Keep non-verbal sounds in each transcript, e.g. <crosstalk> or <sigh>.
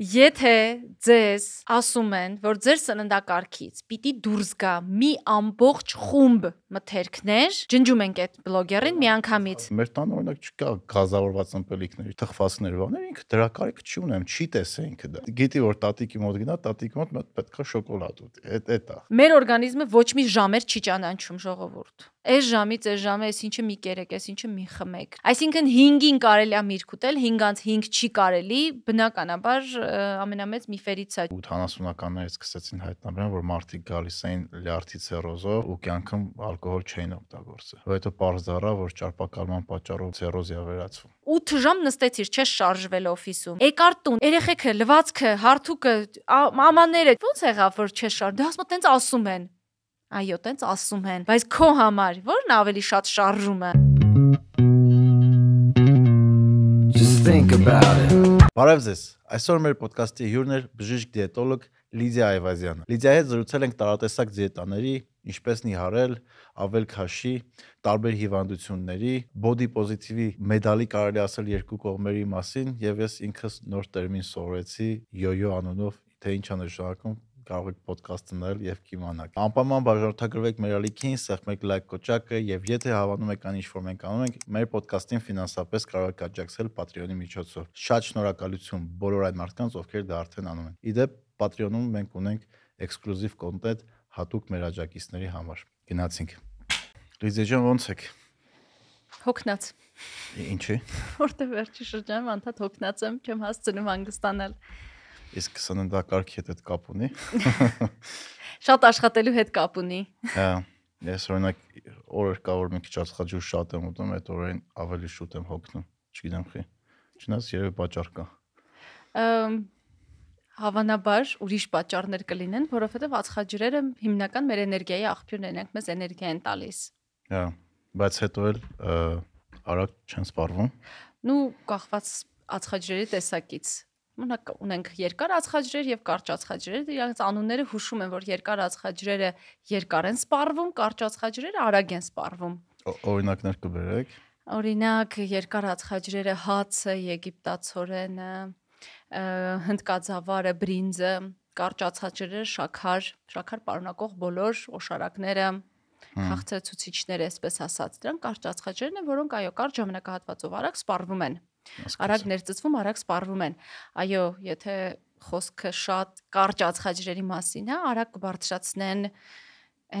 Եթե ձեզ ասում են, որ ձեր սննդակարգից պիտի դուրս գա մի ամբողջ խումբ մթերքներ, ջնջում ենք այդ բլոգերին միանգամից։ Մեր տանը օրինակ չկա գազավորված ըմպելիքներ, թխվածքներ, բաներ, ինքը դրա կարիք չի ունեմ, չի տեսե ինքը դա։ Գիտի որ տատիկի մոտ գնա, տատիկի մոտ պետքա շոկոլադ ուտի։ Այդ է դա։ Մեր օրգանիզմը ոչ մի ժամեր չի ճանաչում ժողովուրդ այս ժամից այս ժամը այս ինչը մի կերեք, այս ինչը մի խմեք։ Այսինքն 5-ին կարելի է միրգ ուտել, 5-ից 5 չի կարելի, բնականաբար ամենամեծ միֆերից է։ 80-ականներից սկսեցին հայտնաբերել, որ մարդիկ գալիս էին լյարդի ցերոզով ու կյանքում ալկոհոլ չէին օգտագործել։ Ու հետո པարզ դարա, որ ճարպակալման պատճառով ցերոզիա վերացվում։ 8 ժամ նստեցիր, չես շարժվել օֆիսում։ Եկար տուն, երեխեքը, լվացքը, հարթուկը, ամանները, ո՞նց եղավ որ չես շարժ։ Դա դե ասում տենց ասում են։ Այո, տենց ասում են, բայց քո համար ո՞րն ավելի շատ շարժում է։ Just think about it։ Բարև ձեզ։ Այսօր մեր ոդկասթի հյուրն է բժիշկ դիետոլոգ Լիդիա Այվազյանը։ Լիդիայի հետ զրուցել ենք տարատեսակ դիետաների, ինչպես նիհարել, ավել քաշի, տարբեր հիվանդությունների, body positive-ի մեդալի կարելի ասել երկու կողմերի մասին եւ ես ինքս նոր տերմին սովորեցի յոյո անունով, թե ինչ է նշանակում կարող եք ոդկաստ դնել եւ կիմանաք։ Անպայման բաժանորդագրվեք մեր ալիքին, սեղմեք լայք կոճակը եւ եթե հավանում եք այն ինչ որ մենք անում ենք, մեր ոդկաստին ֆինանսապես կարող եք աջակցել Patreon-ի միջոցով։ Շատ շնորհակալություն բոլոր այն մարդկանց, ովքեր դա արդեն անում են։ Իդեպ Patreon-ում մենք ունենք էքսկլյուզիվ կոնտենտ հատուկ մեր աջակիցների համար։ Գնացինք։ Լիզե ջան, ո՞նց եք։ Հոգնած։ Ինչի՞։ Որտե վերջի շրջանում անդադ հոգնած եմ, չեմ հասցնում հանգստանալ։ Իսկ սննդակարգի հետ այդ կապ ունի։ <laughs> Շատ աշխատելու հետ կապ ունի։ Հա։ Ես օրինակ օրեր կա որ մի քիչ ածխաջուր շատ եմ ուտում, այդ օրերին ավելի շուտ եմ հոգնում, չգիտեմ խի։ Չնայած երևի պատճառ կա։ Ամ հավանաբար ուրիշ պատճառներ կլինեն, որովհետև ածխաջրերը հիմնական մեր էներգիայի աղբյուրն են, մեզ էներգիա են տալիս։ Հա, բայց հետո էլ արագ չեն սպառվում։ Ну, կախված ածխաջրերի տեսակից մնակ ունենք երկար ածխաջրեր եւ կարճ ածխաջրեր իրանց անունները հուշում են որ երկար ածխաջրերը երկար են սպառվում կարճ ածխաջրերը արագ են սպառվում օրինակներ կբերեք օրինակ երկար ածխաջրերը հացը եգիպտացորենը հնդկաձավարը բրինձը կարճ ածխաջրերը շաքար շաքար պարունակող բոլոր օշարակները խաղցրացուցիչները, այսպես ասած, դրանք կարճ ածխաջրերն են, որոնք այո, կարճ ժամանակահատվածով արագ սպառվում են։ Արագ ներծծվում, արագ սպառվում են։ Այո, եթե խոսքը շատ կարճ ածխաջրերի մասին է, արագ կբարձրացնեն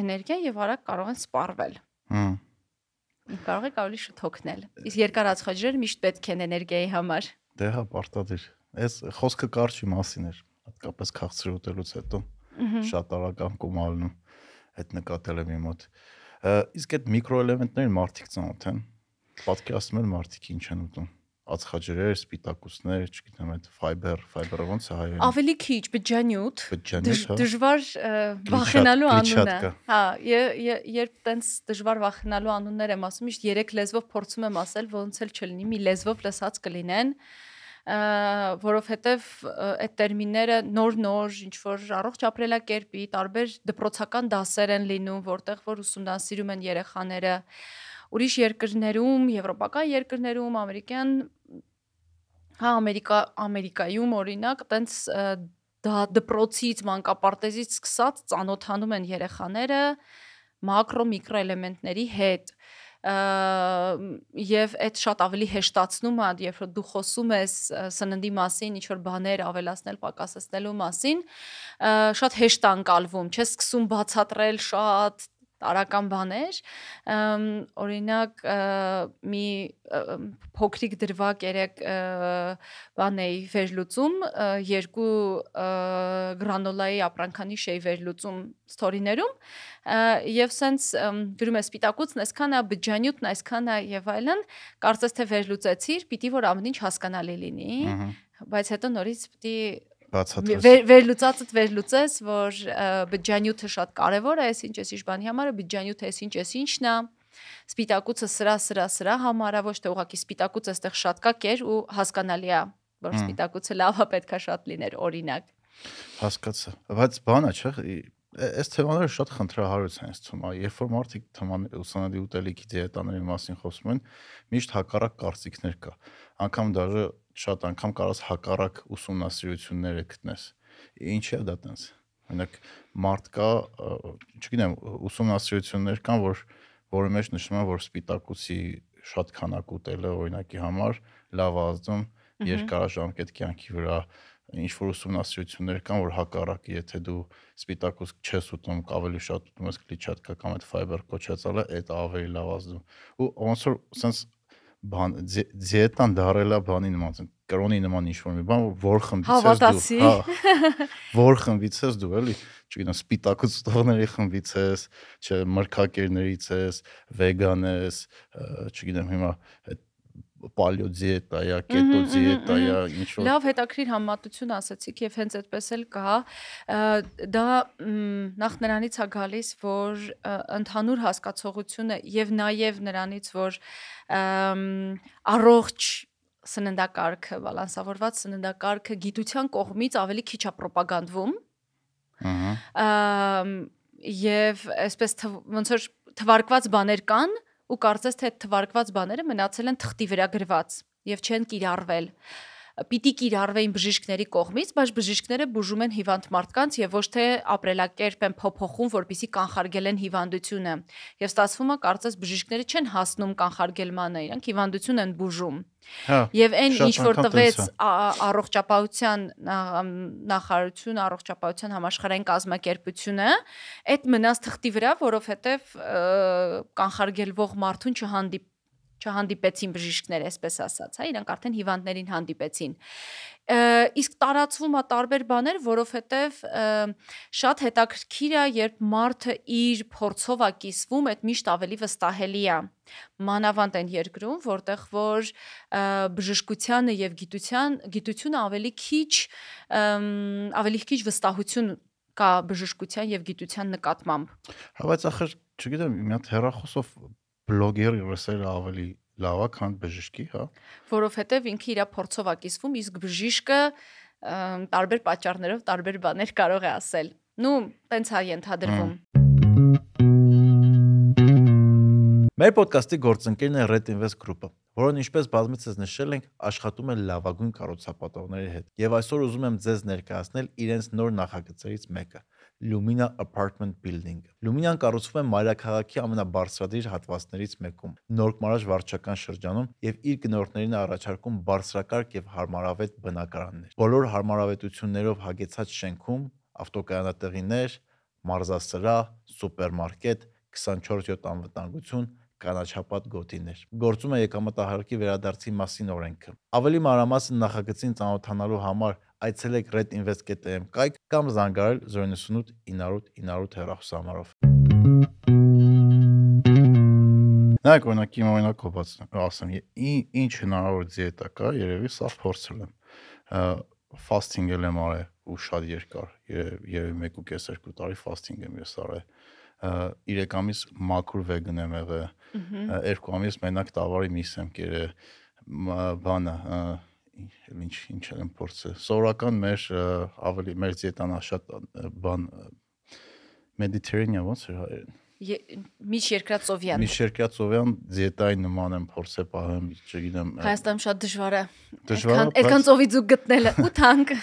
էներգիան եւ արագ կարող են սպառվել։ Հմ կարող եք ավելի շուտ հոգնել։ Իսկ երկար ածխաջրերը միշտ պետք են էներգիայի համար։ Դե հա, պարտադիր։ Այս խոսքը կարճի մասին էր, հատկապես քաղցր ուտելուց հետո շատ արագ անկում ալնում։ Այդ նկատել եմ իմ մոտ։ Իսկ այդ միկրոէլեմենտներին մարդիկ ծանոթ են։ Պատկերացնում են մարդիկ ինչ են ուտում ածխաջրեր, սպիտակուցներ, չգիտեմ, այդ fiber, fiber-ը ոնց է հայերեն։ Ավելի քիչ բջանյութ։ հա։ Դժվար վախենալու անունը։ Հա, երբ տենց դժվար վախենալու անուններ եմ ասում, միշտ երեք լեզվով փորձում եմ ասել, ոնց էլ չլինի, մի լեզվով լսած կլինեն որովհետև այդ տերմինները նոր-նոր ինչ որ առողջ ապրելակերպի, տարբեր դպրոցական դասեր են լինում, որտեղ որ ուսումնասիրում են երեխաները, ուրիշ երկրներում, եվրոպական երկրներում, ամերիկյան հա Ամերիկա Ամերիկայում օրինակ տենց դա դպրոցից, մանկապարտեզից սկսած ծանոթանում են երեխաները մակրո միկրոէլեմենտների հետ եւ այդ շատ ավելի հեշտացնում է երբ որ դու խոսում ես սննդի մասին ինչ որ բաներ ավելացնել, պակասեցնելու մասին շատ հեշտ անկալվում, չես սկսում բացատրել շատ տարական բաներ։ Օրինակ մի փոքրիկ դրվակ երեք բան էի վերլուծում, երկու գրանոլայի ապրանքանի շեյ վերլուծում ստորիներում եւ սենց գրում է սպիտակուցն այսքան է, բջանյութն այսքան է եւ այլն, կարծես թե վերլուծեցիր, պիտի որ ամեն ինչ հասկանալի լինի, բայց հետո նորից պիտի բացատրես։ Վեր վերլուծածդ վերլուծես, որ բջջանյութը շատ կարևոր է, այսինչ էս ինչ բանի համար է, բջջանյութը էս ինչ էս ինչն է։ Սպիտակուցը սրա սրա սրա համար է, ոչ թե ուղակի սպիտակուցը այստեղ շատ կա կեր ու հասկանալի է, որ սպիտակուցը լավ է, պետքա շատ լիներ, օրինակ։ Հասկացա։ Բայց բանա, չէ՞, այս թեմաները շատ խնդրահարույց են ինձ թվում, երբ որ մարդիկ թման ուսանելի ուտելիքի դիետաների մասին խոսում են, միշտ հակառակ կարծիքներ կա։ Անկամ դաժե շատ անգամ կարաս հակառակ ուսումնասիրությունները գտնես։ Ինչի՞ է դա տենց։ Օրինակ մարդ կա, չգիտեմ, ուսումնասիրություններ կան, որ որի մեջ նշվում է, որ սպիտակուցի շատ քանակ ուտելը օրինակի համար լավ ազդում երկարաժամկետ կյանքի վրա ինչ որ ուսումնասիրություններ կան, որ հակառակը, եթե դու սպիտակուս չես ուտում, ավելի շատ ուտում ես կլիչատկա կամ այդ ֆայբեր կոչածալը, այդ ավելի լավ ազդում։ Ու ոնց որ sense բան դիետան դարելա բանի նման կրոնի նման ինչ որ մի բան որ խմբից հա, ես դու հա <laughs> որ խմբից ես դու էլի չգիտեմ սպիտակուց տողների խմբից ես չէ մրգակերներից ես վեգան ես չգիտեմ հիմա այդ պալեո դիետա, յա կետո դիետա, յա ինչ որ Լավ հետաքրիր համատություն ասացիք եւ հենց այդպես էլ կա։ Դա նախ նրանից է գալիս, որ ընդհանուր հասկացողությունը եւ նաեւ նրանից, որ առողջ սննդակարգը, բալանսավորված սննդակարգը գիտության կողմից ավելի քիչ է ռոպագանդվում։ Ահա։ Եվ այսպես ոնց որ թվարկված բաներ կան, ու կարծես թե թվարկված բաները մնացել են թղթի վրա գրված եւ չեն կիրառվել պիտի կիրառվեին բժիշկների կողմից, բայց բժիշկները բուժում են հիվանդ մարդկանց եւ ոչ թե ապրելակերպ են փոփոխում, որպիսի կանխարգելեն հիվանդությունը։ Եվ ստացվում է կարծես բժիշկները չեն հասնում կանխարգելմանը, իրանք հիվանդություն են բուժում։ Հա։ Եվ այն ինչ որ տվեց առողջապահության նախարարություն, առողջապահության համաշխարհային կազմակերպությունը, այդ մնաց թղթի վրա, որովհետև կանխարգելվող մարդուն չհանդիպ չհանդիպեցին բժիշկներ, այսպես ասած, հա, իրենք արդեն հիվանդներին հանդիպեցին։ Իսկ տարածվում է տարբեր բաներ, որովհետև շատ հետաքրքիր է, երբ մարդը իր փորձով է կիսվում, այդ միշտ ավելի վստահելի է։ Մանավանդ այն երկրում, որտեղ որ բժշկությանը եւ գիտության գիտությունը ավելի քիչ ավելի քիչ վստահություն կա բժշկության եւ գիտության նկատմամբ։ Հա, բայց ախր, չգիտեմ, մի հատ հերախոսով բլոգեր ռեսերը ավելի լավ է, քան բժշկի, հա։ Որովհետև ինքը իր փորձով է կիսվում, իսկ բժիշկը տարբեր պատճառներով տարբեր բաներ կարող է ասել։ Ну, տենց հա ենթադրվում։ Մեր ոդկասթի գործընկերն է Red Invest Group-ը, որոնք ինչպես բազմիցս նշել ենք, աշխատում են լավագույն կառուցապատողների հետ։ Եվ այսօր ուզում եմ ձեզ ներկայացնել իրենց նոր նախագծերից մեկը։ Lumina Apartment Building։ Lumina-ն կառուցվում է մայրաքաղաքի ամենաբարձրադիր հատվածներից մեկում, Նորկմարաժ վարչական շրջանում եւ իր գնորդներին առաջարկում բարձրակարգ եւ հարմարավետ բնակարաններ։ Բոլոր հարմարավետություններով հագեցած շենքում ավտոկայանատեղիներ, մարզասրահ, սուպերմարկետ, 24/7 անվտանգություն, կանաչապատ գոտիներ։ Գործում է եկամտահարկի վերադարձի մասին օրենքը։ Ավելի մանրամասն նախագծին ծանոթանալու համար այցելեք redinvest.am կայք կամ զանգարել 098 908 908 հեռախոսահամարով։ Նայեք օրինակի օրինակ հոբաց ասեմ, ինչ հնարավոր դիետա կա, երևի սա փորձել եմ։ Fasting-ել եմ արել ու շատ երկար, երևի 1.5-2 տարի fasting եմ ես արել երեք ամիս մաքուր վեգան եմ եղել, երկու ամիս մենակ տավարի միս եմ կերել, բանը, ինչ ինչ են փորձը։ Սովորական մեր ավելի մեր դիետան շատ բան Mediterranean ոնց էր հայերեն։ Միջերկրածովյան։ Միջերկրածովյան դիետայի նման եմ փորձը պահեմ, չգիտեմ։ Հայաստանում շատ դժվար է։ Դժվար է։ Այդքան ծովի ձուկ գտնելը ու թանկ։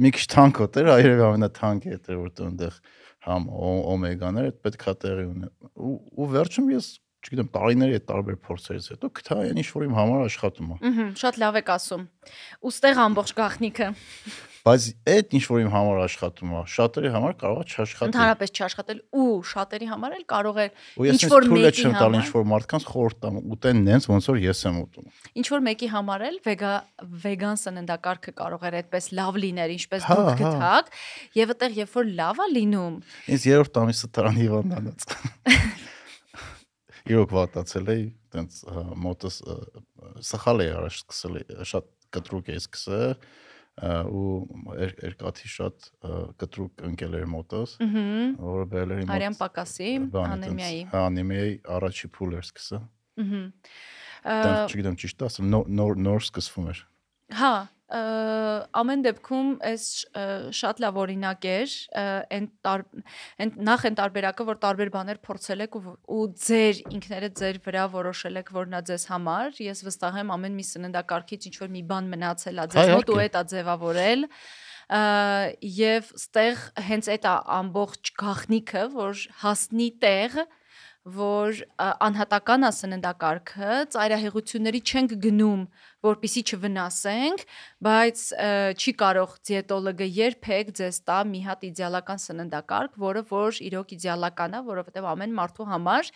Մի քիչ թանկ է, այերևի ամենաթանկը է, որտեղ այնտեղ համ օմեգաներ պետքա տեղի ունեն։ Ու ու վերջում ես չգիտեմ, տարիների այդ տարբեր փորձերից հետո քթայան ինչ որ իմ համար աշխատում է։ Ահա, շատ լավ եք ասում։ Ոստեղ ամբողջ գախնիկը։ Բայց այդ ինչ որ իմ համար աշխատում է, շատերի համար կարող է չաշխատել։ Ընդհանրապես չաշխատել ու շատերի համար էլ կարող է ինչ որ մեկի համար։ Ինչ որ մարդկանց խորտ տամ ուտեն նենց ոնց որ ես եմ ուտում։ Ինչ որ մեկի համար էլ վեգա վեգան սննդակարգը կարող էր այդպես լավ լիներ, ինչպես հա, դուք հա։ գտաք, եւ այդտեղ երբ որ լավ է լինում։ Ինձ երրորդ ամիսը տարան հիվանդանաց։ <laughs> իրոք վատացել էի, տենց մոտս սխալ էի առաջ սկսել, շատ կտրուկ էի սկսել ու երկաթի շատ կտրուկ ընկել էր մոտս, որը բելերի մոտ Արյան պակասի, անեմիայի։ Հա, անեմիայի առաջի փուլ էր սկսել։ Ահա։ Դա չգիտեմ ճիշտ ասեմ, նոր նոր սկսվում էր։ Հա, ամեն դեպքում այս շատ լավ օրինակ էր այն այն նախ այն տարբերակը որ տարբեր բաներ փորձել եք ու ձեր ինքներդ ձեր վրա որոշել եք որ նա ձեզ համար ես վստահ եմ ամեն մի սննդակարգից ինչ որ մի բան մնացել է ձեզ մոտ ու էտա ձևավորել եւ ստեղ հենց այդ ամբողջ գախնիկը որ հասնի տեղ որ անհատական ասննդակարգը ծայրահեղությունների չենք գնում, որpիսի չվնասենք, բայց չի կարող դիետոլոգը երբեք ձեզ տա մի հատ իդեալական սննդակարգ, որը որ իրոք իդեալական է, որովհետև ամեն մարդու համար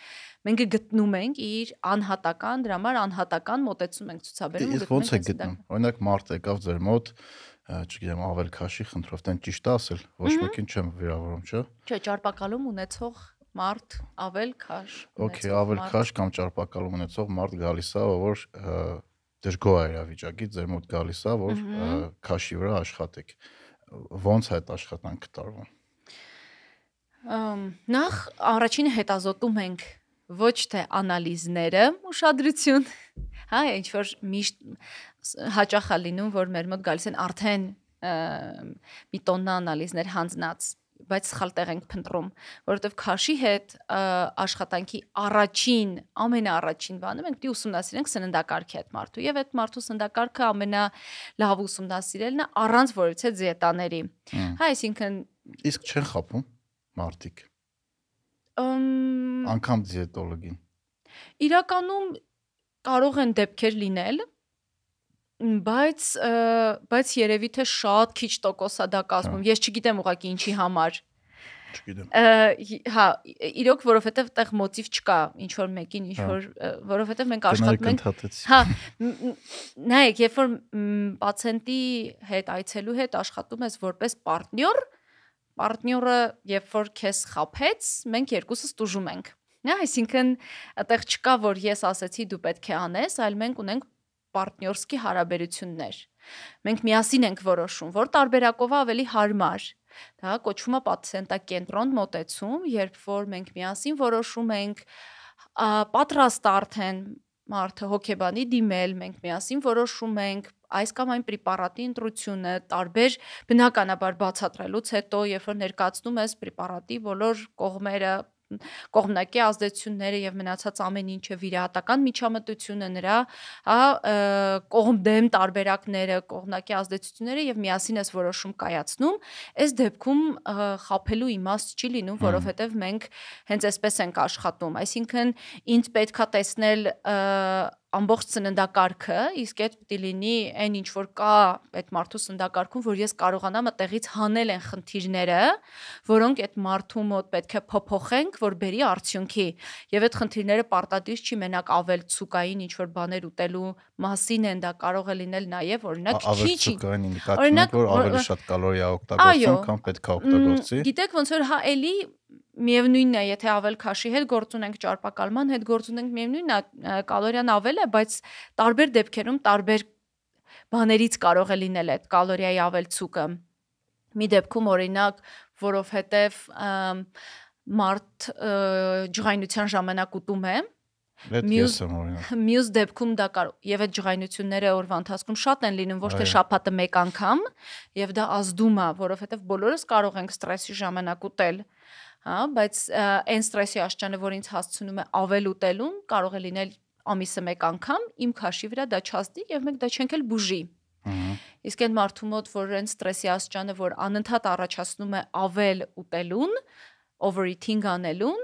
մենք գտնում ենք իր անհատական, դրա համար անհատական մոտեցում ենք ցուցաբերում գտնում։ Իսկ ո՞նց է գտնում։ Օրինակ մարդ եկավ ձեր մոտ, չգիտեմ, ավել քաշի խնդրով, դեն ճիշտ է ասել, ոչ մեկին չեմ վիրավորում, չէ՞։ Չէ, ճարպակալում ունեցող մարդ ավել քաշ։ Okay, ավել քաշ կամ ճարպակալում ունեցող մարդ գալիս է, որ դժգոհ է իրավիճակի, ձեր մոտ գալիս է, որ քաշի վրա աշխատեք։ Ոնց է այդ աշխատանքը տարվում։ Ամ նախ առաջինը հետազոտում ենք ոչ թե անալիզները, ուշադրություն, հա, ինչ որ միշտ հաճախ է լինում, որ մեր մոտ գալիս են արդեն մի տոննա անալիզներ հանձնած բայց սխալ տեղ ենք փնտրում, որովհետև քաշի հետ աշխատանքի առաջին, ամենաառաջին բանը մենք պիտի ուսումնասիրենք սննդակարգի այդ մարդու եւ այդ մարդու սննդակարգը ամենալավ ուսումնասիրելն է առանց որևիցե դիետաների։ Հա, այսինքն իսկ չեն խապում մարդիկ։ Ամ անկամ դիետոլոգին։ Իրականում կարող են դեպքեր լինել, բայց բայց երևի թե շատ քիչ տոկոս է դա կազմում։ հա։ Ես չգիտեմ ուղղակի ինչի համար։ Չգիտեմ։ Հա, իրոք որովհետև տեղ մոտիվ չկա ինչ որ մեկին, հա։ ինչ որ որովհետև մենք աշխատում ենք։ Հա, նայեք, երբ որ պացիենտի հետ այցելու հետ աշխատում ես որպես պարտներ, պարտները երբ որ քեզ խափեց, մենք երկուսս տուժում ենք։ Նա հա, այսինքն այդտեղ չկա որ ես ասացի դու պետք է անես, այլ մենք ունենք պարտնյորսկի հարաբերություններ։ Մենք միասին ենք որոշում, որ տարբերակով ավելի հարմար Դա կոչվում է պացիենտակենտրոն մոտեցում, երբ որ մենք միասին որոշում ենք պատրաստ արդեն մարդը հոգեբանի դիմել, մենք միասին որոշում ենք այս կամ այն препараտի ընտրությունը տարբեր բնականաբար բացատրելուց հետո, երբ որ ներկայացնում ես препараտի բոլոր կողմերը, կողմնակի ազդեցությունները եւ մնացած ամեն ինչը վիրահատական միջամտությունը նրա, հա, կողմ դեմ տարբերակները, կողմնակի ազդեցությունները եւ միասին էս որոշում կայացնում, այս դեպքում խափելու իմաստ չի լինում, որովհետեւ մենք հենց այսպես ենք աշխատում, այսինքն ինձ պետքա տեսնել ամբողջ սննդակարգը, իսկ այդ պետք է լինի այն ինչ որ կա այդ մարդու սննդակարգում, որ ես կարողանամ այդտեղից հանել այն խնդիրները, որոնք այդ մարդու մոտ պետք է փոփոխենք, որ բերի արդյունքի։ Եվ այդ խնդիրները պարտադիր չի մենակ ավել ցուկային ինչ որ բաներ ուտելու մասին են, դա կարող է լինել նաև օրինակ քիչ ցուկային նկատի, որ ավելի շատ կալորիա օգտագործում կամ պետքա օգտագործի։ Այո, գիտեք ոնց որ հա էլի միևնույնն է, եթե ավել քաշի հետ գործ ունենք, ճարպակալման հետ գործ ունենք, միևնույնն է, կալորիան ավել է, բայց տարբեր դեպքերում տարբեր բաներից կարող է լինել այդ կալորիայի ավելցուկը։ Մի դեպքում օրինակ, որովհետև մարդ ջղայնության ժամանակ ուտում է, Մյուս <laughs> մյուս դեպքում դա կարող եւ այդ ջղայնությունները օրվա ընթացքում շատ են լինում ոչ թե շաբաթը մեկ անգամ եւ դա ազդում է որովհետեւ բոլորս կարող ենք ստրեսի ժամանակ ուտել հա, բայց այն ստրեսի աշճանը, որ ինձ հասցնում է ավել ուտելուն, կարող է լինել ամիսը մեկ անգամ, իմ քաշի վրա դա չազդի եւ մենք դա չենք էլ բուժի։ Իսկ այն մարդու մոտ, որ այն ստրեսի աշճանը, որ անընդհատ առաջացնում է ավել ուտելուն, overeating անելուն,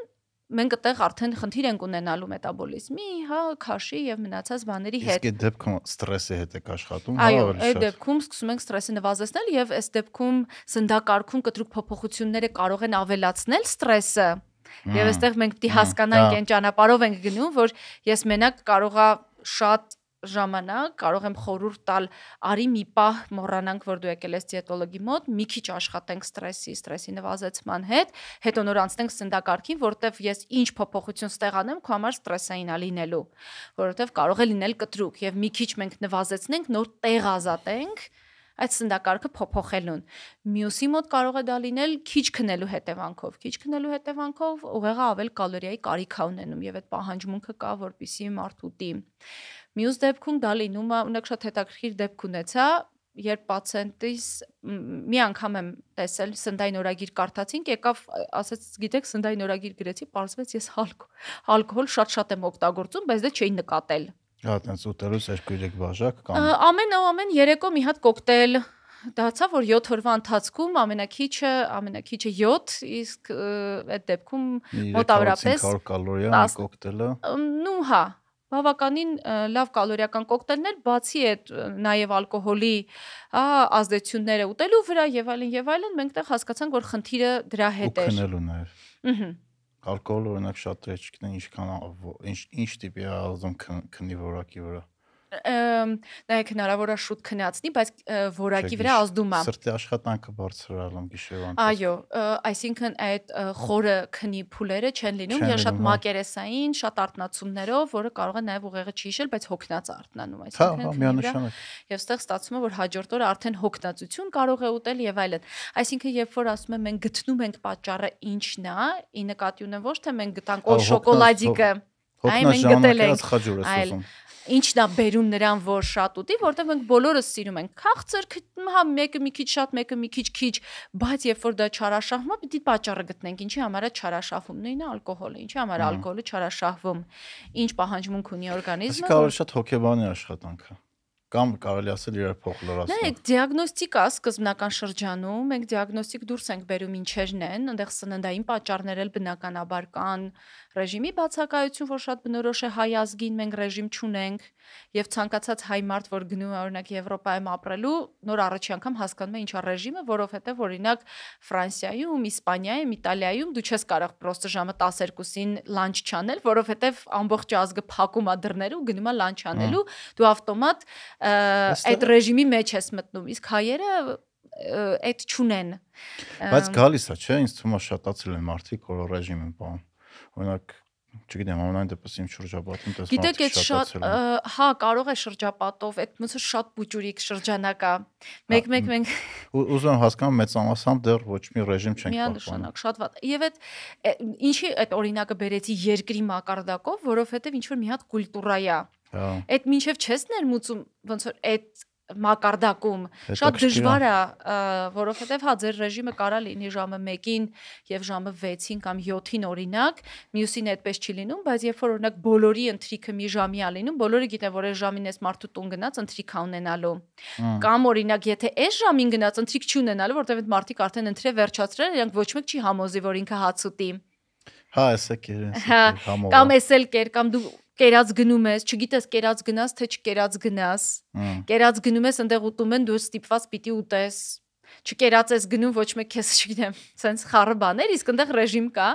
մենք այդտեղ արդեն խնդիր ենք ունենալու մետաբոլիզմի, հա, քաշի եւ մնացած բաների հետ։ Իսկ այդ դեպքում ստրեսի հետ եք աշխատում, հա, ավելի շատ։ Այո, այդ դեպքում սկսում ենք ստրեսը նվազեցնել եւ այս դեպքում սննդակարգում կտրուկ փոփոխությունները կարող են ավելացնել ստրեսը։ Եվ այստեղ մենք պետք է հասկանանք հա։ այն ճանապարհով ենք գնում, որ ես մենակ կարողա շատ ժամանակ կարող եմ խորուրդ տալ արի մի պահ մոռանանք որ դու եկել ես դիետոլոգի մոտ մի քիչ աշխատենք ստրեսի ստրեսի նվազեցման հետ հետո նոր անցնենք սննդակարգին որովհետև ես ինչ փոփոխություն ստեղանեմ քո համար ստրեսային ա լինելու որովհետև կարող է լինել կտրուկ եւ մի քիչ մենք նվազեցնենք նոր տեղ ազատենք այդ սնդակարգը փոփոխելուն։ Մյուսի մոտ կարող է դա լինել քիչ քնելու հետևանքով, քիչ քնելու հետևանքով ուղեղը ավել կալորիայի կարիք ունենում եւ այդ պահանջմունքը կա, որպիսի մարդ ուտի։ Մյուս դեպքում դա լինում է, ունեք շատ հետաքրքիր դեպք ունեցա, երբ պացիենտիս մի անգամ եմ տեսել սնդային օրագիր կարդացինք, եկավ ասաց, գիտեք, սնդային օրագիր գրեցի, parzvets ես հալկ, ալկոհոլ շատ-շատ եմ օգտագործում, բայց դա չէի նկատել։ Հա, այտենց ուտելուց 2-3 բաժակ կամ ամեն ամեն երեկո մի հատ կոկտեյլ դարձա, որ 7 օրվա ընթացքում ամենակիչը, ամենակիչը 7, իսկ այդ դեպքում մոտավորապես 500 կալորիա կոկտեյլը։ Նու հա, բավականին լավ կալորիական կոկտեյլներ, բացի այդ նաև ալկոհոլի ազդեցությունները ուտելու վրա եւ այլն եւ այլն, մենք դեռ հասկացանք, որ խնդիրը դրա հետ է։ Ուքնելու ներ։ Ահա ալկոհոլը օրինակ շատ ռեջիկն է ինչքան ինչ ինչ տիպի ազդում քնի որակի վրա նայեք հնարավոր է շուտ քնացնի, բայց որակի վրա ազդում է։ Սրտի աշխատանքը բարձրանում գիշերվան։ Այո, այսինքն այդ խորը քնի փուլերը չեն լինում, դեռ շատ հա։ մակերեսային, շատ արտնացումներով, որը կարող է նաև ուղեղը չհիշել, բայց հոգնած արտնանում, հա, այսինքն։ Հա, միանշանակ։ Եվ ստեղ ստացվում է, որ հաջորդ օրը արդեն հոգնածություն կարող է ուտել եւ այլն։ Այսինքն, երբ որ ասում եմ մենք գտնում ենք պատճառը ինչն է, ի նկատի ունեմ ոչ թե մենք գտանք օ շոկոլադիկը, այ մենք գտել ենք, այլ ինչն է բերում նրան որ շատ ուտի, որտեղ մենք բոլորս սիրում ենք քաղցր, հա մեկը մի քիչ շատ, մեկը մի քիչ քիչ, բայց երբ որ դա չարաշահվում է, պիտի պատճառը գտնենք, ինչի համար է չարաշահվում, նույնը ալկոհոլը, ինչի համար ալկոհոլը չարաշահվում, ինչ պահանջմունք ունի օրգանիզմը։ Իսկ կարող շատ հոգեբանի աշխատանք է կամ կարելի ասել իրար փոխլորացնում։ Նայեք, դիագնոստիկա սկզբնական շրջանում մենք դիագնոստիկ դուրս ենք բերում ինչերն են, այնտեղ սննդային պատճառներ էլ բնականաբար կան, ռեժիմի բացակայություն, որ շատ բնորոշ է հայ ազգին, մենք ռեժիմ չունենք, եւ ցանկացած հայ մարդ, որ գնում է օրինակ Եվրոպայում ապրելու, նոր առաջի անգամ հասկանում է ինչա ռեժիմը, որովհետեւ օրինակ Ֆրանսիայում, Իսպանիայում, Իտալիայում դու չես կարող պրոստը ժամը 12-ին լանչ չանել, որովհետեւ ամբողջ ազգը փակում է դռները ու գնում է լանչ անելու, դու ավտոմատ այդ ռեժիմի մեջ ես մտնում իսկ հայերը այդ չունեն բայց գալիս է չէ ինձ թվում է շատացել են մարդիկ որ ռեժիմ են պահում օրինակ չգիտեմ, ամենայն դեպս իմ շրջապատում տեսնում եմ։ Գիտեք, այդ շատ հա, կարող է շրջապատով, այդ ոնց է շատ բուջուրիկ շրջանակա։ Մեկ-մեկ մենք ուզում եմ հասկանալ մեծամասամբ դեռ ոչ մի ռեժիմ չենք պահպանում։ Միանշանակ, շատ վատ։ Եվ այդ ինչի այդ օրինակը բերեցի երկրի մակարդակով, որովհետև ինչ որ մի հատ կուլտուրա է։ հա։ Այդ մինչև չես ներմուծում ոնց որ այդ մակարդակում։ Շատ դժվար է, որովհետև հա ձեր ռեժիմը կարա լինի ժամը 1-ին եւ ժամը 6-ին կամ 7-ին օրինակ, մյուսին այդպես չի լինում, բայց երբ որ օրինակ բոլորի ընթրիքը մի ժամի է լինում, բոլորը գիտեն, որ այս ժամին էս մարդու տուն գնաց ընթրիքա ունենալու։ Կամ օրինակ, եթե այս ժամին գնաց ընթրիք չի ունենալու, որովհետև այդ մարդիկ արդեն ընթրե վերջացրել, իրենք ոչ մեկ չի համոզի, որ ինքը հաց ուտի։ Հա, էսա կեր, էսա հա, համոզի։ Կամ էսել կեր, կամ դու կերած գնում ես, չգիտես կերած գնաս թե չկերած գնաս։ Կերած գնում ես, ընդեղ ուտում են, դու ստիպված պիտի ուտես։ Չկերած ես գնում, ոչ մեկ քեզ չգիտեմ, սենց խառը բաներ, իսկ ընդեղ ռեժիմ կա։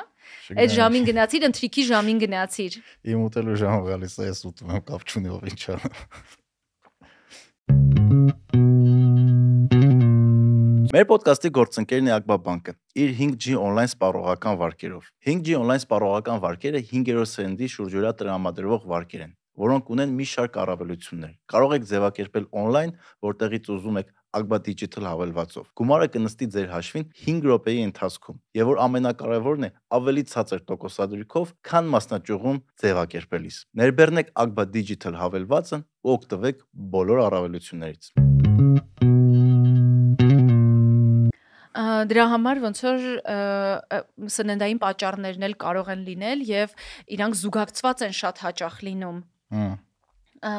Այդ ժամին գնացիր, ընթրիքի ժամին գնացիր։ Իմ ուտելու ժամը գալիս է, ես ուտում եմ, կապ չունի ով ինչա։ Մեր ոդկասթի գործընկերն է Ակբաբանկը իր 5G on-line սպառողական վարկերով։ 5G on-line սպառողական վարկերը 5-րդ սերնդի շուրջօրյա տրամադրվող վարկեր են, որոնք ունեն մի շարք առավելություններ։ Կարող եք ձևակերպել on-line, որտեղից ուզում եք Agba Digital հավելվածով։ Գումարը կնստի ձեր հաշվին 5 րոպեի ընթացքում, եւ որ ամենակարևորն է, ավելի ցածր տոկոսադրույքով, քան մասնաճյուղում ձևակերպելիս։ Ներբեռնեք Agba Digital հավելվածն ու օգտվեք բոլոր առավելություններից։ դրա համար ոնց որ սննդային պատճառներն էլ կարող են լինել եւ իրանք զուգակցված են շատ հաճախ լինում։ հա։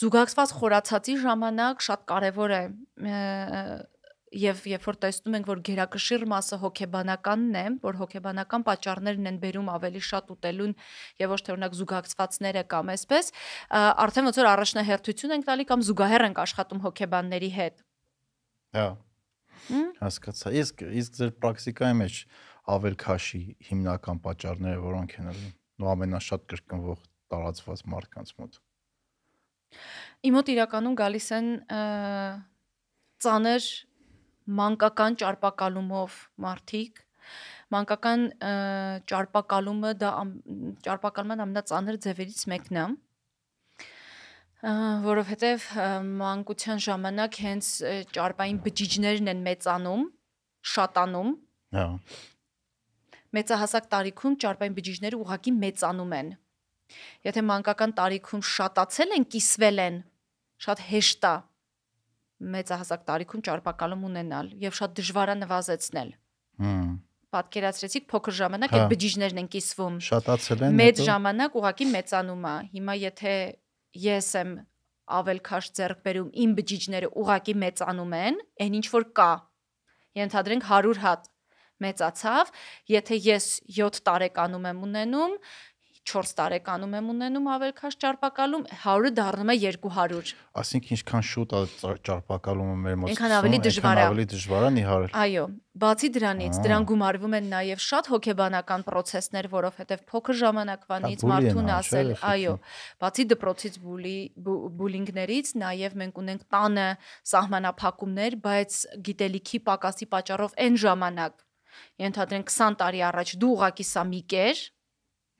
Զուգակցված խորացածի ժամանակ շատ կարեւոր է եւ երբ որ տեսնում ենք որ գերակշիռ մասը հոգեբանականն է, որ հոգեբանական պատճառներն են բերում ավելի շատ ուտելուն եւ ոչ թե օրինակ զուգակցվածները կամ այսպես, արդեն ոնց որ առաջնահերթություն ենք տալի կամ զուգահեռ ենք աշխատում հոգեբանների հետ։ Հա Հասկացա։ Իսկ իսկ ձեր պրակտիկայի մեջ ավել քաշի հիմնական պատճառները որոնք են ըլի։ Նո ամենաշատ կրկնվող տարածված մարդկանց մոտ։ Իմ մոտ իրականում գալիս են ծանր մանկական ճարպակալումով մարդիկ մանկական ճարպակալումը դա ճարպակալման ամենածանր ձևերից մեկն է որովհետև մանկության ժամանակ հենց ճարպային բջիջներն են մեծանում, շատանում։ Հա։ Մեծահասակ տարիքում ճարպային բջիջները ուղակի մեծանում են։ Եթե մանկական տարիքում շատացել են, կիսվել են, շատ հեշտ է մեծահասակ տարիքում ճարպակալում ունենալ եւ շատ դժվար է նվազեցնել։ Հմ պատկերացրեցիք փոքր ժամանակ հա։ այդ բջիջներն են կիսվում։ Շատացել են։ Մեծ ժամանակ ուղակի մեծանում է։ Հիմա եթե ես եմ ավել քաշ ձեռք բերում իմ բջիջները ուղակի մեծանում են, այն ինչ որ կա։ Ենթադրենք 100 հատ մեծացավ, եթե ես 7 տարեկանում եմ ունենում, 4 տարեկանում եմ ունենում ավելքաշ ճարպակալում 100-ը դառնում է 200 ասինքն ինչքան շուտ ճարպակալումը մեր մոտ այնքան ավելի դժվար է ավելի դժվար է նիհարել այո բացի դրանից դրան գումարվում են նաև շատ հոգեբանական process-ներ որովհետև փոքր ժամանակվանից մարդուն ասել այո բացի դպրոցից բուլի բուլինգներից նաև մենք ունենք տանը սահմանափակումներ բայց գիտելիքի պակասի պատճառով այն ժամանակ ենթադրենք 20 տարի առաջ դու ուղակի սա մի կեր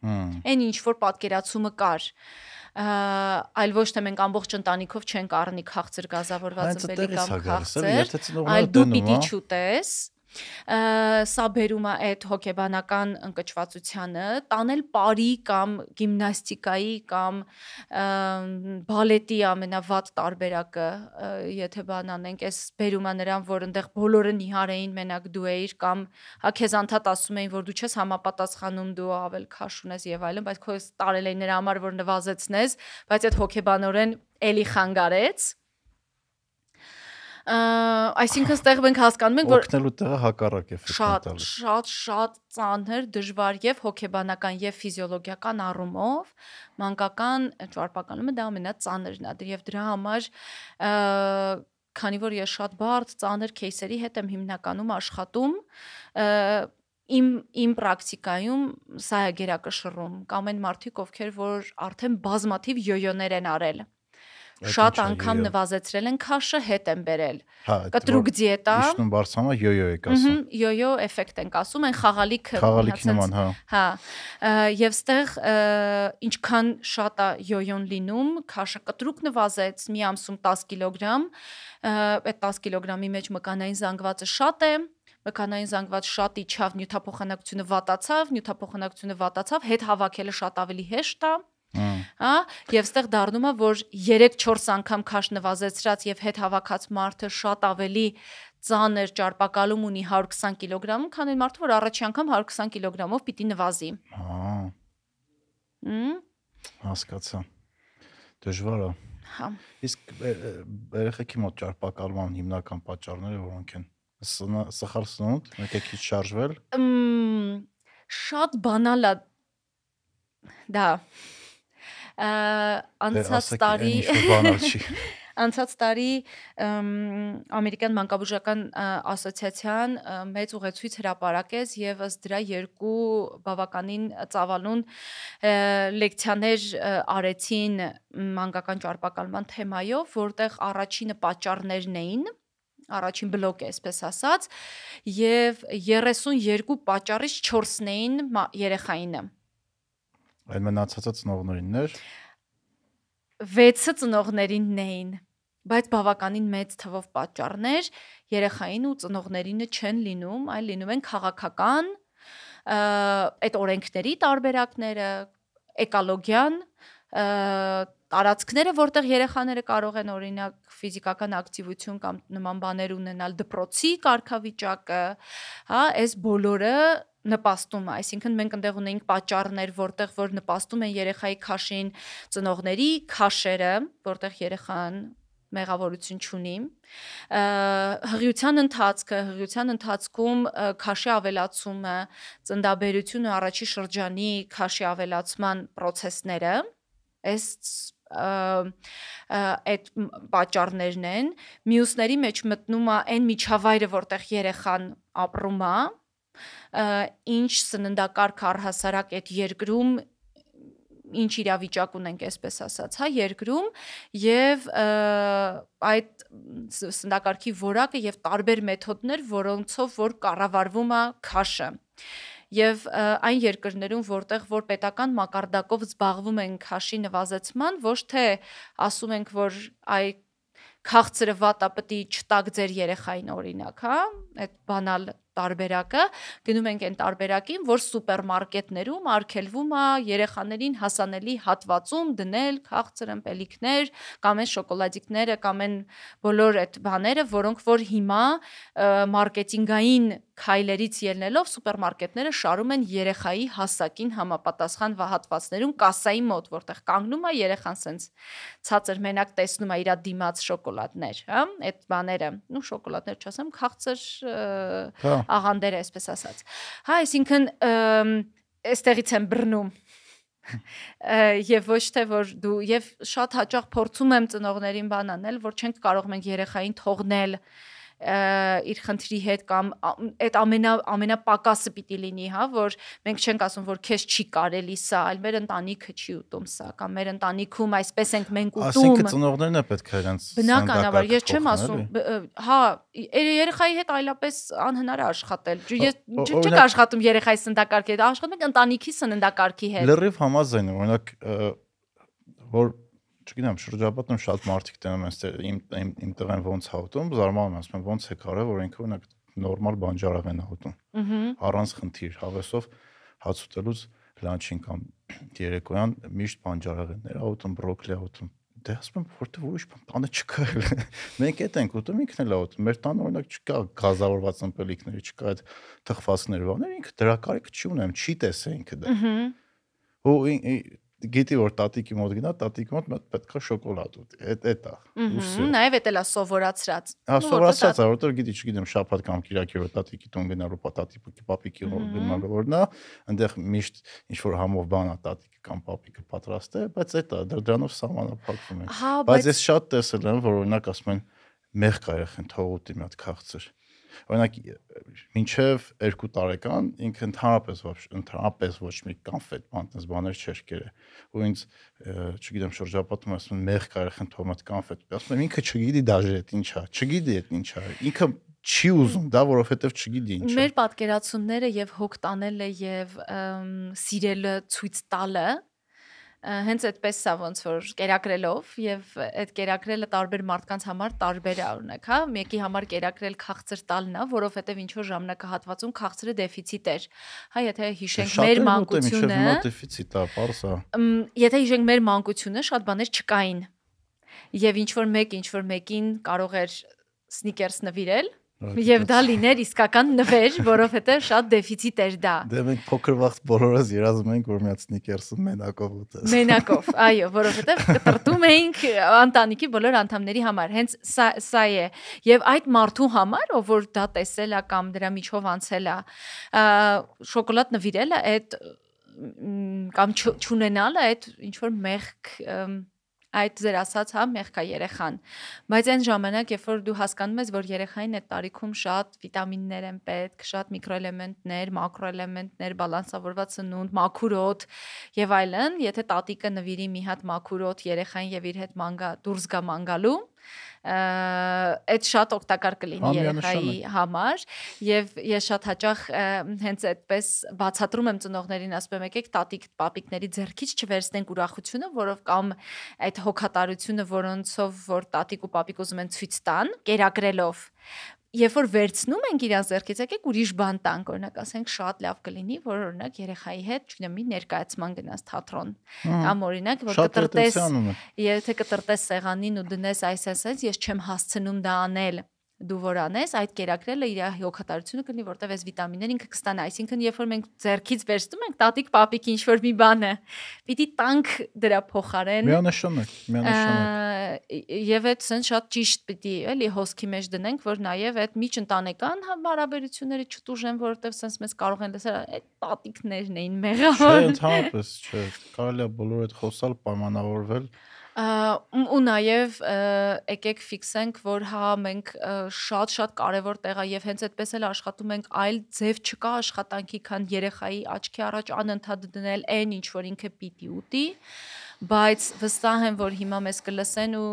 Այն ինչ որ պատկերացումը կար այլ ոչ թե մենք ամբողջ ընտանիքով չենք առնի քաղցր գազավորված ըմպելի կամ քաղցր, հա այլ դու պիտի ճուտես, հա։ Սա բերում է այդ հոգեբանական ընկճվածությանը, տանել բարի կամ գիմնաստիկայի կամ բալետի ամենավատ տարբերակը, եթե բան անենք, այս բերում է նրան, որ այնտեղ բոլորը նիհարային մենակ դու էիր կամ հա, քեզ անդադ ասում էին, որ դու չես համապատասխանում, դու ավել քաշ ունես եւ այլն, բայց քո տարել էին նրա համար, որ նվազեցնես, բայց այդ հոգեբանորեն էլի խանգարեց այսինքն ստեղ մենք հասկանում ենք որ օգնելու տեղը հակառակ է շատ շատ շատ ծանր դժվար եւ հոգեբանական եւ ֆիզիոլոգիական առումով մանկական ճարպականումը դա ամենածանրն է եւ դրա համար քանի որ ես շատ բարդ ծանր кейսերի հետ եմ հիմնականում աշխատում իմ իմ պրակտիկայում սա է գերակշռում կամ այն մարդիկ ովքեր որ արդեն բազմաթիվ յոյոներ են արել շատ անգամ նվազեցրել են քաշը, հետ են բերել։ հա, Կտրուկ դիետա։ Իշտում բարձանա յոյո եք ասում։ Ուհ, յոյո էֆեկտ են ասում, են խաղալիք խաղալիք նման, հա։ Հա։ Եվ ստեղ ինչքան շատ է յոյոն լինում, քաշը կտրուկ նվազեց մի ամսում 10 կիլոգրամ, այդ 10 կիլոգրամի մեջ մկանային զանգվածը շատ է մկանային զանգված շատ իջավ, նյութափոխանակությունը վատացավ, նյութափոխանակությունը վատացավ, հետ հավաքելը շատ ավելի հեշտ է։ հա, Հա, եւ ստեղ դառնում է, որ 3-4 անգամ քաշ նվազեցրած եւ հետ հավաքած մարդը շատ ավելի ծանր ճարպակալում ունի 120 կիլոգրամ, քան այն մարդը, որ առաջի անգամ 120 կիլոգրամով պիտի նվազի։ Հա։ Հմ։ Հասկացա։ Դժվար է։ Հա։ Իսկ երեխեքի մոտ ճարպակալման հիմնական պատճառները որոնք են։ Սխալ սնունդ, մեկը քիչ շարժվել։ Շատ բանալ է։ Դա Դե, <laughs> անցած տարի անցած տարի ամերիկյան մանկաբուժական ասոցիացիան մեծ ուղեցույց հրապարակեց եւ ըստ դրա երկու բավականին ծավալուն լեկցիաներ արեցին մանկական ճարպակալման թեմայով, որտեղ առաջինը պատճառներն էին առաջին բլոկը, այսպես ասած, եւ 32 պատճառից 4-ն էին երեխայինը Այն մնացածը ծնողներինն էր։ 6-ը ծնողներինն էին, բայց բավականին մեծ թվով պատճառներ երեխային ու ծնողներինը չեն լինում, այլ լինում են քաղաքական այդ օրենքների տարբերակները, էկոլոգիան տարածքները, որտեղ երեխաները կարող են օրինակ ֆիզիկական ակտիվություն կամ նման բաներ ունենալ, դպրոցի կարգավիճակը, հա, այս բոլորը նպաստում է, այսինքն մենք այնտեղ ունենք պատճառներ, որտեղ որ նպաստում են երեխայի քաշին, ծնողների քաշերը, որտեղ երեխան մեղավորություն չունի։ Հղիության ընթացքը, հղիության ընթացքում քաշի ավելացումը, ծնդաբերությունը առաջի շրջանի քաշի ավելացման process-ները, այս այդ պատճառներն են։ Մյուսների մեջ մտնում է այն միջավայրը, որտեղ երեխան ապրում է, ինչ սննդակարգ առհասարակ այդ երկրում ինչ իրավիճակ ունենք, այսպես ասած, հա, երկրում եւ այդ սնդակարգի որակը եւ տարբեր մեթոդներ, որոնցով որ կառավարվում է քաշը եւ այն երկրներում, որտեղ որ պետական մակարդակով զբաղվում են քաշի նվազեցման, ոչ թե ասում ենք, որ այ քաղցրը վատա պետք է չտակ ձեր երեխային օրինակ, հա, այդ բանալ տարբերակը, գնում ենք այն տարբերակին, որ սուպերմարկետներում արկելվում է երեխաներին հասանելի հատվածում դնել քաղցր ըմպելիքներ կամ այն շոկոլադիկները կամ այն բոլոր այդ բաները, որոնք որ հիմա մարքեթինգային Քայլերից ելնելով սուպերմարկետները շարում են երեխայի հասակին համապատասխան վահատվածներում կասայի մոտ, որտեղ կանգնում է երեխան սենց ցածր մենակ տեսնում է իր դիմաց շոկոլադներ, հա, այդ բաները, ու շոկոլադներ չասեմ, քաղցր հա։ աղանդեր է, այսպես ասած։ Հա, այսինքն այստեղից են բռնում եւ ոչ թե որ դու եւ շատ հաճախ փորձում եմ ծնողներին բանանել, որ չենք կարող մենք երեխային թողնել, իր խնդրի հետ կամ այդ ամենա ամենապակասը պիտի լինի, հա, որ մենք չենք ասում, որ քեզ չի կարելի սա, այլ մեր ընտանիքը չի ուտում սա, կամ մեր ընտանիքում այսպես ենք մենք ուտում։ Այսինքն ծնողներն է պետք է իրենց Բնականաբար, ես չեմ ասում, հա, երեխայի հետ այլապես անհնար է աշխատել։ Ես չեք աշխատում երեխայի սննդակարգի հետ, աշխատում եք ընտանիքի սննդակարգի հետ։ Լրիվ համաձայն եմ, օրինակ որ չգիտեմ, շրջապատում շատ մարդիկ տենում են ստեր իմ իմ իմ տղեն ոնց հաուտում, զարմանում եմ, ասում եմ ոնց է կարը, որ ինքը օրինակ նորմալ բանջարավ են հաուտում։ Առանց խնդիր, հավեսով հաց ուտելուց լանչին կամ երեկոյան միշտ բանջարեղեններ հաուտում, բրոկոլի հաուտում դե ասում եմ որտեվ ուրիշ բան տանը չկա էլ <laughs> մենք էդ ենք ուտում ինքն էլ ուտում մեր տանը օրինակ չկա գազավորված ըմպելիքները չկա այդ թխվածքները բաներ ինքը դրա կարիք չի ունեմ չի տեսա ինքը դա ու գիտի որ տատիկի մոտ գնա, տատիկի մոտ պետքա շոկոլադ ուտի։ Այդ էդ է։ Ահա, նաև էդ էլա սովորացրած։ Հա, սովորացրած է, որտեղ գիտի, չգիտեմ, շաբաթ կամ կիրակի որ տատիկի տուն գնալու պատատիկի պապիկի հոր գնալորնա, այնտեղ միշտ ինչ որ համով բան է տատիկի կամ պապիկը պատրաստ է, բայց էդ է, դրանով սահմանափակվում է։ հա, Բայց ես շատ տեսել եմ, որ օրինակ ասում են մեղք արախեն թող ուտի մի հատ քաղցր։ Օրինակ մինչև 2 տարեկան ինքը ընդհանրապես ընդհանրապես ոչ մի կանֆետ բան տես բաներ չէր կերե։ Ու ինձ չգիտեմ շրջապատում ասում են մեղ կարիք ընդհանրապես կանֆետ։ Ասում եմ ինքը չգիտի դաժե այդ ինչա, չգիտի այդ ինչա։ Ինքը չի ուզում դա, որովհետև չգիտի ինչ է։ Մեր պատկերացումները եւ հոգ տանելը եւ սիրելը ցույց տալը հենց այդպես սա ոնց որ կերակրելով եւ այդ կերակրելը տարբեր մարդկանց համար տարբեր է օրինակ, հա, մեկի համար կերակրել քաղցր տալն է, որովհետեւ ինչ որ ժամանակահատվածում քաղցրը դեֆիցիտ էր։ Հա, եթե հիշենք մեր մանկությունը, դեֆիցիտ է, parsa։ Եթե հիշենք մեր մանկությունը, շատ բաներ չկային։ Եվ ինչ որ մեկ, ինչ որ մեկին կարող էր սնիկերս նվիրել, Եվ դա լիներ իսկական նվեր, <laughs> որովհետեւ շատ դեֆիցիտ էր դա։ Դե մենք փոքր վաղ բոլորս երազում ենք, որ միած սնիկերսը մենակով ուտես։ Մենակով, <laughs> այո, որովհետեւ կտրտում էինք ընտանիքի բոլոր անդամների համար։ Հենց սա, սա է։ Եվ այդ մարդու համար, ով որ դա տեսել է կամ դրա միջով անցել է, շոկոլադ նվիրելը այդ կամ չունենալը այդ ինչ որ մեղք այդ ձեր ասած հա մեղքա երեխան բայց այն ժամանակ երբ որ դու հասկանում ես որ երեխային այդ տարիքում շատ վիտամիններ են պետք շատ միկրոէլեմենտներ մակրոէլեմենտներ բալանսավորված սնունդ մաքուրոտ եւ այլն եթե տատիկը նվիրի մի հատ մաքուրոտ երեխային եւ իր հետ մանգա դուրս գա մանգալու այդ շատ օգտակար կլինի հա, երեխայի համար եւ ես շատ հաճախ հենց այդպես բացատրում եմ ծնողներին ասում եմ եկեք տատիկ պապիկների ձեռքից չվերցնենք ուրախությունը որով կամ այդ հոգատարությունը որոնցով որ տատիկ ու պապիկ ուզում են ցույց տան կերակրելով երբ որ վերցնում ենք իրանց ձեռքից, եկեք ուրիշ բան տանք, օրինակ ասենք շատ լավ կլինի, որ օրինակ երեխայի հետ, չգիտեմ, մի ներկայացման գնաս թատրոն, հա, կամ օրինակ որ կտրտես, եթե կտրտես սեղանին ու դնես այս այս այս, ես չեմ հասցնում դա անել, դու որ անես, այդ կերակրելը իր հոգատարությունը կլինի, որտեվ այս վիտամինները ինքը կստանա, այսինքն երբ որ մենք ձերքից վերցնում ենք, տատիկ պապիկ ինչ որ մի բան է, պիտի տանք դրա փոխարեն։ Միանշանակ, միանշանակ։ Եվ այդ ցեն շատ ճիշտ պիտի էլի հոսքի մեջ դնենք, որ նաև այդ միջընտանեկան հա, հարաբերությունները չտուժեն, որովհետև ցենց մեզ կարող են լսել այդ տատիկներն էին մեղավոր։ Չէ, ընդհանրապես չէ, կարելի է բոլոր այդ խոսալ պայմանավորվել ու նաև եկեք ֆիքսենք, որ հա մենք շատ-շատ կարևոր տեղ է եւ հենց այդպես էլ աշխատում ենք, այլ ձև չկա աշխատանքի, քան երեխայի աչքի առաջ անընդհատ դնել այն ինչ որ ինքը պիտի ուտի, բայց վստահ եմ, որ հիմա մեզ կլսեն ու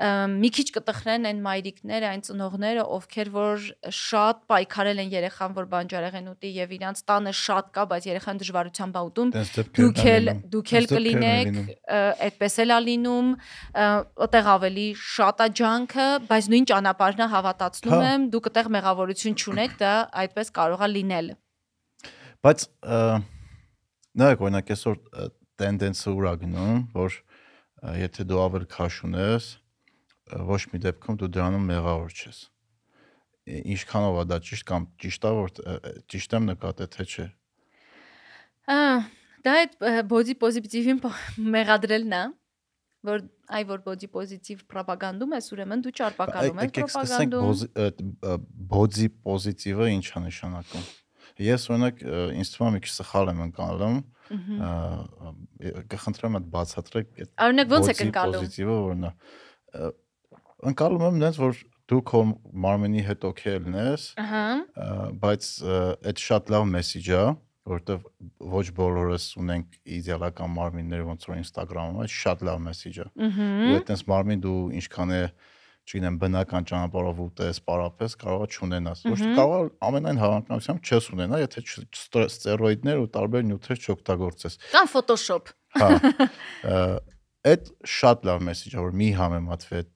մի քիչ կտխրեն այն մայրիկները, այն ծնողները, ովքեր որ շատ պայքարել են երեխան, որ բանջարեղեն ուտի եւ իրանց տանը շատ կա, բայց երեխան դժվարությամբ ա ուտում։ Դուք էլ դուք էլ կլինեք, այդպես էլ ա լինում, այդտեղ ավելի շատ ա ջանքը, բայց նույն ճանապարհն ա հավատացնում հա։ եմ, դուք այդտեղ մեղավորություն չունեք, դա այդպես կարող ա լինել։ Բայց նայեք, օրինակ այսօր տենդենսը ուր ա գնում, որ եթե դու ավել քաշ ունես, ոչ մի դեպքում դու դրանում մեղավոր չես։ Ինչքանով է դա ճիշտ կամ ճիշտ է որ ճիշտ եմ նկատել թե չէ։ Ահա դա այդ բոդի պոզիտիվին մեղադրելն է որ այ որ բոդի պոզիտիվ ռոպագանդում ես ուրեմն դու ճարպակալում ես ռոպագանդում։ Բոդի պոզիտիվը ինչ է նշանակում։ Ես օրինակ ինձ թվում է մի քիչ սխալ եմ ընկալում, կխնդրեմ այդ բացատրեք այդ օրինակ ո՞նց է կնկալում։ Պոզիտիվը որն է ընկալում եմ դες որ դու քո մարմնի հետ օքելն ես։ Ահա։ Բայց այդ շատ լավ մեսեջ է, որտեվ ոչ բոլորս ունենք իդեալական մարմիններ, ոնց որ Instagram-ում է, շատ լավ մեսեջ է։ Ահա։ Ու այտենց մարմին դու ինչքան է չգիտեմ բնական ճանապարհով ուտես, պարապես կարողա չունենաս։ Ոչ թե կարող ամենայն հավանականությամբ չես ունենա, եթե ստերոիդներ ու տարբեր նյութեր չօգտագործես։ Կամ Photoshop։ Հա։ <laughs> Այդ շատ լավ մեսեջ որ մի համեմատվի այդ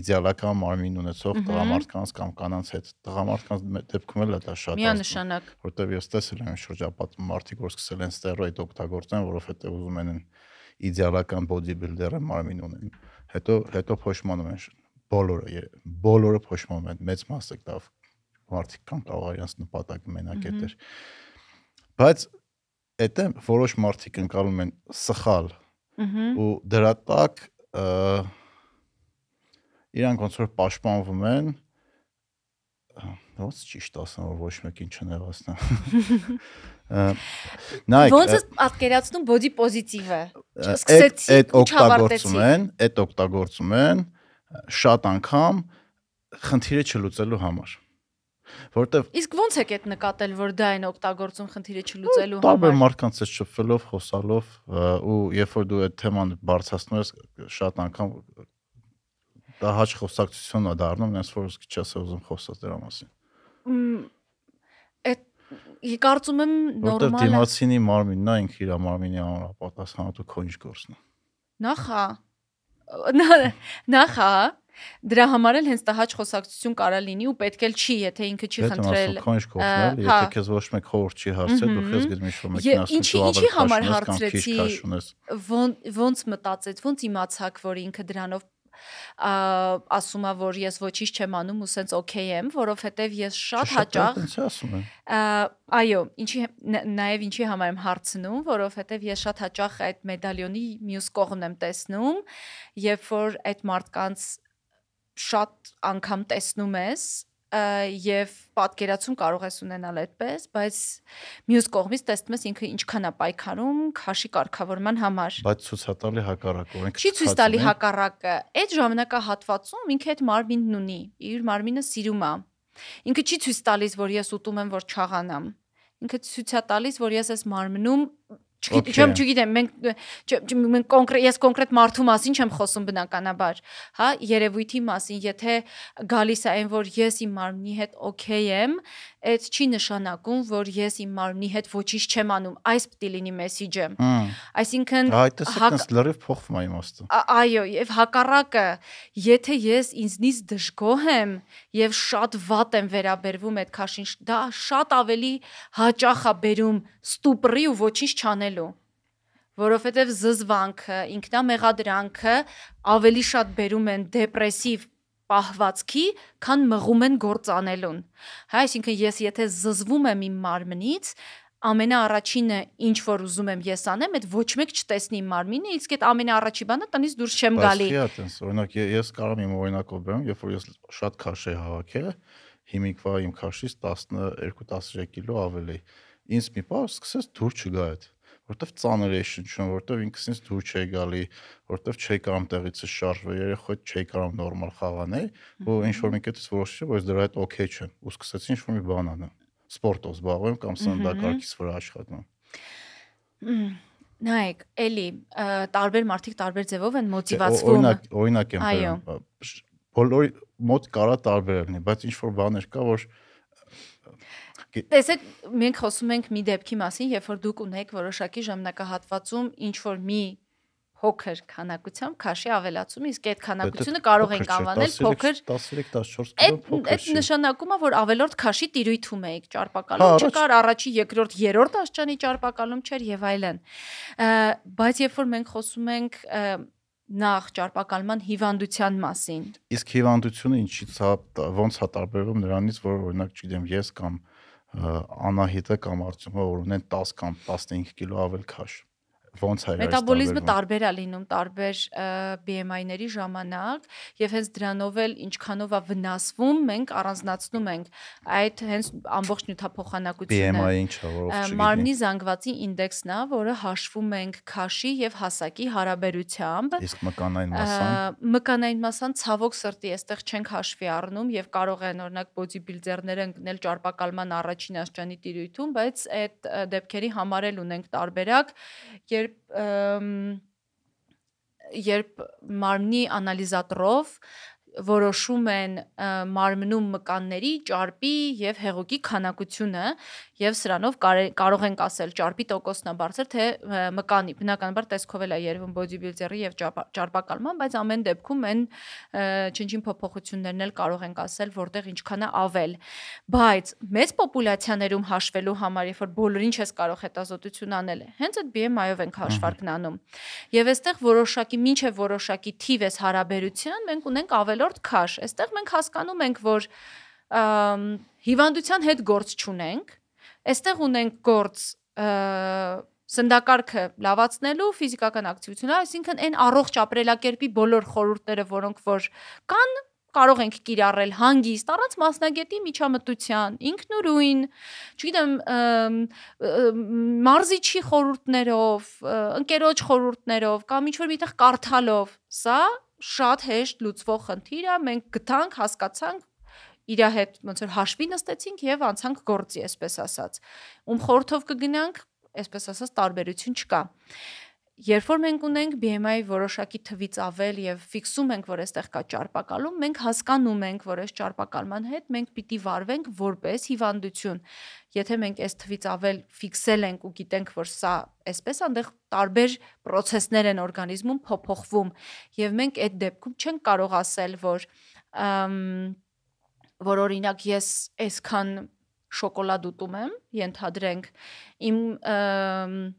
իդեալական մարմին ունեցող տղամարդկանց կամ կանանց հետ։ Տղամարդկանց դե- դեպքում էլ է դա շատ միանշանակ, որտեվ ես տեսել եմ շրջապատ մարդիկ որ սկսել են ստերոիդ օգտագործել, որովհետեւ ուզում են իդեալական bodybuilder-ը մարմին ունեն։ Հետո հետո փոշմանում են բոլորը բոլորը փոշմանում են մեծ մասը դավ մարդիկ կան կարող իրենց նպատակը մենակ էտեր բայց այդտեղ որոշ մարդիկ ընկալում են սխալ ու դրա տակ իրանք ոնց որ պաշտպանվում են ոնց ճիշտ ասեմ որ ոչ մեկին չնեղացնեմ <laughs> նայեք ոնց ես պատկերացնում բոդի պոզիտիվը սկսեցի այդ օգտագործում են այդ օգտագործում են շատ անգամ խնդիրը չլուծելու համար որովհետև Իսկ ո՞նց եք այդ նկատել, որ դա են օգտագործում խնդիրը չլուծելու համար։ Տարբեր մարդկանց հետ շփվելով, խոսալով ու երբ որ դու այդ թեման բարձրացնում ես, շատ անգամ դա հաճ խոսակցությունն է դառնում, այնպես որ ես չես ուզում խոսած դրա մասին։ Այդ կարծում եմ նորմալ է։ Որտեվ դիմացինի մարմինն է, ինքը իր մարմինի համար պատասխանատու հա, քո ինչ գործն է։ Նախա։ Նախա։ հա։ Դրա համար էլ հենց տհաճ խոսակցություն կարա լինի ու պետք էլ չի, եթե ինքը չի խնդրել։ հա։ Եթե քեզ ոչ մեկ խորհուրդ չի հարցել, դու քեզ գտնում ես որ մեկին ասում ինչի ինչի համար հարցրեցի։ Ոնց մտածեց, ոնց իմացաք, որ ինքը դրանով ասում է որ ես ոչինչ չեմ անում ու սենց օքեյ եմ որովհետև ես շատ հաճախ ասում եմ հա։ այո ինչի նաև ինչի համար եմ հարցնում որովհետև ես շատ հաճախ այդ մեդալյոնի մյուս կողմն եմ տեսնում երբ որ այդ մարդկանց շատ անգամ տեսնում ես եւ պատկերացում կարող ես ունենալ այդպես, բայց մյուս կողմից տեսնում ես ինքը ինչքան է պայքարում քաշի կարգավորման համար։ Բայց ցույց է տալի հակառակը, ինքը Չի ցույց տալի հակառակը։ Այդ ժամանակահատվածում ինքը այդ մարմինն ունի, իր մարմինը սիրում է։ Ինքը չի ցույց տալիս, որ ես ուտում եմ, որ չաղանամ։ Ինքը ցույց է տալիս, որ ես այս մարմնում Չգիտեմ, չեմ չգիտեմ, մենք մենք կոնկրետ ես կոնկրետ մարդու մասին չեմ խոսում բնականաբար, հա, երևույթի մասին, եթե գալիս է այն, որ ես իմ մարմնի հետ օքեյ եմ, այդ չի նշանակում, որ ես իմ մարմնի հետ ոչինչ չեմ անում, այս պիտի լինի մեսիջը։ Այսինքն հայտեսից լրիվ փոխվում է իմաստը։ Այո, եւ հակառակը, եթե ես ինձնից դժգոհ եմ եւ շատ վատ եմ վերաբերվում այդ քաշին, դա շատ ավելի հաճախ է բերում ստուպրի ու ոչինչ չանելու որովհետև զզվանքը, ինքնամեղադրանքը ավելի շատ բերում են դեպրեսիվ պահվածքի, քան մղում են գործանելուն։ Հա, այսինքն ես եթե զզվում եմ իմ մարմնից, ամենաառաջինը ինչ որ ուզում եմ ես անեմ, այդ ոչ մեկ չտեսնի մարմինը, իսկ այդ ամենաառաջի բանը տնից դուրս չեմ գալի։ Բայց դա օրինակ ես կարող եմ օրինակով բերեմ, երբ որ ես շատ քաշ եի հավաքել, հիմիկվա իմ քաշից 12-13 կիլո ավելի։ Ինձ մի բան սկսեց դուր չգա այդ որտեվ ծանր է շնչում, որտեվ ինքս ինձ դուր չի գալի, որտեվ չի կարող տեղիցս շարժվել, երեխոյդ չի կարող նորմալ խաղանել, որ ինչ որ մի կետից որոշեցի, որ ես դրա հետ օքեյ չեմ, ու սկսեցի ինչ որ մի բան անել։ Սպորտով զբաղվում կամ սննդակարգից վրա աշխատում։ Նայեք, էլի տարբեր մարդիկ տարբեր ձևով են մոտիվացվում։ Օրինակ, օրինակ եմ բերում։ Բոլորի մոտ կարա տարբեր լինի, բայց ինչ որ բաներ կա, որ Տեսեք, մենք խոսում ենք մի դեպքի մասին, երբ որ դուք ունեք որոշակի ժամանակահատվածում ինչ որ մի փոքր քանակությամբ քաշի ավելացում, իսկ այդ քանակությունը կարող ենք անվանել փոքր 13-14 կիլո։ Այդ նշանակումը, որ ավելորդ քաշի տիրույթում էիք, ճարպակալում հա, չկար, առաջի, երկրորդ, երրորդ աշճանի ճարպակալում չէր եւ այլն։ Բայց երբ որ մենք խոսում ենք նախ ճարպակալման հիվանդության մասին։ Իսկ հիվանդությունը ինչի՞ց է, հա- ո՞նց է հա տարբերվում նրանից, որ օրինակ, չգիտեմ, ես կամ անահիտը կամ արդյունքը որ ունեն 10 կամ 15 կիլո ավել քաշ ոնց հայ մետաբոլիզմը տարբեր է լինում տարբեր BMI-ների ժամանակ եւ հենց դրանով էլ ինչքանով է վնասվում մենք առանձնացնում ենք այդ հենց ամբողջ նյութափոխանակությունը BMI-ը ինչ է որով մարմնի զանգվածի ինդեքսն է որը հաշվում ենք քաշի եւ հասակի հարաբերությամբ իսկ մկանային մասան մկանային մասան ցավոք սրտի այստեղ չենք հաշվի առնում եւ կարող են օրինակ բոդիբիլդերները ընկնել ճարպակալման առաջին աստիճանի տիրույթում բայց այդ դեպքերի համար էլ ունենք տարբերակ եր երբ երբ մարմնի անալիզատորով որոշում են մարմնում մկանների, ճարպի եւ հեղուկի քանակությունը եւ սրանով կարող ենք ասել ճարպի տոկոսն է բարձր թե մկանի։ Բնականաբար տեսքով էլ է երևում bodybuilder-ի եւ ճարպակալման, բայց ամեն դեպքում այն չնչին փոփոխություններն էլ կարող ենք ասել, որտեղ ինչքան է ավել։ Բայց մեծ պոպուլյացիաներում հաշվելու համար, երբ որ բոլորին չես կարող հետազոտություն անել, հենց այդ BMI-ով ենք հաշվարկն անում։ Եվ այստեղ որոշակի, ոչ թե որոշակի թիվ էս հարաբերության, մենք ունենք ավել ելորդ քաշ, այստեղ մենք հասկանում ենք, որ հիվանդության հետ գործ չունենք, այստեղ ունենք գործ սնդակարգը լավացնելու ֆիզիկական ակտիվությունը, այսինքն այն առողջ ապրելակերպի բոլոր խորհուրդները, որոնք որ կան, կարող ենք կիրառել հանգիստ առանց մասնագետի միջամտության, ինքնուրույն, չգիտեմ, մարզիչի խորհուրդներով, ընկերոջ խորհուրդներով կամ ինչ որ միտեղ կարդալով, սա շատ հեշտ լուծվող խնդիր է, մենք գտանք, հասկացանք, իր հետ ոնց որ հաշվի նստեցինք եւ անցանք գործի, այսպես ասած։ Ում խորթով կգնանք, այսպես ասած, տարբերություն չկա։ Երբ որ մենք ունենք BMI-ի որոշակի թվից ավել եւ ֆիքսում ենք, որ այստեղ կա ճարպակալում, մենք հասկանում ենք, որ այս ճարպակալման հետ մենք պիտի վարվենք որպես հիվանդություն։ Եթե մենք այս թվից ավել ֆիքսել ենք ու գիտենք, որ սա այսպես այնտեղ տարբեր process-ներ են օրգանիզմում փոփոխվում եւ մենք այդ դեպքում չենք կարող ասել, որ որ օրինակ ես այսքան շոկոլադ ուտում եմ, ենթադրենք իմ և,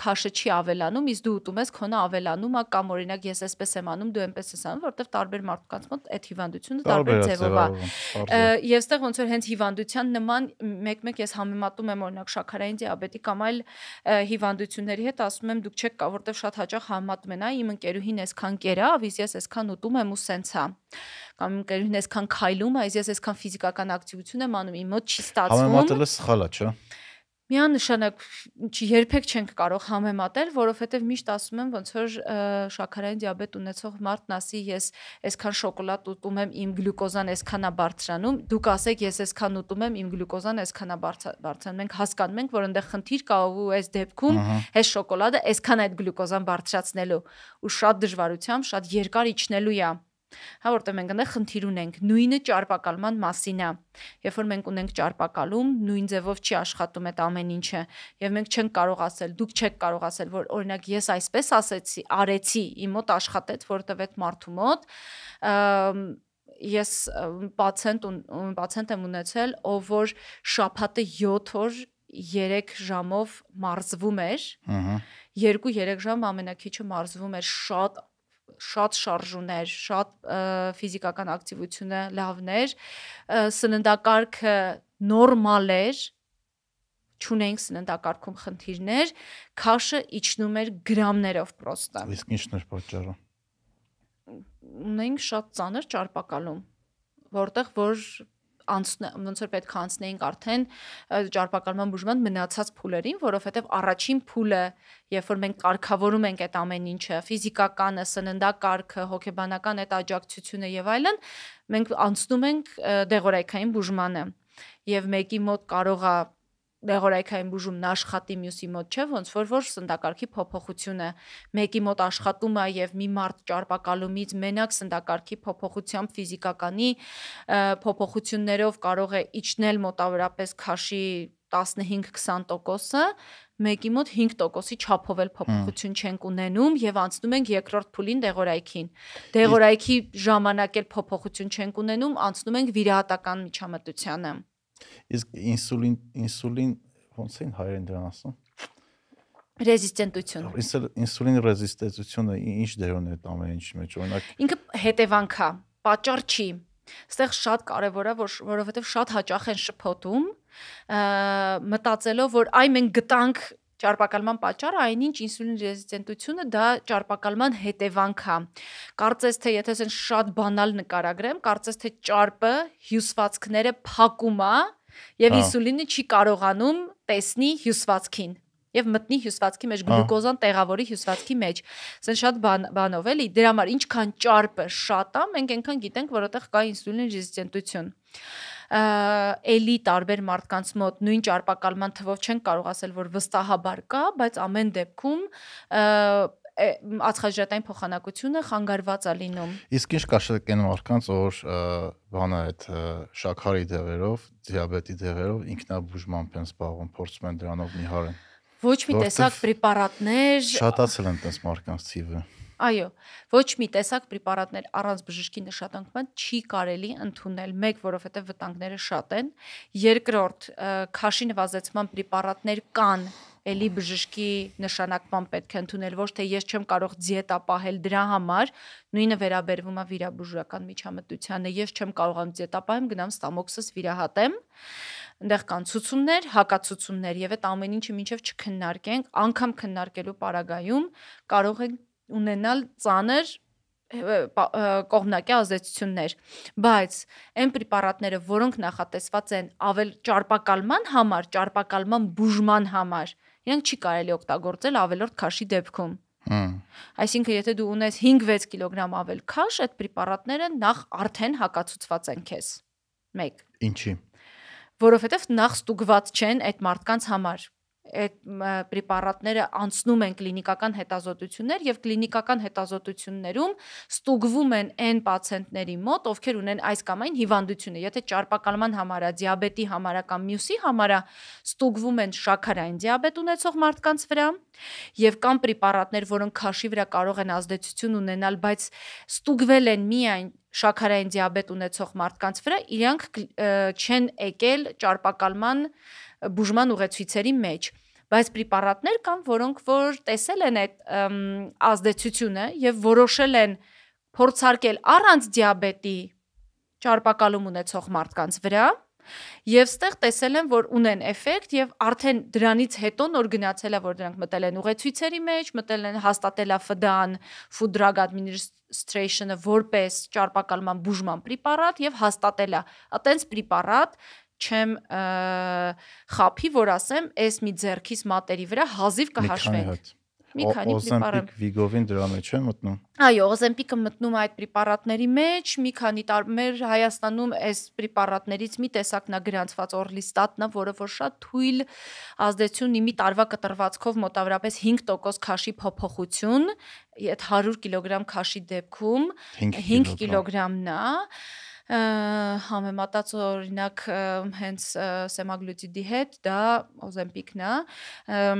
քաշը չի ավելանում, իսկ դու ուտում ես, քոնը ավելանում է կամ օրինակ ես այսպես եմ անում, դու այնպես ես անում, որովհետև տարբեր մարդկանց մոտ այդ հիվանդությունը տարբեր ձևով է։ Եվ ստեղ ոնց որ հենց հիվանդության նման մեկ-մեկ ես համեմատում եմ օրինակ շաքարային դիաբետի կամ այլ հիվանդությունների հետ, ասում եմ դուք չեք կա, որովհետև շատ հաճախ համատում են, իմ ընկերուհին այսքան կերա, իսկ ես այսքան ուտում եմ ու սենցա կամ իմ կերուն այսքան քայլում, այս ես այսքան ֆիզիկական ակտիվություն եմ անում, իմ մոտ չի ստացվում։ Համեմատելը սխալ է, չէ՞ միանշանակ երբեք չենք կարող համեմատել, որովհետև միշտ ասում եմ ոնց որ շաքարային դիաբետ ունեցող մարդն ասի ես այսքան շոկոլադ ուտում եմ, իմ գլյուկոզան այսքան է բարձրանում, դուք ասեք ես այսքան ուտում եմ, իմ գլյուկոզան այսքան է բարձրանում։ Մենք հասկանում ենք, որ այնտեղ խնդիր կա ու այս դեպքում այս շոկոլադը այսքան այդ գլյուկոզան բարձրացնելու ու շատ դժվարությամբ, շատ երկար իջնելու է Հա որտեղ մենք այնտեղ խնդիր ունենք, նույնը ճարպակալման մասին է։ Երբ որ մենք ունենք ճարպակալում, նույն ձևով չի աշխատում այդ ամեն ինչը, եւ մենք չենք կարող ասել, դուք չեք կարող ասել, որ օրինակ ես այսպես ասեցի, արեցի, իմ մոտ աշխատեց, որտեղ այդ մարդու մոտ ես պացիենտ պացիենտ եմ ունեցել, ով որ շաբաթը 7 օր 3 ժամով մարզվում էր։ Ահա 2-3 ժամ ամենակիչը մարզվում էր շատ շատ շարժուներ, շատ ֆիզիկական ակտիվությունը լավներ, սննդակարգը նորմալ էր, չունենք սննդակարգում խնդիրներ, քաշը իջնում էր գրամներով պրոստա։ Իսկ ինչն էր պատճառը։ Ունենք շատ ծանր ճարպակալում, որտեղ որ անցնենք ոնց որ պետք է անցնեինք արդեն ճարպակալման բուժման մնացած փուլերին, որովհետև առաջին փուլը, երբ որ մենք կարգավորում ենք այդ ամեն ինչը, ֆիզիկականը, սննդակարգը, հոգեբանական այդ աջակցությունը եւ այլն, մենք անցնում ենք դեղորայքային բուժմանը։ Եվ մեկի մոտ կարող է դեղորայքային բուժումն աշխատի մյուսի մոտ չէ, ոնց որ որ սնդակարգի փոփոխություն է։ Մեկի մոտ աշխատում է եւ մի մարդ ճարպակալումից մենակ սնդակարգի փոփոխությամբ ֆիզիկականի փոփոխություններով կարող է իջնել մոտավորապես քաշի 15-20%-ը, մեկի մոտ 5%-ի չափով էլ փոփոխություն չենք ունենում եւ անցնում ենք երկրորդ փուլին դեղորայքին։ Դեղորայքի ժամանակ էլ փոփոխություն չենք ունենում, անցնում ենք վիրահատական միջամտությանը։ Իսկ ինսուլին ինսուլին ոնց են հայերեն դրան ասում։ Ռեզիստենտություն։ Ինսուլին ռեզիստենտությունը ինչ դեր ունի այդ ամեն ինչի մեջ, օրինակ։ Ինքը հետևանք է, պատճառ չի։ Այստեղ շատ կարևոր է, որ որովհետև շատ հաճախ են շփոթում մտածելով, որ այ մենք գտանք ճարպակալման պատճառը այնինչ ինսուլին ռեզիստենտությունը դա ճարպակալման հետևանք է։ Կարծես թե եթե ես շատ բանալ նկարագրեմ, կարծես թե ճարպը հյուսվածքները փակում է եւ հա։ ինսուլինը չի կարողանում տեսնի հյուսվածքին եւ մտնի հյուսվածքի մեջ գլյուկոզան տեղավորի հյուսվածքի մեջ։ Սեն շատ բան բանով էլի դրա համար ինչքան ճարպը շատ է, մենք այնքան գիտենք, որ այդտեղ կա ինսուլին ռեզիստենտություն էլի տարբեր մարդկանց մոտ նույն ճարպակալման թվով չեն կարող ասել, որ վստահաբար կա, բայց ամեն դեպքում ածխաջրատային փոխանակությունը խանգարված է լինում։ Իսկ ինչ կաշկեն մարդկանց, որ բանը այդ շաքարի դեղերով, դիաբետի դեղերով ինքնաբուժմամբ են զբաղվում, փորձում են դրանով նիհարեն ոչ մի տեսակ պրեպարատներ շատացել են տես մարկանց ցիվը այո ոչ մի տեսակ պրեպարատներ առանց բժշկի նշանակման չի կարելի ընդունել մեկ որովհետև վտանգները շատ են երկրորդ քաշի նվազեցման պրեպարատներ կան էլի բժշկի նշանակման պետք է ընդունել ոչ թե ես չեմ կարող դիետա պահել դրա համար նույնը վերաբերվում է վիրաբուժական միջամտությանը ես չեմ կարողանում դիետա պահեմ գնամ ստամոքսս վիրահատեմ Այնտեղ կան ցուցումներ, հակացուցումներ եւ այդ ամեն ինչը մինչեւ չքննարկենք, անգամ քննարկելու պարագայում կարող են ունենալ ծանր կողմնակի ազդեցություններ, բայց այն պրեպարատները, որոնք նախատեսված են ավել ճարպակալման համար, ճարպակալման բուժման համար, իրենք չի կարելի օգտագործել ավելորդ քաշի դեպքում։ Այսինքն եթե դու ունես 5-6 կիլոգրամ ավել քաշ, այդ պրեպարատները նախ արդեն հակացուցված են քեզ։ 1 Ինչի որովհետև նախ ստուգված չեն այդ մարդկանց համար այդ պրեպարատները անցնում են կլինիկական հետազոտություններ եւ կլինիկական հետազոտություններում ստուգվում են այն պացիենտների մոտ, ովքեր ունեն այս կամ այն հիվանդությունը։ Եթե ճարպակալման համար, դիաբետի համար կամ մյուսի համար ստուգվում են շաքարային դիաբետ ունեցող մարդկանց վրա եւ կամ պրեպարատներ, որոնք քաշի վրա կարող են ազդեցություն ունենալ, բայց ստուգվել են միայն շաքարային դիաբետ ունեցող մարդկանց վրա, իրանք չեն եկել ճարպակալման բուժման ուղեցույցերի մեջ բայց պրեպարատներ կան, որոնք որ տեսել են այդ ազդեցությունը եւ որոշել են փորձարկել առանց դիաբետի ճարպակալում ունեցող մարդկանց վրա Եվ ստեղ տեսել են, որ ունեն էֆեկտ եւ արդեն դրանից հետո նոր գնացել է, որ դրանք մտել են ուղեցույցերի մեջ, մտել են հաստատել ԱՖԴԱ-ն, Food Drug Administration-ը որպես ճարպակալման բուժման պրեպարատ եւ հաստատել է։ Ատենց պրեպարատ, չեմ խափի, որ ասեմ, այս մի зерքիս մատերի վրա հազիվ կհաշվենք։ Մի քանի պրեպարատ։ Օզեմպիկ Վիգովին դրա մեջ է մտնում։ Այո, Օզեմպիկը մտնում է այդ պրեպարատների մեջ, մի քանի տարբեր Հայաստանում այս պրեպարատներից մի տեսակն է գրանցված Օրլիստատն, որը որ շատ թույլ ազդեցություն ունի մի տարվա կտրվածքով մոտավորապես 5% քաշի փոփոխություն, այդ 100 կիլոգրամ քաշի դեպքում 5 կիլոգրամն է։ կիլոգրամ համեմատած օրինակ հենց սեմագլյուտիդի հետ դա օզեմպիկն է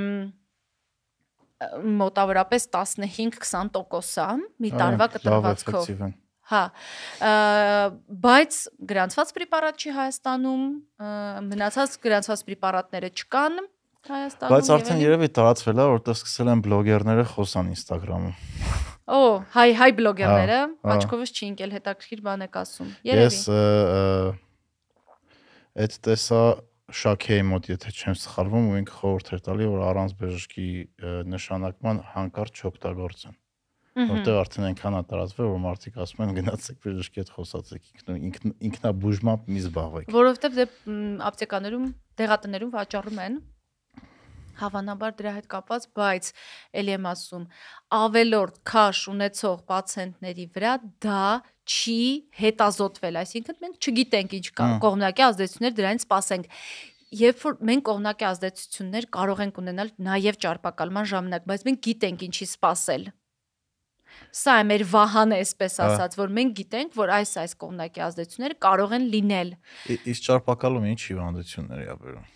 մոտավորապես 15-20% է մի տարվա կտրվածքով։ Հա։ Բայց գրանցված պրեպարատ չի Հայաստանում, մնացած գրանցված պրեպարատները չկան Հայաստանում։ Բայց արդեն երևի տարածվել է, որտեղ սկսել են բլոգերները խոսան Instagram-ում։ Օ, հայ հայ բլոգերները աչքովս չի ընկել, հետաքրքիր բան եք ասում։ Երևի։ Ես այդ տեսա Շաքեի մոտ, եթե չեմ սխալվում, ու ինքը խորհուրդ էր տալի, որ առանց բժշկի նշանակման հանկարծ չօգտագործեն։ Որտեղ արդեն այնքան է տարածվել, որ մարդիկ ասում են գնացեք բժշկի հետ խոսացեք, ինքն ինքնաբուժմամբ մի զբաղվեք։ Որովհետև դե ապտեկաներում, դեղատներում վաճառում են հավանաբար դրա հետ կապված, բայց ելի եմ ասում, ավելորդ քաշ ունեցող պացիենտների վրա դա չի հետազոտվել, այսինքն մենք չգիտենք ինչ կա, կողմնակի ազդեցություններ դրանից սպասենք երբ որ մենք կողմնակի ազդեցություններ կարող ենք ունենալ նաև ճարպակալման ժամանակ, բայց մենք գիտենք ինչի սпасել։ Սա է մեր վահանը, այսպես հա։ ասած, որ մենք գիտենք, որ այս այս կողմնակի ազդեցությունները կարող են լինել։ Իսկ ճարպակալում ինչի վանդություններ է ապերում։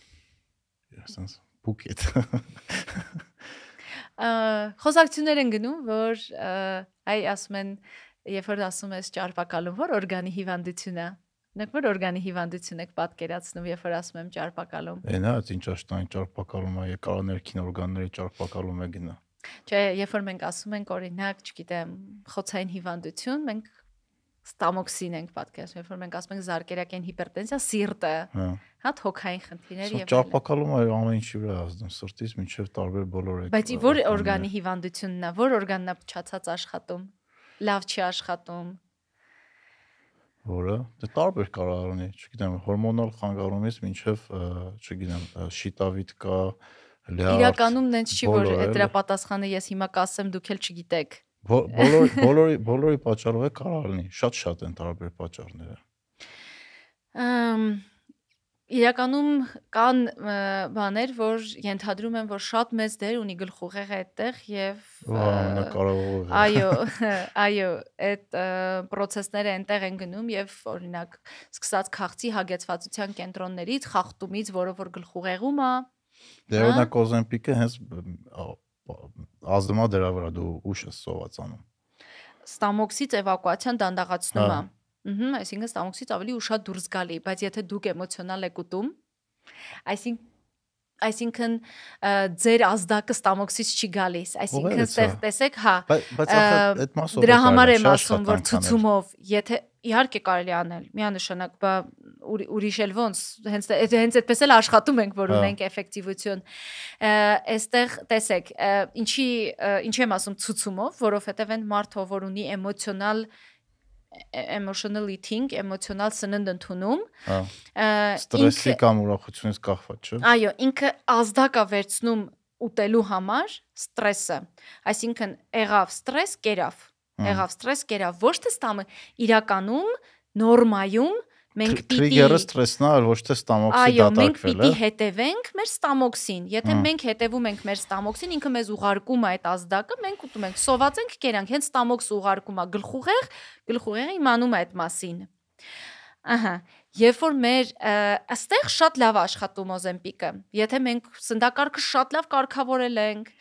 Այսպես բուկետ։ Խոսակցություններ են գնում, որ այ ասում են, երբ որ ասում ես ճարպակալում, որ օրգանի հիվանդություն է, Նեք որ օրգանի հիվանդություն եք պատկերացնում, երբ որ ասում եմ ճարպակալում։ Էնա, ինչ աշտան ճարպակալում է, եկարներքին օրգանները ճարպակալում է գնա։ Չէ, երբ որ մենք ասում ենք օրինակ, չգիտեմ, խոցային հիվանդություն, մենք ստամոքսին ենք պատկերացնում, երբ որ մենք ասում ենք զարկերակային հիպերտենզիա, սիրտը, հա, թոքային խնդիրներ եւ այլն։ Ճապակալում է ամեն ինչի վրա ազդում, սրտից մինչև տարբեր բոլոր եք։ Բայց որ օրգանի հիվանդությունն է, որ օրգանն է փչացած աշխատում, լավ չի աշխատում։ Որը դե տարբեր կարող ունի, չգիտեմ, հորմոնալ խանգարումից մինչև, չգիտեմ, շիտավիտ կա, լավ։ Իրականում նենց չի որ դրա պատասխանը ես հիմա կասեմ, դուք էլ չգիտեք Բոլորի բոլորի բոլորի պատճառով է կարող լինի, շատ-շատ են տարբեր պատճառները։ Ամ իրականում կան բաներ, որ ենթադրում են, որ շատ մեծ դեր ունի գլխուղեղը այդտեղ եւ նկարավորողը։ Այո, <laughs> այո, այդ process-ները այնտեղ են գնում եւ օրինակ սկսած քաղցի հագեցվածության կենտրոններից, խախտումից, որը որ գլխուղեղում է։ Դե հա։ օրինակ Օզեմպիկը հենց ազդումա դրա վրա դու ուշ ես սովածանում ստամոքսից էվակուացիան դանդաղացնում է Ուհ, այսինքն ստամոքսից ավելի ուշա դուրս գալի, բայց եթե դուք էմոցիոնալ եք ուտում, այսինքն այսինքն ձեր ազդակը ստամոքսից չի գալիս, այսինքն այդտեղ հա։ տեսեք, հա։ Բայց այդ մասով դրա համար եմ ասում, որ ցուցումով, եթե իհարկե կարելի անել միանշանակ բա ու, ուրիշ էլ ոնց հենց հենց այդպես էլ աշխատում ենք որ հա։ ունենք էֆեկտիվություն այստեղ տեսեք ինչի ինչի եմ ասում ցուցումով որովհետև այն մարդը որ ունի էմոցիոնալ emotional eating, էմոցիոնալ սննդ ընդունում։ հա։ Ստրեսի կամ ուրախությունից կախված, չէ՞։ Այո, ինքը ազդակա վերցնում ուտելու համար ստրեսը։ Այսինքն եղավ ստրես, կերավ Եղավ ստրես, կերա ոչ թե ստամը, իրականում նորմայում մենք պիտի Տրիգերը ստրեսն է, այլ ոչ թե ստամոքսի դատարկվելը։ Այո, մենք պիտի հետևենք մեր ստամոքսին։ Եթե մենք հետևում ենք մեր ստամոքսին, ինքը մեզ ուղարկում է այդ ազդակը, մենք ուտում ենք, սոված ենք, կերանք, հենց ստամոքսը ուղարկում է գլխուղեղ, գլխուղեղը իմանում է այդ մասին։ Ահա, Երբ որ մեր այստեղ շատ լավ աշխատում Օզեմպիկը, եթե մենք սնդակարգը շատ լավ կարգավորել ենք,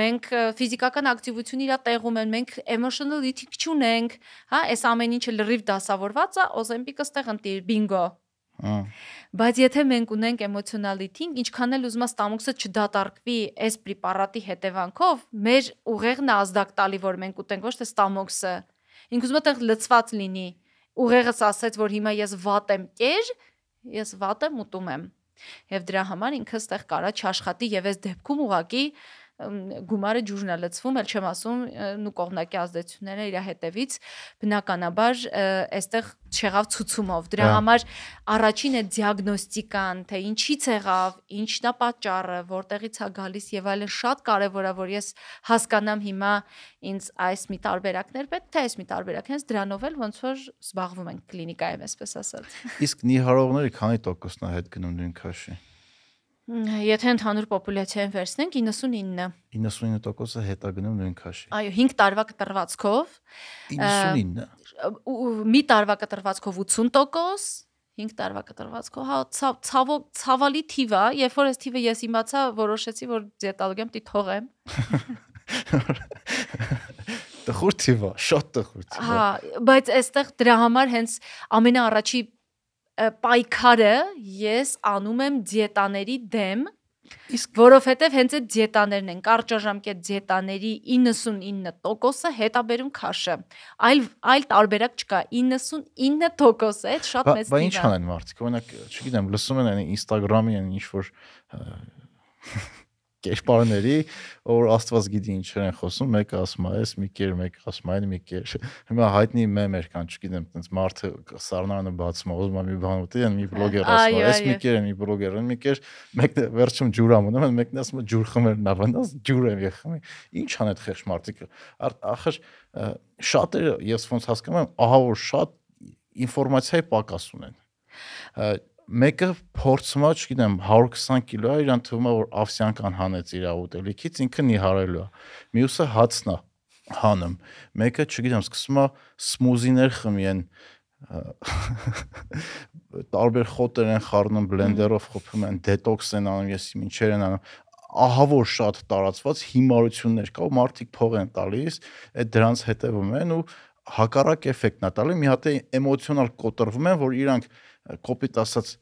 մենք ֆիզիկական ակտիվությունը իր տեղում են, մենք emotional eating չունենք, հա, այս ամեն ինչը լրիվ դասավորված է, Օզեմպիկը ստեղ ընտիր բինգո։ Բայց եթե մենք ունենք emotional eating, ինչքան էլ ուզմաս տամուկսը չդատարկվի այս պրեպարատի հետևանքով, մեր ուղեղն է ազդակ տալի, որ մենք ուտենք ոչ թե տամուկսը։ Ինքն ուզում է տեղ լծված լինի ուղեղս ասեց, որ հիմա ես վատ եմ կեր, ես վատ եմ ուտում եմ։ Եվ դրա համար ինքը ստեղ կարա չաշխատի եւ այս դեպքում ուղակի գումարը ջուրնա լցվում, ել չեմ ասում, նու կողնակի ազդեցությունները իր հետևից բնականաբար այստեղ չեղավ ցուցումով։ Դրա հա։ համար առաջին է դիագնոստիկան, թե ինչից եղավ, ինչն է պատճառը, որտեղից է գալիս եւ այլն շատ կարեւոր է, որ ես հասկանամ հիմա ինձ այս մի տարբերակներ պետք թե այս մի տարբերակ, հենց դրանով էլ ոնց որ զբաղվում ենք կլինիկայում, այսպես ասած։ Իսկ նիհարողները քանի տոկոսն է հետ գնում նույն քաշի։ Եթե ընդհանուր պոպուլյացիային վերցնենք 99-ը 99%-ը հետագնում նույն քաշի։ Այո, 5 տարվա կտրվածքով 99 մի տարվա կտրվածքով 80%, 5 տարվա կտրվածքով հա ցավոք ցավալի թիվ է, երբ որ այս թիվը ես իմացա, որոշեցի որ դիետալոգեմ դի թողեմ։ Տխուր թիվ է, շատ տխուր թիվ է։ Հա, բայց այստեղ դրա համար հենց ամենաառաջի պայքարը ես անում եմ դիետաների դեմ Իսկ որովհետև հենց այդ դիետաներն են կարճաժամկետ դիետաների 99%-ը հետաբերում քաշը։ Այլ այլ տարբերակ չկա։ 99%-ը այդ շատ մեծ դիվան։ Բայց ի՞նչ անեն մարդիկ։ Օրինակ, չգիտեմ, լսում են այն Instagram-ի են ինչ որ կերպարների, որ Աստված գիտի ինչ են խոսում, մեկը ասում է այս, մի կեր, մեկը ասում է այն, մի կեր։ Հիմա հայտնի մեմեր կան, չգիտեմ, տենց մարդը սառնանը բացում, ուզում է մի բան ուտի, են մի բլոգեր ասում, այս մի կեր, մի բլոգեր, են մի կեր, մեկը վերջում ջուր ամնում են, մեկն ասում է ջուր խմել նա վնաս, ջուր եմ եղմի։ Ինչ ան այդ խեղճ մարդիկը։ Ախր շատերը ես ոնց հասկանում եմ, ահա որ շատ ինֆորմացիայի պակաս ունեն մեկը փորձում է, չգիտեմ, 120 կիլո է, իրան թվում է որ ավսյան կան հանեց իր ուտելիքից, ինքն իհարելու է։ Մյուսը հացն է հանում։ Մեկը, չգիտեմ, սկսում է սմուզիներ խմի են <laughs> տարբեր խոտեր են խառնում բլենդերով խփում են դետոքս են անում ես ինչեր են անում ահա որ շատ տարածված հիմարություններ կա ու մարդիկ փող են տալիս այդ դրանց հետևում են ու հակառակ էֆեկտն է տալու մի հատ էմոցիոնալ կոտրվում են որ իրանք կոպիտ ասած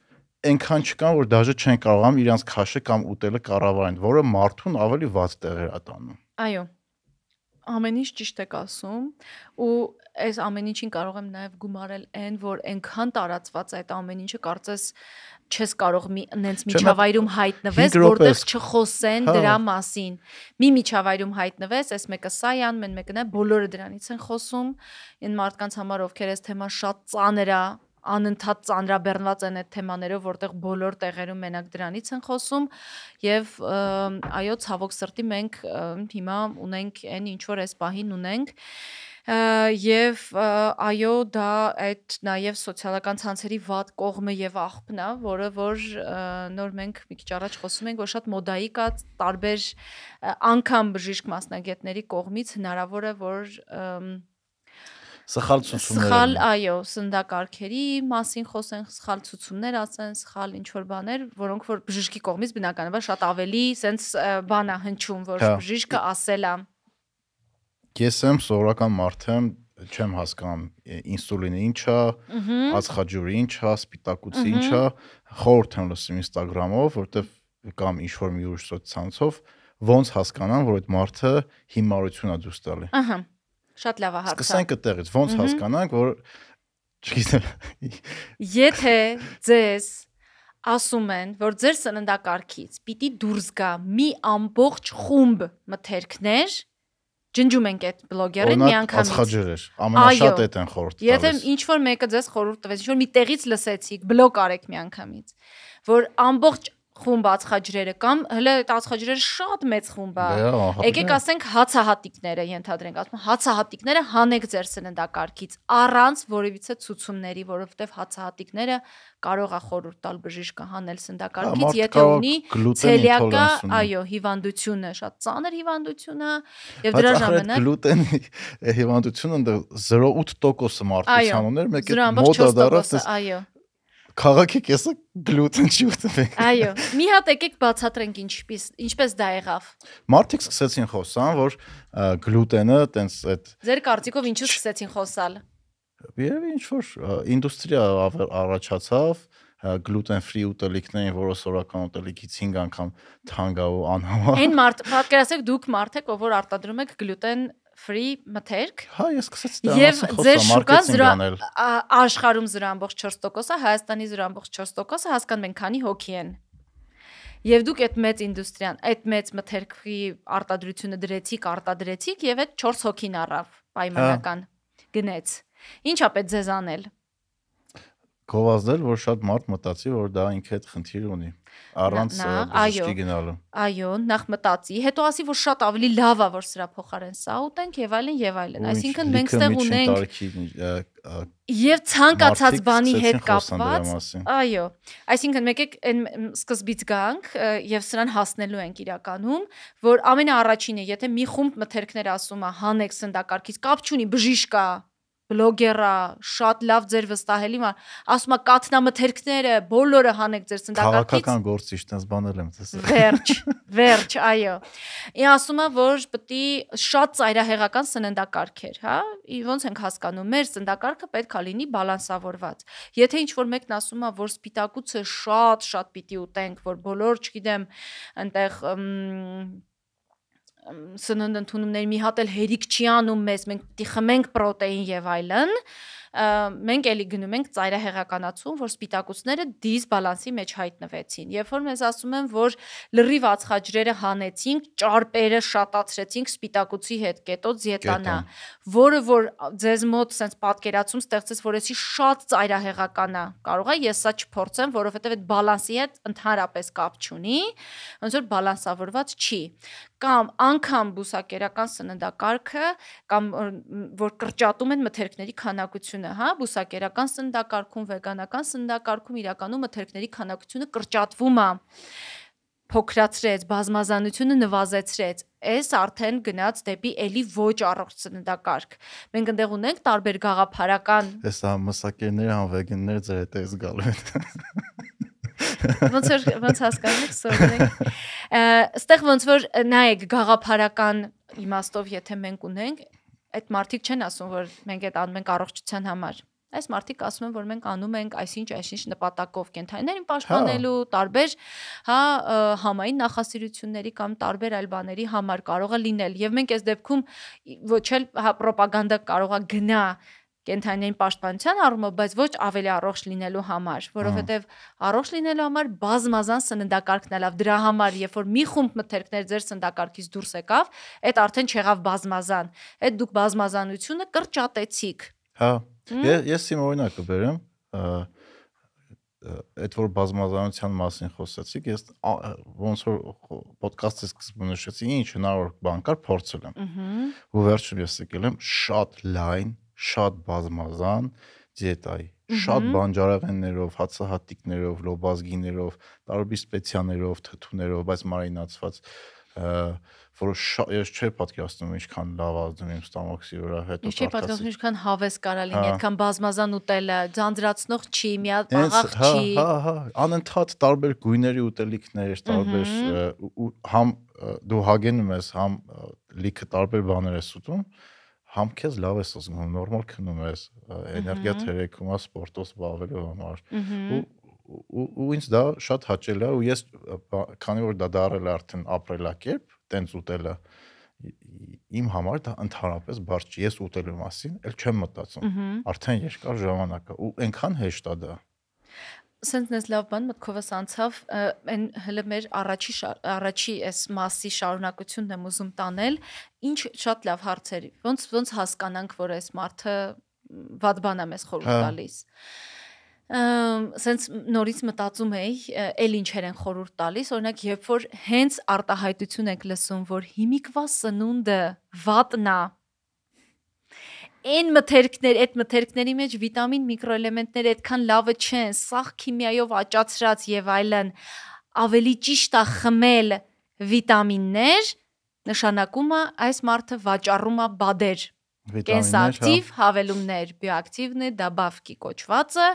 այնքան չկան, որ դաժե չեն կարողանում իրանց քաշը կամ ուտելը կառավարեն, որը մարդուն ավելի վատ տեղեր է տանում։ Այո։ Ամեն ինչ ճիշտ եք ասում ու այս ամեն ինչին կարող եմ նաև գումարել այն, որ այնքան տարածված է այդ ամեն ինչը, կարծես չես կարող մի նենց միջավայրում հայտնվես, որտեղ չխոսեն հա, դրա հա։ մասին։ Մի միջավայրում հայտնվես, այս մեկը սայան, մեն մեկն է, բոլորը դրանից են խոսում, այն մարդկանց համար, ովքեր այս թեման շատ ծանր է, անընդհատ ծանրաբեռնված են այդ թեմաներով, որտեղ բոլոր տեղերում մենակ դրանից են խոսում եւ այո, ցավոք սրտի մենք հիմա ունենք այն ինչ որ այս պահին ունենք եւ այո դա այդ նաեւ սոցիալական ցանցերի վատ կողմը եւ աղբն է որը որ նոր մենք մի քիչ առաջ խոսում ենք որ շատ մոդայի կա տարբեր անգամ բժիշկ մասնագետների կողմից հնարավոր է որ և, սխալ ցուցումներ։ Սխալ, այո, սնդակարգերի մասին խոսեն, սխալ ցուցումներ ասեն, սխալ ինչ որ բաներ, որոնք որ բժշկի կողմից բնականաբար շատ ավելի սենց բանա հնչում, որ հա։ բժիշկը ասել է։ Ես եմ սովորական մարդ եմ, չեմ հասկանում ինսուլինը ինչ է, ածխաջուրը ինչ է, սպիտակուցը ինչ է, խորհուրդ եմ լսում Instagram-ով, որտեվ կամ ինչ որ մի ուրիշ սոցցանցով ոնց հասկանան, որ այդ մարդը հիմարություն է ցույց տալի։ Ահա Շատ լավ է հարցը։ Սկսենք այդտեղից։ Ոնց հասկանանք, որ չգիտեմ։ Եթե ձեզ ասում են, որ ձեր սննդակարգից պիտի դուրս գա մի ամբողջ խումբ մթերքներ, ջնջում ենք այդ բլոգերին միանգամից։ Ածխաջրեր, ամենաշատ այդ են խորհուրդ տալիս։ Եթե ինչ որ մեկը ձեզ խորհուրդ տվեց, ինչ որ մի տեղից լսեցիք, բլոկ արեք միանգամից, որ ամբողջ խումբ ածխաջրերը կամ հələ այդ ածխաջրերը շատ մեծ խումբ է։ Եկեք ասենք հացահատիկները ենթադրենք, ասում հացահատիկները հանեք ձեր սննդակարգից առանց որևիցե ցուցումների, որովհետև հացահատիկները կարող է խորուրդ տալ բժիշկը հանել սննդակարգից, եթե ունի ցելիակա, այո, հիվանդությունը, շատ ծանր հիվանդությունը եւ դրա ժամանակ գլուտենի հիվանդությունը 0.8% մարդու ցանոներ, մեկ է մոտ դարած, այո քաղաքի կեսը գլուտեն չի ուտում։ Այո, մի հատ եկեք բացատրենք ինչպես ինչպես դա եղավ։ Մարդիկ սկսեցին խոսան, որ գլուտենը տենց այդ Ձեր կարծիքով ինչու սկսեցին խոսալ։ Երևի ինչ որ ինդուստրիա առաջացավ գլուտեն ֆրի ուտելիքներին, որը սորական ուտելիքից 5 անգամ թանկ է ու անհամար։ Այն մարդ, պատկերացեք դուք մարդ եք, ով որ արտադրում եք գլուտեն free մթերք։ Հա, ես սկսեցի դա ասել, խոսա մարքեթինգ անել։ Եվ ձեր շուկա աշխարհում 0.4%-ը, Հայաստանի 0.4%-ը հասկանում են քանի հոգի են։ Եվ դուք այդ մեծ ինդուստրիան, այդ մեծ մթերքի արտադրությունը դրեցիք, արտադրեցիք եւ այդ 4 հոգին առավ պայմանական հա։ գնեց։ Ինչ է պետք ձեզ անել գովազդել, որ շատ մարդ մտածի, որ դա ինքի հետ խնդիր ունի առանց բժշկի գնալու։ Այո, նախ մտածի, հետո ասի, որ շատ ավելի լավ է, որ սրա փոխարեն սա ուտենք եւ այլն եւ այլն։ Այսինքն մենք ստեղ ունենք եւ ցանկացած բանի հետ կապված։ Այո, այսինքն մեկեք այն սկզբից գանք եւ սրան հասնելու ենք իրականում, որ ամենաառաջինը, եթե մի խումբ մթերքներ ասում է հանեք սնդակարգից, կապ չունի բժիշկ է, բլոգերա, շատ լավ ձեր վստահելի մա, ասում է կատնամթերքները բոլորը հանեք ձեր ցնդակակից։ Քաղաքական գործիչ, տես բանել եմ տեսել։ Վերջ, <laughs> վերջ, այո։ Ի ասում է, որ պիտի շատ ծայրահեղական սննդակարգեր, հա, ոնց ենք հասկանում, մեր ցնդակարգը պետք է լինի բալանսավորված։ Եթե ինչ որ մեկն ասում է, որ սպիտակուցը շատ շատ պիտի ուտենք, որ բոլոր, չգիտեմ, այնտեղ սննդ ընդունումներ մի հատ էլ հերիք չի անում մեզ, մենք դի խմենք պրոտեին եւ այլն, մենք էլի գնում ենք ծայրահեղականացում, որ սպիտակուցները դիսբալանսի մեջ հայտնվեցին։ Երբ որ մեզ ասում են, որ լրիվ ածխաջրերը հանեցինք, ճարպերը շատացրեցինք սպիտակուցի հետ, կետո դիետանա, որը որ ձեզ մոտ սենց պատկերացում ստեղծես, որ էսի շատ ծայրահեղական է։ Կարող է ես սա չփորձեմ, որովհետեւ այդ բալանսի հետ ընդհանրապես կապ չունի, ոնց որ բալանսավորված չի կամ անգամ բուսակերական սննդակարգը կամ որ կրճատում են մթերքների քանակությունը, հա, բուսակերական սննդակարգում, վեգանական սննդակարգում իրականում մթերքների քանակությունը կրճատվում է փոքրացրեց, բազմազանությունը նվազեցրեց, այս արդեն գնաց դեպի էլի ոչ առողջ սննդակարգ։ Մենք այնտեղ ունենք տարբեր գաղափարական։ Էս հա մսակերները, հա վեգանները ձեր հետ էս գալու են։ <laughs> Ոնց որ ոնց հասկանանք սովորենք։ Այստեղ ոնց որ նայեք գաղափարական իմաստով, եթե մենք ունենք, այդ մարդիկ չեն ասում, որ մենք այդ անում ենք առողջության համար։ Այս մարդիկ ասում են, որ մենք անում ենք այսինչ այսինչ նպատակով կենթանիներին պաշտպանելու, հա։ տարբեր, հա, համային նախասիրությունների կամ տարբեր այլ բաների համար կարող է լինել։ Եվ մենք այս դեպքում ոչ էլ հա ռոպագանդա կարող է գնա կենթանիային պաշտպանության առումով, բայց ոչ ավելի առողջ լինելու համար, որովհետև առողջ լինելու համար բազմազան սննդակարգն ալավ դրա համար, երբ որ մի խումբ մթերքներ ձեր սննդակարգից դուրս եկավ, այդ արդեն չեղավ բազմազան։ Այդ դուք բազմազանությունը կրճատեցիք։ Հա։ Ես ես իմ օրինակը բերեմ, այդ որ բազմազանության մասին խոսեցիք, ես ոնց որ ոդկասթի սկզբում նշեցի, ինչ հնարավոր բան կար փորձել եմ։ Ու վերջում ես եկել եմ շատ լայն շատ բազմազան դիետայի շատ բանջարեղեններով, հացահատիկներով, լոբազգիներով, տարբեր սպեցիաներով, թթուներով, բայց մարինացված որը ես չէի պատկերացնում ինչքան լավ ազդում իմ ստամոքսի վրա հետո Ինչի պատկերացնում ինչքան հավես կարա լինի, այդքան հա։ բազմազան ուտելը, ձանձրացնող չի, միած աղաղ հա, չի։ Հա, հա, անընդհատ տարբեր գույների ուտելիքներ, տարբեր համ դու հագենում ես, համ լիքը տարբեր բաներ ես ուտում։ Ահա համ քեզ լավ ես զգում, նորմալ քնում ես, էներգիա թերեքում ես սպորտով զբաղվելու համար։ Ու ու ինձ դա շատ հաճելի է ու ես քանի որ դա դարել արդեն ապրելակերպ, տենց ուտելը իմ համար դա ընդհանրապես բարձ չի։ Ես ուտելու մասին էլ չեմ մտածում։ Արդեն երկար ժամանակ է ու այնքան հեշտ է դա։ Սենց նես լավ բան մտքովս անցավ, այն հələ մեր առաջի առաջի այս մասի շարունակությունն եմ ուզում տանել, ինչ շատ լավ հարցերի։ Ոնց ոնց հասկանանք, որ այս մարդը վատ բան է մեզ խորհուրդ հա։ տալիս։ Սենց նորից մտածում էի, էլ ինչեր են խորհուրդ տալիս, օրինակ, երբ որ հենց արտահայտություն եք լսում, որ հիմիկվա սնունդը վատնա, այն մթերքներ, այդ մթերքների մեջ վիտամին, միկրոէլեմենտները այդքան լավը չեն, սաղ քիմիայով աճացրած եւ այլն, ավելի ճիշտ է խմել վիտամիններ, նշանակումը այս մարդը վաճառում է բադեր Հա։ կենսակտիվ հավելումներ, բիոակտիվն է դաբավկի կոչվածը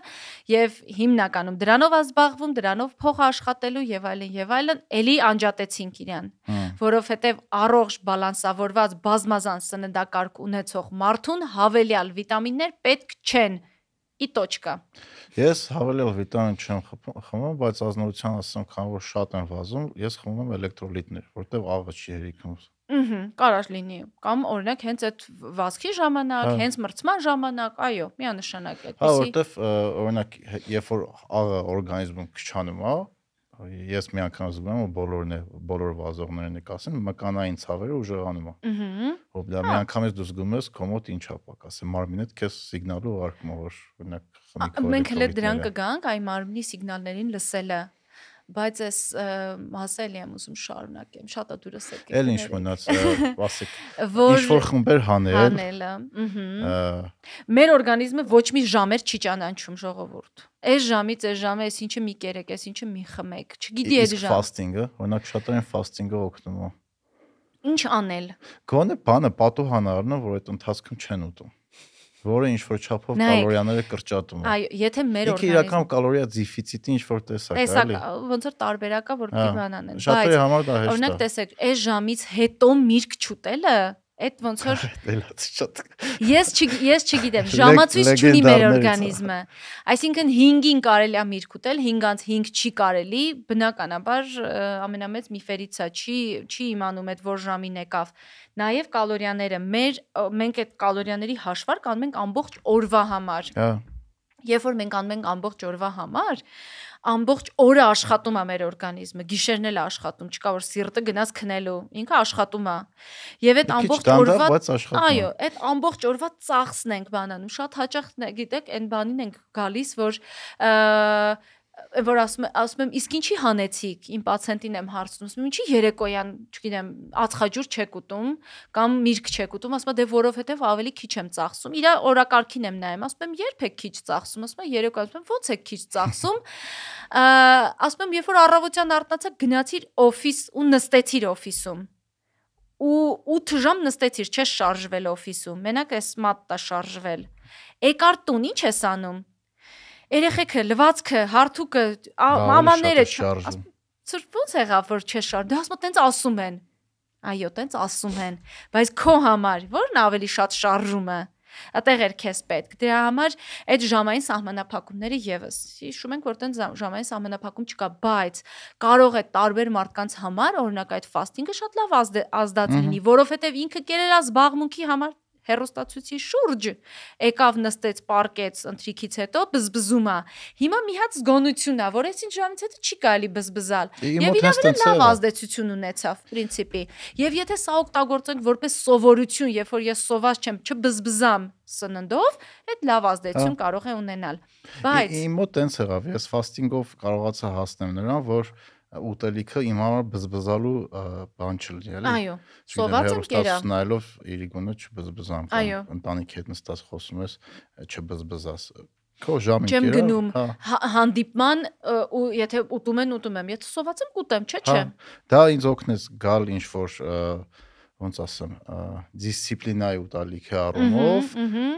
եւ հիմնականում դրանով ազբաղվում, դրանով փող աշխատելու եւ այլն եւ այլն, ելի անջատեցինք իրան, որովհետեւ առողջ բալանսավորված բազմազան սննդակարգ ունեցող մարդուն հավելյալ վիտամիններ պետք չեն ի տոչկա։ Ես հավելյալ վիտամին չեմ խմում, բայց ազնվության ասեմ, քան որ շատ եմ վազում, ես խմում եմ էլեկտրոլիտներ, որտեղ աղը չի երիկում Ահա, կարաշ լինի։ Կամ օրինակ հենց այդ վազքի ժամանակ, հա։ հենց մրցման ժամանակ, այո, միանշանակ այդպես։ Հա, որովհետև օրինակ երբ որ աղը օրգանիզմում քչանում է, ես մի անգամ զգում եմ, որ բոլորն է, բոլոր վազողներն եք ասեն, մկանային ցավերը ուժեղանում է։ Ահա։ Որ դա մի անգամ ես դու զգում ես քո մոտ ինչա պակաս է, մարմինդ քեզ սիգնալը ուղարկում է, որ օրինակ խմիքով։ Մենք հենց դրան կգանք, այ մարմնի սիգնալներին լսելը բայց ես հասել եմ ուզում շարունակեմ, շատ է դուրս եկել։ Էլ ինչ մնաց, ասեք։ Ինչ որ խմբեր հանել։ Հանելը, ըհը։ Մեր օրգանիզմը ոչ մի ժամեր չի ճանաչում ժողովուրդ։ Այս ժամից այս ժամը ես ինչը մի կերեք, ես ինչը մի խմեք, չգիտի այդ ժամը։ Իսկ ֆաստինգը, օրինակ շատերին ֆաստինգը օգնում է։ Ինչ անել։ Գոնե բանը պատուհան առնա, որ այդ ընթացքում չեն ուտում որը ինչ որ չափով կալորիաները կրճատում է։ Այո, եթե մեր օրգանիզմը իրական կալորիա դեֆիցիտի ինչ որ տեսակ է, էլի։ Տեսակ, ոնց որ տարբերակա որ կիմանան են։ Շատերի համար դա հեշտ է։ Օրինակ տեսեք, այս ժամից հետո միրգ չուտելը Այդ ոնց որ դե Ես չի ես չգիտեմ, ժամացույց չունի մեր օրգանիզմը։ Այսինքն 5-ին կարելի է միրգ ուտել, 5-ից 5 չի կարելի, բնականաբար ամենամեծ միֆերից է, չի չի իմանում այդ որ ժամին եկավ։ Նաև կալորիաները, մեր մենք այդ կալորիաների հաշվարկ անում ենք ամբողջ օրվա համար։ Հա։ Երբ որ մենք անում ենք ամբողջ օրվա համար, ամբողջ օրը աշխատում է մեր օրգանիզմը, գիշերն էլ է աշխատում, չկա որ սիրտը գնաց քնելու, ինքը աշխատում է։ Եվ այդ ամբողջ օրվա Այո, այդ ամբողջ օրվա ծախսն ենք բանանում։ Շատ հաճախ գիտեք, այն բանին ենք գալիս, որ որ ասում ասում եմ իսկ ինչի հանեցիք իմ պացիենտին եմ հարցնում ասում ինչի երեկոյան չգիտեմ ածխաջուր չեք ուտում կամ միրգ չեք ուտում ասում է դե որովհետև ավելի քիչ եմ ծախսում իրա օրակարգին եմ նայում ասում եմ երբ եք քիչ ծախսում ասում է երեկոյան ասում եմ ո՞նց եք քիչ ծախսում ասում եմ երբ որ առավոտյան արթնացա գնացիր օֆիս ու նստեցիր օֆիսում ու 8 ժամ նստեցիր չես շարժվել օֆիսում մենակ էս մատտա շարժվել եկար տուն ի՞նչ ես անում երեխեքը, լվացքը, հարթուկը, մամաները ոնց եղավ որ չես շար։ Դե ասում տենց ասում են։ Այո, տենց ասում են, բայց քո համար ո՞րն ավելի շատ շարժում է։ Ատեղ էր քեզ պետք։ Դրա համար այդ ժամային սահմանափակումները եւս հիշում ենք որ տենց ժամային սահմանափակում չկա, բայց կարող է տարբեր մարդկանց համար օրինակ այդ ֆաստինգը շատ լավ ազդած լինի, որովհետեւ ինքը կերել է զբաղմունքի համար հերոստացույցի շուրջ եկավ նստեց պարկեց ընթրիքից հետո բզբզում է հիմա մի հատ զգոնություն է որ այսին ժամից հետո չի կարելի բզբզալ եւ իրավունք լավ ազդեցություն ունեցավ principi եւ եթե սա օգտագործենք որպես սովորություն երբ որ ես սոված չեմ չբզբզամ սննդով, այդ լավ ազդեցություն կարող է ունենալ։ Բայց իմ մոտ տենց եղավ, ես ֆաստինգով կարողացա հասնեմ նրան, որ ուտելիքը իմ համար բզբզալու բան չլի, էլի։ Այո։ Սոված եմ կերա։ Նայելով իրիկունը չբզբզամ, ընտանիքի հետ նստած խոսում ես, չբզբզաս քո ժամին կերա։ Չեմ գնում հա։ հանդիպման ու եթե ուտում են ուտում եմ, եթե սոված եմ կուտեմ, չէ՞ չէ։ հա, Դա ինձ օգնեց գալ ինչ որ ոնց ասեմ, դիսցիպլինայի ուտալիքի առումով,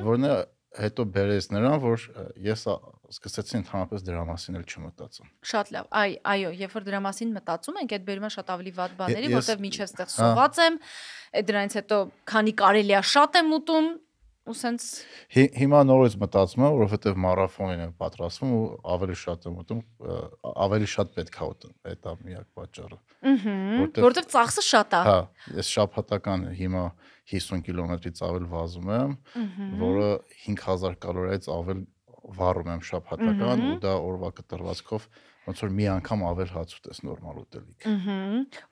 որն է հետո բերես նրան, որ ես սկսեցի ընդհանրապես դրա մասին էլ չմտածում։ Շատ լավ։ Այ, այո, երբ որ դրա մասին մտածում ենք, այդ բերումը շատ ավելի վատ բաների, որտեղ միջև ստեղ սոված եմ, դրանից հետո քանի կարելի է շատ եմ ուտում, ու սենց հիմա նորից մտածում եմ, որովհետև մարաթոնին եմ պատրաստվում ու ավելի շատ եմ ուտում, ավելի շատ պետք է ուտեմ, այդ է միակ պատճառը։ Ուհ, որովհետև ծախսը շատ է։ Հա, ես շաբաթական հիմա 50 կիլոմետրից ավել վազում եմ, որը 5000 կալորիայից ավել վառում եմ շաբաթական ու դա օրվա կտրվածքով 1000 ոնց որ մի անգամ ավել հաց ուտես նորմալ ուտելիք։ Ահա։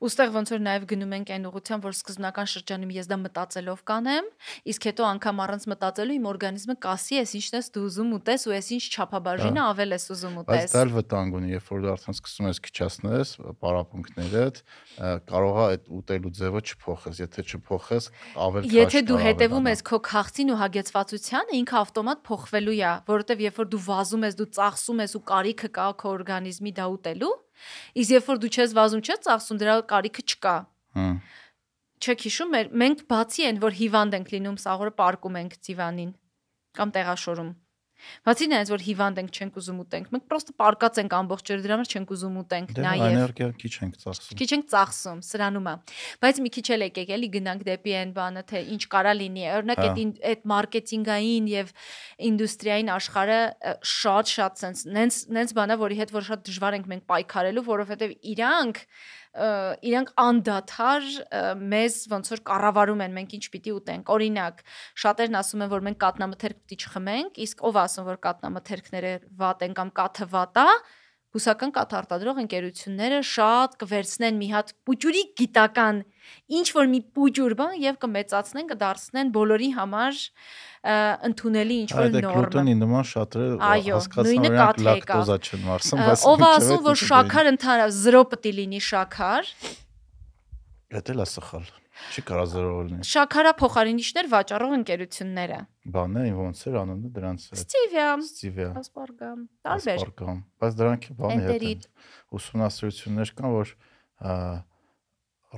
Ոստեղ ոնց որ նաև գնում ենք այն ուղղությամբ, որ սկզբնական շրջանում ես դա մտածելով կանեմ, իսկ հետո անգամ առանց մտածելու իմ օրգանիզմը կասի, ես ինչն ես դու ուզում ուտես ու ես ինչ չափաբաժինը ավել ես ուզում ուտես։ Բայց դա վտանգ ունի, երբ որ դու արդեն սկսում ես քիչացնես պարապմունքներդ, կարող է այդ ուտելու ձևը չփոխես, եթե չփոխես, ավել քաշ։ Եթե դու հետևում ես քո քաղցին ու հագեցվածությանը, ինքը ավտոմատ փոխվելու է, որովհետև երբ որ դու վազում ես, դու ծախսում ես ու կարիքը կա քո օրգանիզմի մի դա ուտելու, իսկ երբ որ դու չես վազում, չես ծախսում, դրա կարիքը չկա։ Հմ։ հա։ Չեք հիշում, մենք բացի այն, որ հիվանդ ենք լինում, սաղորը պարկում ենք դիվանին կամ տեղաշորում Բացի նրանից, որ հիվանդ ենք, չենք ուզում ուտենք, մենք պրոստը պարկած ենք ամբողջ ջեր դրա մեջ չենք ուզում ուտենք, դե, նաև էներգիա քիչ ենք ծախսում։ Քիչ ենք ծախսում, սրանում է։ Բայց մի քիչ էլ եկեք, էլի գնանք դեպի այն բանը, թե ինչ կարա լինի։ Օրինակ հա։ այդ այդ մարքեթինգային եւ ինդուստրիային աշխարհը շատ շատ sense նենց նենց բանա, որի հետ որ շատ դժվար ենք մենք պայքարելու, որովհետեւ իրանք իրենք անդադար մեզ ոնց որ կառավարում են մենք ինչ պիտի ուտենք օրինակ շատերն ասում են որ մենք կատնամթերք պիտի չխմենք իսկ ով ասում որ կատնամթերքները վատ են կամ կաթը վատ է հուսական կաթարտադրող ընկերությունները շատ կվերցնեն մի հատ պուջուրի գիտական ինչ որ մի պուջուր բան եւ կմեծացնեն կդարձնեն բոլորի համար ընդունելի ինչ որ դե նորմա։ Այդ գլուտենի նման շատերը հասկացան որ լակտոզա չեն մարսում, բայց ով ասում որ շաքար ընդհանրապես 0 պիտի լինի շաքար։ Դա էլ է սխալ։ Չի կարա զրո օրնի։ Շաքարա փոխարինիչներ վաճառող ընկերությունները։ Բաները ոնց էր անում դա դրանց։ Ստիվիա։ Ստիվիա։ Ասպարգամ։ Տարբեր։ Ասպարգամ։ Բայց դրանք բանի հետ ուսումնասիրություններ կան, որ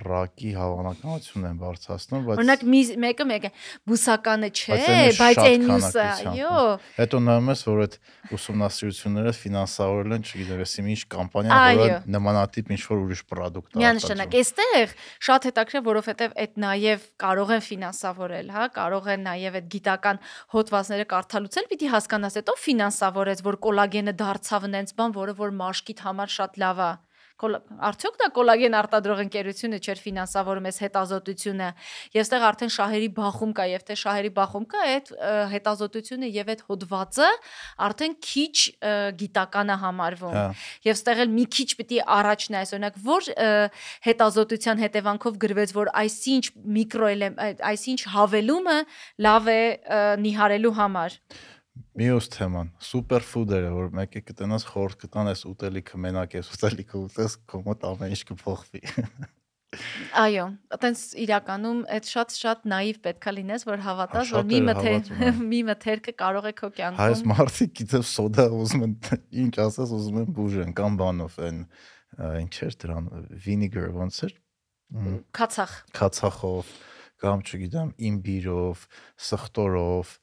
ռակի հավանականությունն են բարձրացնում, բայց Օրինակ մեկը մեկը բուսականը չէ, բայց այն մյուսը, այո։ Հետո նայում ես, որ այդ ուսումնասիրությունները ֆինանսավորել են, չգիտեմ, էսի ինչ կամպանիա, որը նմանատիպ ինչ-որ ուրիշ product-ը։ Միանշանակ, այստեղ շատ հետաքրքիր, որովհետև այդ նաև կարող են ֆինանսավորել, հա, կարող են նաև այդ գիտական հոդվածները կարդալուցել, պիտի հասկանաս, հետո ֆինանսավորեց, որ կոլագենը դարձավ այնպես բան, որը որ մաշկիդ համար շատ լավ է։ Արդյոք դա կոլագեն արտադրող ընկերությունը չէր ֆինանսավորում այս հետազոտությունը եւ ստեղ արդեն շահերի բախում կա եւ թե շահերի բախում կա այդ հետազոտությունը եւ այդ հոդվածը արդեն քիչ գիտական է համարվում հա։ եւ ստեղ էլ մի քիչ պիտի առաջն այս օրինակ որ հետազոտության հետևանքով գրվեց որ այսինչ միկրոէլեմենտ այսինչ հավելումը լավ է նիհարելու համար մյուս թեման սուպերֆուդերը որ մեկը կտնաս խորտ կտան այս ուտելիքը մենակ ես ուտելիքը ուտես քո մոտ ամեն ինչ կփոխվի <laughs> Այո, այտենց իրականում այդ շատ-շատ նաիվ պետքա լինես, որ հավատաս, որ մի մթեր <laughs> մի մթերքը կարող է քո կյանքում։ Հայս մարդիկ գիտես սոդա ուզում են, <laughs> ինչ ասես, ուզում են բուժեն կամ բանով են, ինչ էր դրան, վինիգր ոնց էր։ Քացախ։ Քացախով կամ չգիտեմ, իմբիրով, սխտորով,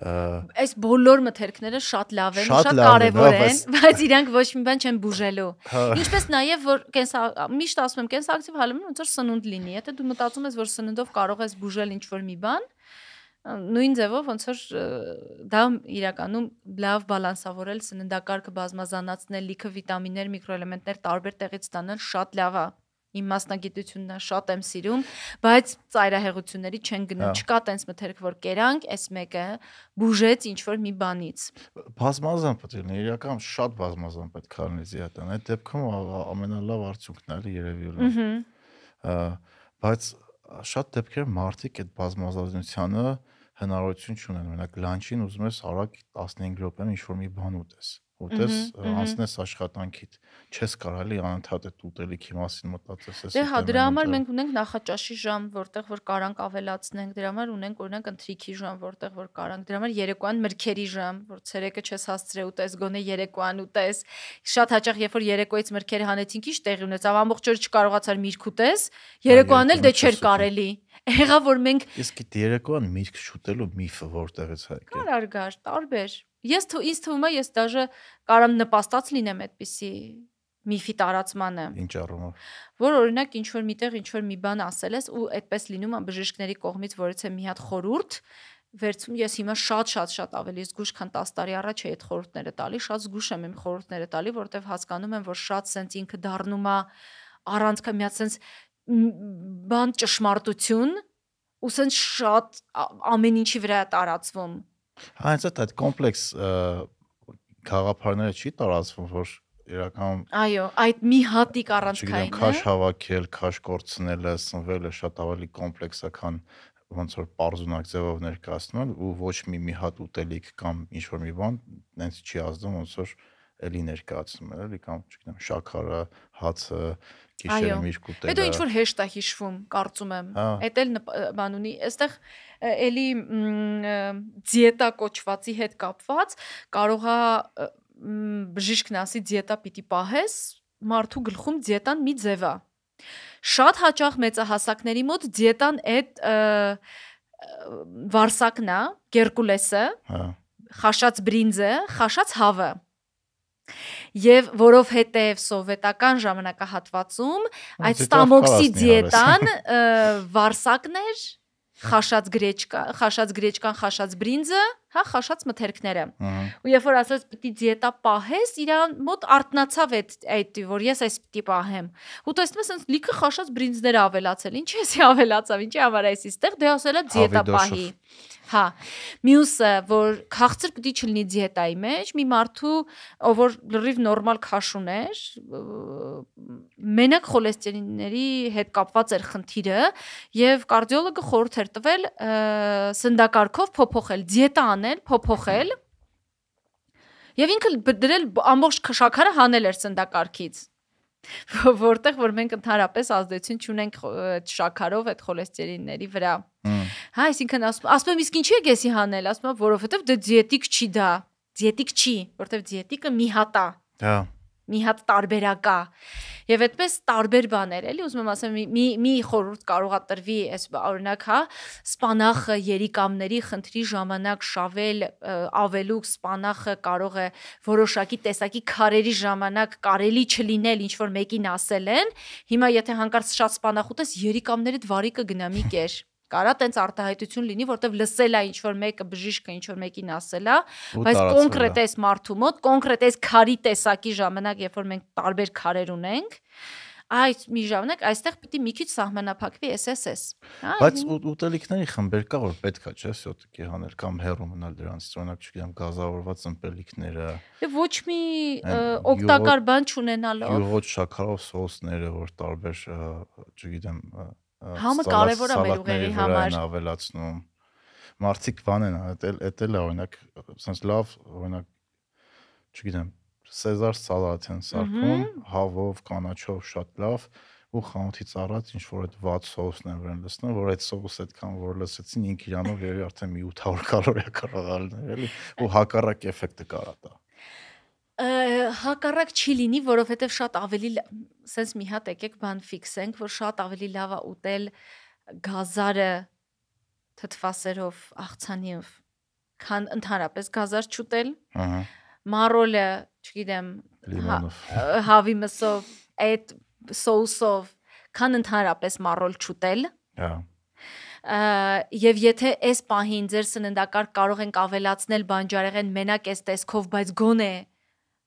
Այս բոլոր մթերքները շատ լավ են, շատ կարևոր հա, են, բայց իրանք ոչ մի բան չեն բուժելու։ հա։ Ինչպես նաև որ կենսա միշտ ասում եմ, կենսակտիվ հալումն ոնց որ սնունդ լինի, եթե դու մտածում ես, որ սնունդով կարող ես բուժել ինչ որ մի բան, նույն ձևով ոնց որ դա իրականում լավ բալանսավորել սննդակարգը բազմազանացնել, լիքը վիտամիններ, միկրոէլեմենտներ տարբեր տեղից ստանալ շատ լավ է իմ մասնագիտությունն է շատ եմ սիրում, բայց ծայրահեղությունների չեն գնում, հա։ չկա տենց մթերք, որ կերանք, այս մեկը բուժեց ինչ որ մի բանից։ Բազմազան պետք է, իրական շատ բազմազան պետք է անալիզի հատան։ Այդ դեպքում ամենալավ արդյունքն էլ երևի լավ։ Բայց շատ դեպքերում մարդիկ այդ բազմազանությունը հնարավորություն չունեն, մենակ լանչին ուզում ես արագ 15 րոպեն ինչ որ մի բան ուտես։ Ահա որտես անցնես աշխատանքիդ չես կարելի անընդհատ այդ ուտելիքի մասին մտածես ես դե հա դրա համար մենք ունենք նախաճաշի ժամ որտեղ որ կարանք ավելացնենք դրա համար ունենք օրինակ ընթրիքի ժամ որտեղ որ կարանք դրա համար երեկոյան մրգերի ժամ որ ցերեկը չես հասցրե ուտես գոնե երեկոյան ուտես շատ հաճախ երբ որ երեկոյից մրգերը հանեցին քիչ տեղի ունեցավ ամբողջ օրը չկարողացար միրգ ուտես հա, երեկոյան էլ դե չէր կարելի եղա որ մենք իսկ դերեկոան միրգ շուտելու միֆը որտեղից է եկել։ Կար արգար, տարբեր Ես թու ինձ թվում է ես դաժե կարամ նպաստած լինեմ այդպիսի միֆի տարածմանը։ Ինչ առումով։ Որ օրինակ ինչ որ միտեղ ինչ որ մի բան ասել ես ու այդպես լինում է բժիշկների կողմից որից է մի հատ խորուրդ վերցում ես հիմա շատ-շատ շատ ավելի զգուշ քան 10 տարի առաջ էի այդ խորհուրդները տալի, շատ զգուշ եմ իմ խորհուրդները տալի, որովհետև հասկանում եմ, որ շատ sense ինքը դառնում է առանցքը միած sense բան ճշմարտություն, ու sense շատ ամեն ինչի վրա է տարածվում Հա, հենց այդ կոմպլեքս գաղափարները չի տարածվում, որ իրական Այո, այդ մի հատիկ առանցքային է։ Քաշ հավաքել, քաշ կորցնելը, սնվելը շատ ավելի կոմպլեքս է, քան ոնց որ parzunակ ձևով ներկայացնել ու ոչ մի մի հատ ուտելիք կամ ինչ որ մի բան այնց չի ազդում, ոնց որ էլի ներկայացնում էր, էլի կամ չգիտեմ, շաքարը, հացը, գիշերը միրգ ուտելը։ Հետո ինչ որ հեշտ է հիշվում, կարծում եմ։ հա։ Էդ էլ բան ունի, այստեղ էլի դիետա կոչվածի հետ կապված կարողա բժիշկն ասի դիետա պիտի պահես, մարդու գլխում դիետան մի ձև է։ Շատ հաճախ մեծահասակների մոտ դիետան այդ վարսակն է, Գերկուլեսը, հա, խաշած բրինձը, խաշած հավը։ Եվ որովհետև սովետական ժամանակահատվածում այդ ստամոքսի դիետան վարսակներ խաշած գրեչկա, խաշած գրեչկան, խաշած բրինձը հա խաշած մթերքները ու երբ որ ասած պիտի դիետա պահես իրան մոտ արտնացավ այդ այդ որ ես այս պիտի պահեմ ու տեսնում ես ինձ լիքը խաշած բրինձներ ավելացել ինչի էսի ավելացավ ինչի համար էս իստեղ դե ասել է դիետա պահի հա մյուսը որ քաղցր պիտի չլինի դիետայի մեջ մի մարդու ով որ լրիվ նորմալ քաշ ուներ մենակ խոլեստերինների հետ կապված էր խնդիրը եւ կարդիոլոգը խորհուրդ էր տվել սնդակարգով փոփոխել դիետա անել, փոփոխել եւ ինքը դրել ամբողջ շաքարը հանել էր սնդակարգից որտեղ որ մենք ընդհանրապես ազդեցություն չունենք այդ շաքարով, այդ խոլեստերինների վրա։ Հա, այսինքն ասում եմ, իսկ ինչի է գեսի հանել, ասում եմ, որովհետեւ դա դե դիետիկ չի դա, դիետիկ չի, որովհետեւ դիետիկը մի հատ է։ Հա մի հատ տարբերակա եւ այդպես տարբեր բաներ էլի ուզում եմ ասեմ մի մի խորհուրդ կարողա տրվի այս օրինակ հա սպանախը երիկամների խնդրի ժամանակ շավել ավելու սպանախը կարող է որոշակի տեսակի քարերի ժամանակ կարելի չլինել ինչ որ մեկին ասել են հիմա եթե հանկարծ շատ սպանախ ուտես երիկամներդ վարի կգնա մի կեր Կարա տենց արտահայտություն լինի, որտեվ լսել է ինչ որ մեկը բժիշկը ինչ որ մեկին ասել է, բայց կոնկրետ այս մարդու մոտ, կոնկրետ այս քարի տեսակի ժամանակ, երբ որ մենք տարբեր քարեր ունենք, այդ մի ժամանակ այստեղ պիտի մի քիչ սահմանափակվի SSS։ Բայց ուտելիքների խմբեր կա, որ պետքա, չէ՞, սյոտիկի հանել կամ հեռու մնալ դրանից, օրինակ, չգիտեմ, գազավորված ըմպելիքները։ դե Ոչ մի օգտակար բան չունենալով։ Յուղոտ շաքարով սոսները, որ տարբեր, չգիտեմ, Համը կարևոր է մեր ուղերի համար։ Ավելացնում։ Մարտիկ բան են, այդ էլ այդ էլ է օրինակ, ասես լավ, օրինակ չգիտեմ, Սեզար Սալաթյան սարքում հավով, կանաչով շատ լավ ու խանութից առած ինչ որ այդ վատ սոուսն են վրան լցնում, որ այդ սոուսը այդքան որ լցեցին ինքն իրանով երևի արդեն մի 800 կալորիա կարող ալներ էլի ու հակառակ էֆեկտը կարա տա հակառակ չի լինի, որովհետև շատ ավելի սենց մի հատ եկեք բան ֆիքսենք, որ շատ ավելի լավ է ուտել գազարը թթվասերով, աղցանիով, քան ընդհանրապես գազար չուտել։ Ահա։ Մարոլը, չգիտեմ, հա- հավի մսով, այդ սոուսով, քան ընդհանրապես մարոլ չուտել։ Հա եւ եթե այս պահին ձեր սննդակարգ կարող ենք ավելացնել բանջարեղեն մենակ այս տեսքով, բայց գոնե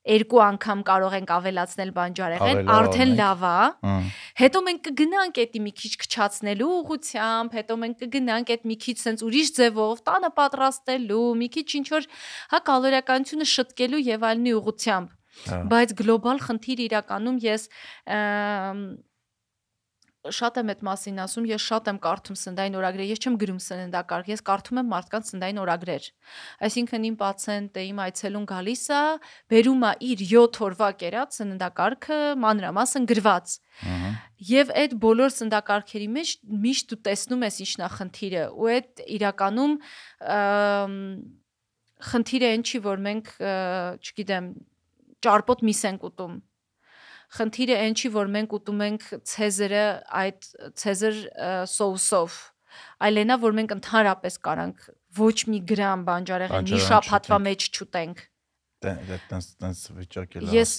երկու անգամ կարող ենք ավելացնել բանջարեղեն, արդեն լավ է։ հա։ Հետո մենք կգնանք էդի մի քիչ քչացնելու ուղությամբ, հետո մենք կգնանք այդ մի քիչ sense ուրիշ ձևով տանը պատրաստելու, մի քիչ ինչ որ հա կալորիականությունը շտկելու եւ այլնի ուղությամբ։ հա։ Բայց գլոբալ խնդիր իրականում ես և, շատ եմ այդ մասին ասում, ես շատ եմ կարդում սննդային օրագրեր, ես չեմ գրում սննդակարգ, ես կարդում եմ մարդկանց սննդային օրագրեր։ Այսինքն իմ պացիենտը իմ այցելուն գալիս է, բերում է իր 7 օրվա կերած սննդակարգը մանրամասն գրված։ Եվ այդ բոլոր սննդակարգերի մեջ միշտ դու տեսնում ես ինչն է խնդիրը, ու այդ իրականում խնդիրը այն չի, որ մենք, չգիտեմ, ճարպոտ միս ենք ուտում խնդիրը այն չի, որ մենք ուտում ենք ցեզերը այդ ցեզր սոուսով, այլ այնա, որ մենք ընդհանրապես կարանք ոչ մի գրամ բանջարեղեն մի շաբաթվա մեջ չուտենք դա դե, տենց տենց վիճակ է լավ ես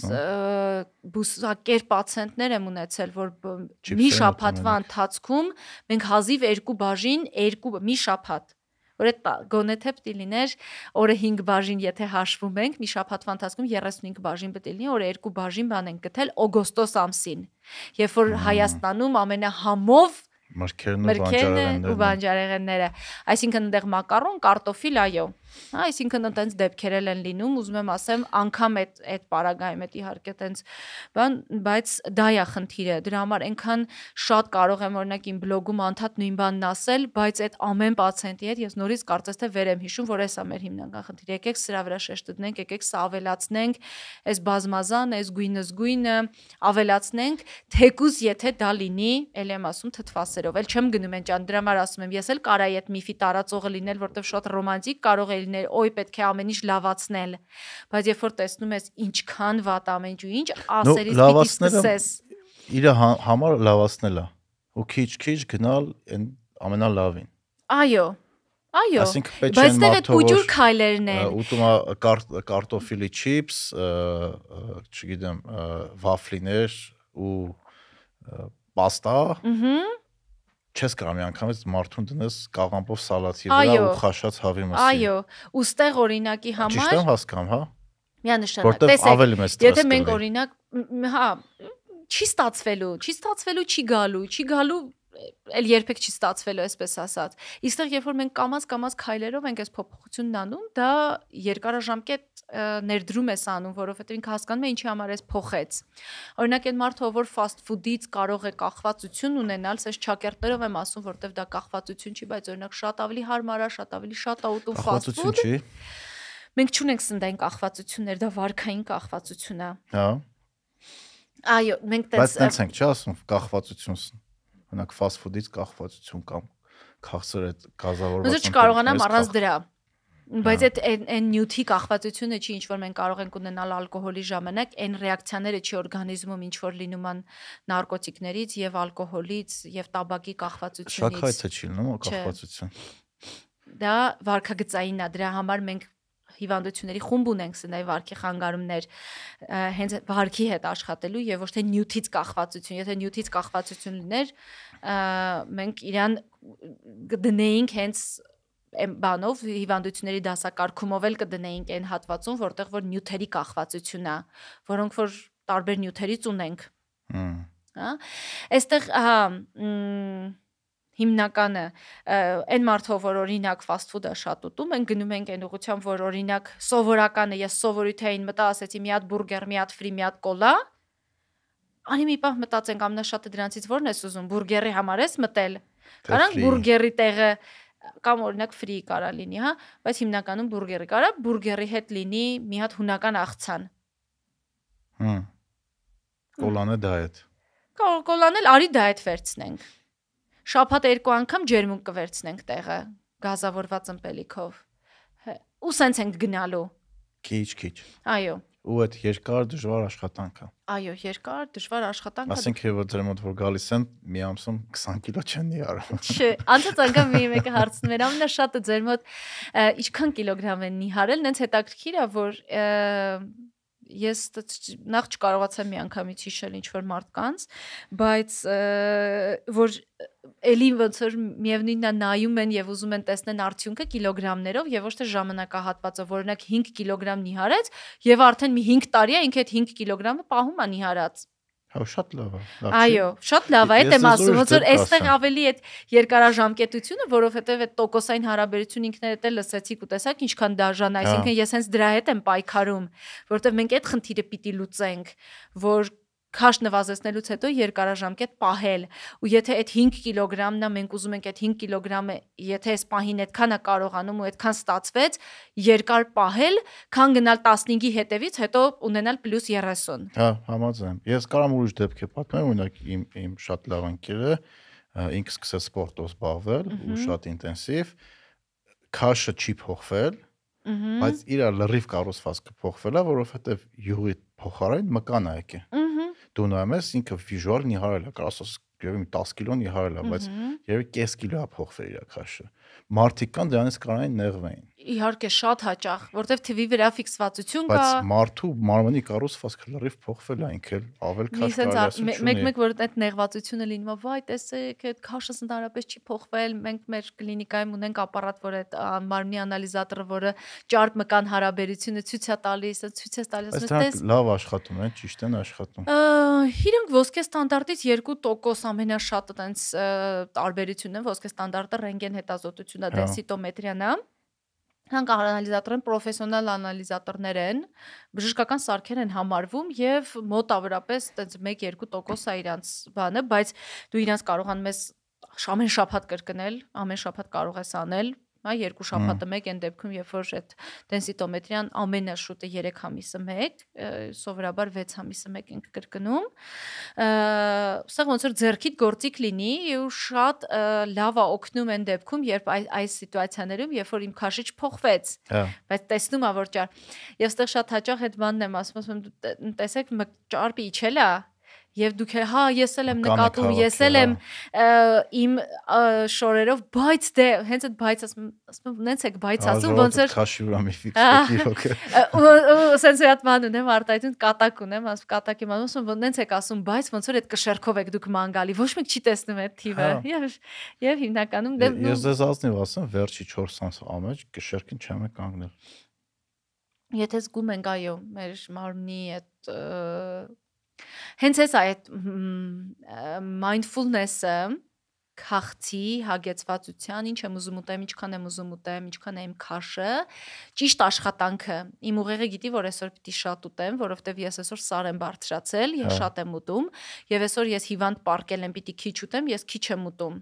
բուսակեր պացիենտներ եմ ունեցել որ մի շաբաթվա ընթացքում մենք հազիվ երկու բաժին երկու մի շաբաթ որ այդ գոնե թե պետք է լիներ օրը 5 բաժին, եթե հաշվում ենք, մի շաբաթվա ընթացքում 35 բաժին պետք է լինի, օրը 2 բաժին բան են գտել օգոստոս ամսին։ Երբ որ Հայաստանում ամենահամով մրգերն ու բանջարեղենները։ Այսինքն այնտեղ մակարոն, կարտոֆիլ, այո, Հա, այսինքն այտենց դեպքեր են լինում, ուզում եմ ասեմ, անգամ այդ այդ պարագայում է իհարկե այտենց բան, բայց դա է խնդիրը։ Դրա համար այնքան շատ կարող եմ օրինակ իմ բլոգում անդադ նույն բանն ասել, բայց այդ ամեն պացիենտի հետ ես նորից կարծես թե վեր եմ հիշում, որ էսա մեր հիմնական խնդիրը։ Եկեք սրա վրա շեշտ դնենք, եկեք սա ավելացնենք, այս բազմազան, այս գույնը զգույնը ավելացնենք, թեկուզ եթե դա լինի, ել եմ ասում թթվասերով։ Էլ չեմ գնում այն ճան, դրա համար ասում եմ, ես էլ կարայի այդ միֆի տարածողը լինել, որտեվ շատ ռոմանտիկ կարող է մոդելներ, օй պետք է ամեն ինչ լավացնել։ Բայց երբ որ տեսնում ես ինչքան վատ ամեն ինչ ու ինչ, ասերից պիտի սկսես։ Իր հա-, համար լավացնելա։ Ու քիչ-քիչ գնալ այն ամենալավին։ Այո։ Այո։ Այսինքն պետք է մարդը Բայց դեռ այդ փոջուր քայլերն են։ Ուտում է կարտոֆիլի չիպս, չգիտեմ, վաֆլիներ ու պաստա։ Ահա չես կարող միանգամից մարդուն դնես կաղամբով սալացի վրա ու խաշած հավի մսի։ Այո, ու ստեղ օրինակի համար Ճիշտ եմ հասկանում, հա։ Միանշանակ, տեսեք, եթե մենք օրինակ, հա, չի ստացվելու, չի ստացվելու, չի գալու, չի գալու էլ երբեք չի ստացվելու, այսպես ասած։ Իստեղ երբ որ մենք կամած-կամած քայլերով ենք այս փոփոխությունն անում, դա երկարաժամկետ ներդրում է սանում, որովհետև ինքը հասկանում է ինչի համար էս փոխեց։ Օրինակ այն մարդը, որ fast food-ից կարող է կախվածություն ունենալ, ես ճակերտներով եմ ասում, որովհետև դա կախվածություն չի, բայց օրինակ շատ ավելի հարմար է, շատ ավելի շատ է ուտում fast food։ Կախվածություն չի։ Մենք չունենք սնդային կախվածություններ, դա վարքային կախվածություն է։ Հա։ Այո, մենք դա Բայց տենց ենք, չի ասում կախվածություն օրինակ fast food-ից կախվածություն կամ քաղցր այդ գազավորված Ես չկարողանամ առանց դրա բայց հա։ այդ այն նյութի կախվածությունը չի ինչ որ մենք կարող ենք ունենալ ալկոհոլի ժամանակ, այն ռեակցիաները չի օրգանիզմում ինչ որ լինում են նարկոտիկներից եւ ալկոհոլից եւ տաբակի կախվածությունից։ Շաքայթը չի լինում կախվածություն։ Դա վարքագծային է, դրա համար մենք հիվանդությունների խումբ ունենք սնայի վարքի խանգարումներ հենց վարքի հետ աշխատելու եւ ոչ թե նյութից կախվածություն եթե նյութից կախվածություն լիներ մենք իրան կդնեինք հենց այն բանով հիվանդությունների դասակարգումով էլ կդնեինք այն հատվածում, որտեղ որ նյութերի կախվածություն է, որոնք որ տարբեր նյութերից ունենք։ Հա։ Այստեղ հա հիմնականը այն մարդով, որ օրինակ fast food-ը շատ ուտում են, գնում ենք այն ուղությամբ, որ օրինակ սովորականը ես սովորույթային մտա, ասեցի մի հատ բուրգեր, մի հատ ֆրի, մի հատ կոլա, անի մի պահ մտածենք ամնաշատը դրանից ո՞րն ես ուզում, բուրգերի համար ես մտել։ Կարանք բուրգերի տեղը կամ օրինակ ֆրի կարա լինի, հա, բայց հիմնականում բուրգերը կարա բուրգերի հետ լինի մի հատ հունական աղցան։ Հմ։ Կոլանը դայեթ։ Կոլանն էլ արի դայեթ վերցնենք շաբաթ երկու անգամ ջերմուկ կվերցնենք տեղը գազավորված ըմպելիքով։ Ու սենց ենք գնալու։ Քիչ-քիչ։ Այո։ Ու այդ երկար դժվար աշխատանք է։ Այո, երկար դժվար աշխատանք է։ Ասենք եւս ձեր մոտ որ գալիս են մի ամսում 20 կիլո չեն նիարում։ Չէ, անցած անգամ մի մեկը հարցնում էր, ամենաշատը ձեր մոտ ինչքան կիլոգրամ են նիհարել, նենց հետաքրքիր է որ ես նախ չկարողացա միանգամից հիշել ինչ որ մարդկանց, բայց որ էլի ոնց որ միևնույնն է նայում են եւ ուզում են տեսնեն արդյունքը կիլոգրամներով եւ ոչ թե ժամանակահատվածով օրինակ 5 կիլոգրամ նիհարեց եւ արդեն մի 5 տարի է ինքը այդ 5 կիլոգրամը պահում է նիհարած Հա, շատ լավ է։ Այո, շատ լավ է, դեմ ասում, ոնց որ այստեղ ավելի այդ երկարաժամկետությունը, որովհետև այդ տոկոսային հարաբերություն ինքներդ էլ լսեցիք ու տեսաք ինչքան դաժան, հա։ այսինքն ես հենց դրա հետ եմ պայքարում, որովհետև մենք այդ խնդիրը պիտի լուծենք, որ քաշ նվազեցնելուց հետո երկարաժամկետ պահել ու եթե այդ 5 կիլոգրամն է մենք ուզում ենք այդ 5 կիլոգրամը եթե այս պահին այդքան է կարողանում ու այդքան ստացվեց երկար պահել քան գնալ 15-ի հետևից հետո ունենալ + 30 հա համաձայն ես կարամ ուրիշ դեպք է պատմեմ օրինակ իմ իմ շատ լավ ընկերը ինքը սկսեց սպորտով զբաղվել ու շատ ինտենսիվ քաշը չի փոխվել բայց իր լրիվ կառուցվածքը փոխվել է որովհետև յուղի փոխարեն մկան է եկել դու նայում ես ինքը վիժուալն իհարել է, կարասոս երևի 10 կիլոն իհարել է, բայց երևի 5 կիլո է փոխվել իր քաշը մարդիկ կան դրանից կարող են նեղվեն։ Իհարկե շատ հաճախ, որտեվ թվի վրա ֆիքսվածություն կա։ Բայց մարդու մարմնի կառուցվածքը լրիվ փոխվել է ինքն էլ, ավել քաշ կարասություն։ Իսկ մեկ-մեկ որ այդ նեղվածությունը լինում է, վայ, տեսեք, այդ քաշը ընդհանրապես չի փոխվել։ Մենք մեր կլինիկայում ունենք ապարատ, որ այդ մարմնի անալիզատորը, որը ճարպ մկան հարաբերությունը ցույց է տալիս, ցույց է տալիս, տեսեք։ Այդ լավ աշխատում են, ճիշտ են աշխատում։ Իրենք ոսկե ստանդարտից 2% ամենաշատը տենց տարբերությունն է, ոսկե ստանդարտը ռենտգեն հետազոտություն հաստատությունը դենսիտոմետրիան հա։ է հանկանալիզատորեն պրոֆեսիոնալ անալիզատորներ են, բժշկական սարքեր են համարվում եւ մոտավորապես տենց 1-2% է իրանց բանը, բայց դու իրանց կարողանում ես ամեն շաբաթ կրկնել, ամեն շաբաթ կարող ես անել, հա երկու շաբաթը մեկ այն դեպքում երբ որ այդ դենսիտոմետրիան ամենաշուտը 3 ամիսը մեկ սովորաբար 6 ամիսը մեկ ենք կրկնում սա ոնց որ ձերքիդ գործիք լինի ու շատ լավ է օգնում այն դեպքում երբ այս սիտուացիաներում երբ որ իմ քաշիչ փոխվեց հա։ բայց տեսնում ա որ ճար եւ ստեղ շատ հաճախ այդ բանն եմ ասում ասում «Դե, տեսեք ճարպը իջել է Եվ դուք է, հա, ես էլ եմ նկատում, ես էլ հա։ եմ իմ շորերով, բայց դե հենց այդ բայց ասում, ասում նենց եք բայց ասում, ոնց էր քաշյուրա մի ֆիքսի հոգը։ Սենց այդ ման ունեմ, արտահայտուն կատակ ունեմ, ասում կատակի ման ասում, նենց եք ասում, բայց ոնց որ այդ կշերքով եք դուք ման գալի, ոչ մեկ չի տեսնում այդ թիվը։ Եվ հա։ եւ հիմնականում դե Ես ձեզ ազնիվ ասեմ, վերջի 4 ամս ամեջ կշերքին չեմ կանգնել։ Եթե զգում ենք այո, մեր մարմնի այդ Հենց այս այդ mindfulness-ը քաղցի հագեցվածության, ինչ եմ ուզում ուտեմ, ինչքան եմ ուզում ուտեմ, ինչքան եմ քաշը, ճիշտ աշխատանքը։ Իմ ուղեղը գիտի, որ այսօր պիտի շատ ուտեմ, որովհտեվ ես այսօր սար եմ բարձրացել, ես հա։ շատ եմ ուտում, եւ այսօր ես հիվանդ պարկել եմ, պիտի քիչ ուտեմ, ես քիչ եմ ուտում։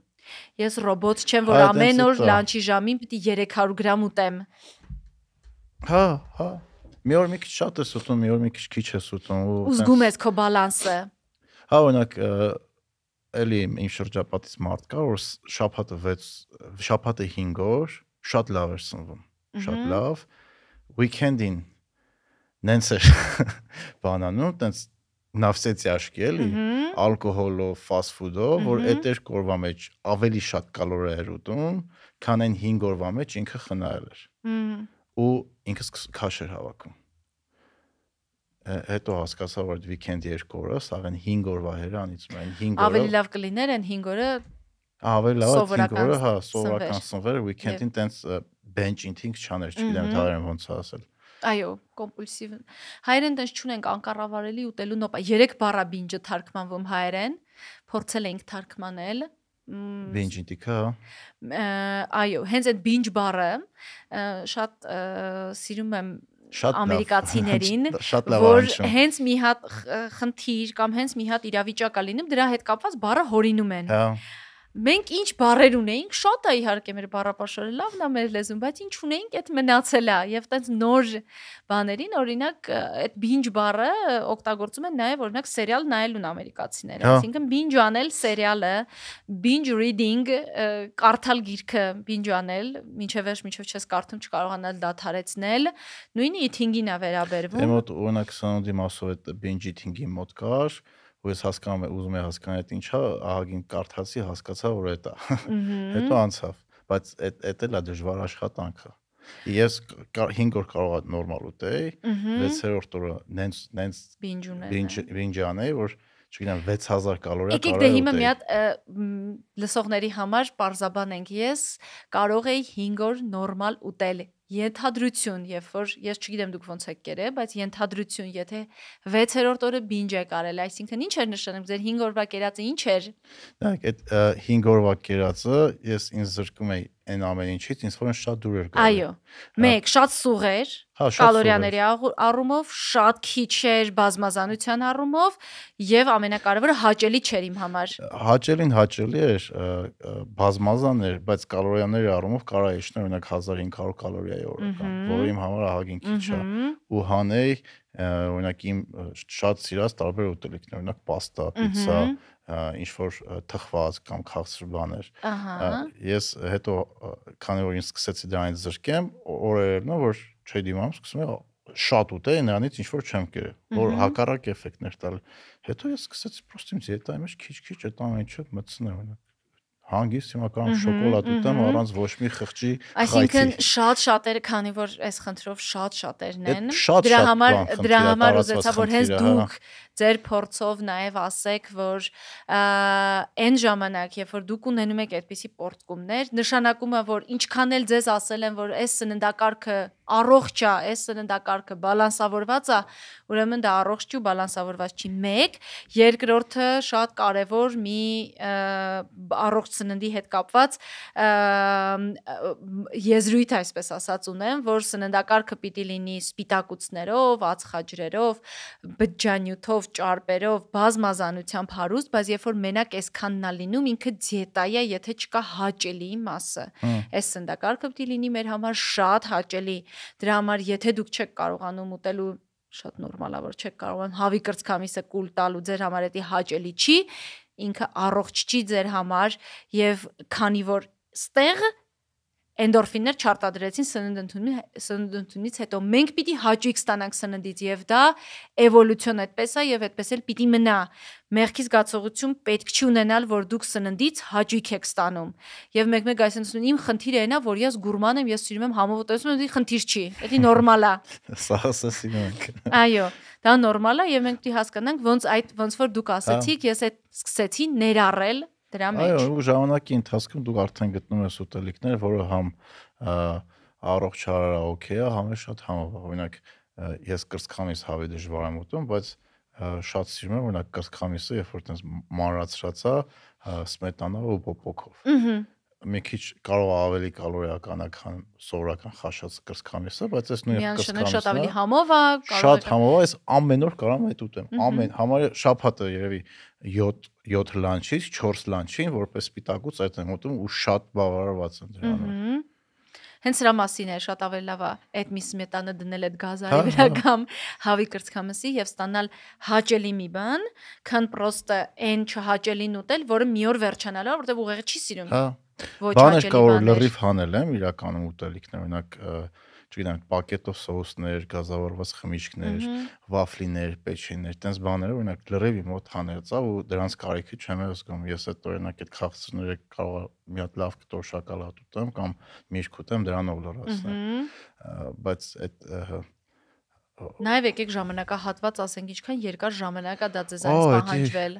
Ես ռոբոտ չեմ, որ ամեն օր լանչի ժամին պիտի 300 գրամ ուտեմ։ Հա, հա մի օր մի քիչ շատ ես ուտում, մի օր մի քիչ քիչ ես ուտում ու զգում ես քո բալանսը։ Հա, օրինակ էլի իմ շրջապատից մարդ կա, որ շաբաթը 6, շաբաթը 5 օր շատ լավ էր սնվում, շատ լավ։ Weekend-ին նենց է <laughs> բանանում, տենց նավսեցի աշկի էլի, ալկոհոլով, ֆաստ ֆուդով, որ այդ երկու օրվա մեջ ավելի շատ կալորիա էր ուտում, քան այն 5 օրվա մեջ ինքը խնայել էր։ Մհմ ու ինքս քաշ էր հավաքում հետո հասկացա որ վիկենդ 2 օրա, սաղեն 5 օրվա հերանիցում այն 5 օրը ավելի լավ կլիներ են 5 օրը ավելի լավ 5 օրը հա սովորական սնվեր վիկենդին տենց bench eating չաներ չգիտեմ դարեմ ոնց ասել այո կոմպուլսիվ հայերեն դες չունենք անկառավարելի ուտելու նոպա 3 բառա բինջը թարգմանվում հայերեն փորձել ենք թարգմանել Binge intake-ը։ հա։ Այո, հենց այդ binge բառը շատ սիրում եմ շատ ամերիկացիներին <laughs> որ հենց մի հատ խնդիր կամ հենց մի հատ իրավիճակ է լինում դրա հետ կապված բառը հորինում են։ Հա մենք ինչ բարեր ունեինք, շատ է իհարկե մեր բառապաշարը լավն է մեր լեզուն, բայց ինչ ունեինք, այդ մնացել է եւ տենց նոր բաներին, օրինակ այդ binge բառը օգտագործում են նաեւ օրինակ սերիալ նայելուն ամերիկացիները, հա։ այսինքն binge անել սերիալը, binge reading, կարդալ գիրքը binge անել, ինչեւ էս ինչեւ չես կարդում, չկարողանալ դադարեցնել, նույնը eating-ին է վերաբերվում։ Դե մոտ օրինակ սանոդի մասով այդ binge eating-ի մոտ կար, ու ես հասկանում եմ, ուզում եմ հասկանալ այդ ինչա, ահագին կարդացի, հասկացա, որ այդ է։ Հետո անցավ, բայց այդ այդ էլ է դժվար աշխատանքը։ Ես 5 օր կարող եմ նորմալ ուտեի, 6-րդ օրը նենց նենց բինջ ունեի։ Բինջ անեի, որ չգիտեմ 6000 կալորիա կարող դե է։ Եկեք դե հիմա մի հատ լսողների համար parzabanենք ես կարող էի 5 օր նորմալ ուտել ենթադրություն, երբ որ ես չգիտեմ դուք ոնց եք կերել, բայց ենթադրություն, եթե 6-րդ օրը բինջ եք արել, այսինքն ինչ էր նշանակում ձեր 5 օրվա կերածը, ինչ էր։ Դրանք այդ 5 օրվա կերածը ես ինձ զրկում էի այն ամեն ինչից ինձ որ շատ դուր էր գալիս։ Այո։ Մեկ շատ սուղ էր հա, կալորիաների առումով, շատ քիչ էր բազմազանության առումով եւ ամենակարևորը հաճելի չէր իմ համար։ Հաճելին հաճելի էր, բազմազան էր, բայց կալորիաների առումով կարա իջներ օրինակ 1500 կալորիա է օրական, որը իմ համար ահագին քիչ է։ Ու հանեի օրինակ իմ շատ սիրած տարբեր ուտելիքներ, օրինակ պաստա, պիցա, ինչ որ թխված կամ քաղցր բաներ։ Ահա։ Ես հետո քանի որ ինձ սկսեցի դրանից զրկեմ, օրերն որ չէի դիմամ, սկսում եմ շատ ուտել նրանից ինչ որ չեմ կերել, որ հակառակ էֆեկտներ տալ։ Հետո ես սկսեցի պրոստի ինձ հետո դե, այնպես քիչ-քիչ այդ ամենը մտցնել օրինակ հանգիստ հիմա կամ շոկոլադ ուտեմ առանց ոչ մի խղճի խայթի։ Այսինքն շատ շատերը, քանի որ այս խնդրով շատ շատերն են, դրա համար դրա համար ուզեցա որ հենց դուք ձեր փորձով նաև ասեք, որ այն ժամանակ, երբ որ դուք ունենում եք այդպիսի պորտկումներ, նշանակում է, որ ինչքան էլ ձեզ ասել են, որ այս սննդակարգը առողջ է, այս սննդակարգը բալանսավորված է, ուրեմն դա առողջ ու բալանսավորված չի։ 1. Երկրորդը շատ կարևոր մի առողջ սննդի հետ կապված եզրույթ այսպես ասած ունեմ, որ սննդակարգը պիտի լինի սպիտակուցներով, ածխաջրերով, բջջանյութով, ճարպերով, բազմազանությամբ հարուստ, բայց երբ որ մենակ այսքանն է լինում, ինքը դիետայի է, եթե չկա հաճելի մասը։ Այս սննդակարգը պիտի լինի մեր համար շատ հաճելի։ Դրա համար եթե դուք չեք կարողանում ուտելու շատ նորմալ է որ չեք կարողանում հավի կրծքամիսը կուլ տալ ու ձեր համար դա հաճելի չի ինքը առողջ չի ձեր համար եւ քանի որ ստեղ էնդորֆիններ չարտադրեցին սննդընդունից հետո։ Մենք պիտի հաճույք ստանանք սննդից եւ դա էվոլյուցիոն այդպես է եւ այդպես էլ պիտի մնա։ Մեղքի զգացողություն պետք չի ունենալ, որ դուք սննդից հաճույք եք ստանում։ Եվ մեկ-մեկ այս ընթացքում իմ խնդիրը այնա, որ ես գուրման եմ, ես սիրում եմ համով տեսնում, դա խնդիր չի։ Դա նորմալ է։ <laughs> Սա ասասին ենք։ Այո, դա նորմալ է եւ մենք պիտի հասկանանք ոնց այդ ոնց որ դուք հա։ ասացիք, ես այդ սկսեցի ներառել դրա մեջ։ Այո, ու ժամանակի ընթացքում դու արդեն գտնում ես ուտելիքներ, որը համ առողջ հարարաօքեյ է, համ է շատ համով, օրինակ ես կրծքամիս հավի դժվար եմ ուտում, բայց շատ սիրում եմ օրինակ կրծքամիսը, երբ որ տես մանրացրած է սմետանով ու պոպոկով։ Ահա մի քիչ կարող ավելի կալորիականական սովորական խաշած կրսկանիսը, հա, բայց այս նույն կրսկանիսը շատ ավելի հա։ համով է, կարող Շատ համով է, այս ամեն օր կարող եմ այդ ուտեմ։ Ամեն համարը շաբաթը երևի 7 7 լանչից 4 լանչին, որպես սպիտակուց այդ եմ ուտում ու շատ բավարարված եմ դրանով հենց սրա մասին է շատ ավելի լավ է այդ մի սմետանը դնել այդ գազարի հա, վրա կամ հավի կրծքամսի եւ ստանալ հաճելի մի բան, քան պրոստը այն չհաճելին ուտել, որը մի օր վերջանալու, որտեղ ուղղակի չի սիրում։ Հա Բաներ կա որ լրիվ հանել եմ իրականում ուտելիքներ, օրինակ չգիտեմ, պակետո սոուսներ, գազավորված խմիչքներ, վաֆլիներ, պեչիններ, տենց բաները օրինակ լրիվ իմ մոտ հանելծա ու դրանց կարիքը չեմ զգում։ Ես այդ օրինակ այդ քաղցրները կարող մի հատ լավ կտոր շոկոլադ ուտեմ կամ միրգ ուտեմ, դրանով լրացնեմ։ Բայց այդ Նաև եկեք ժամանակահատված ասենք ինչքան երկար ժամանակա դա ձեզանից պահանջվել։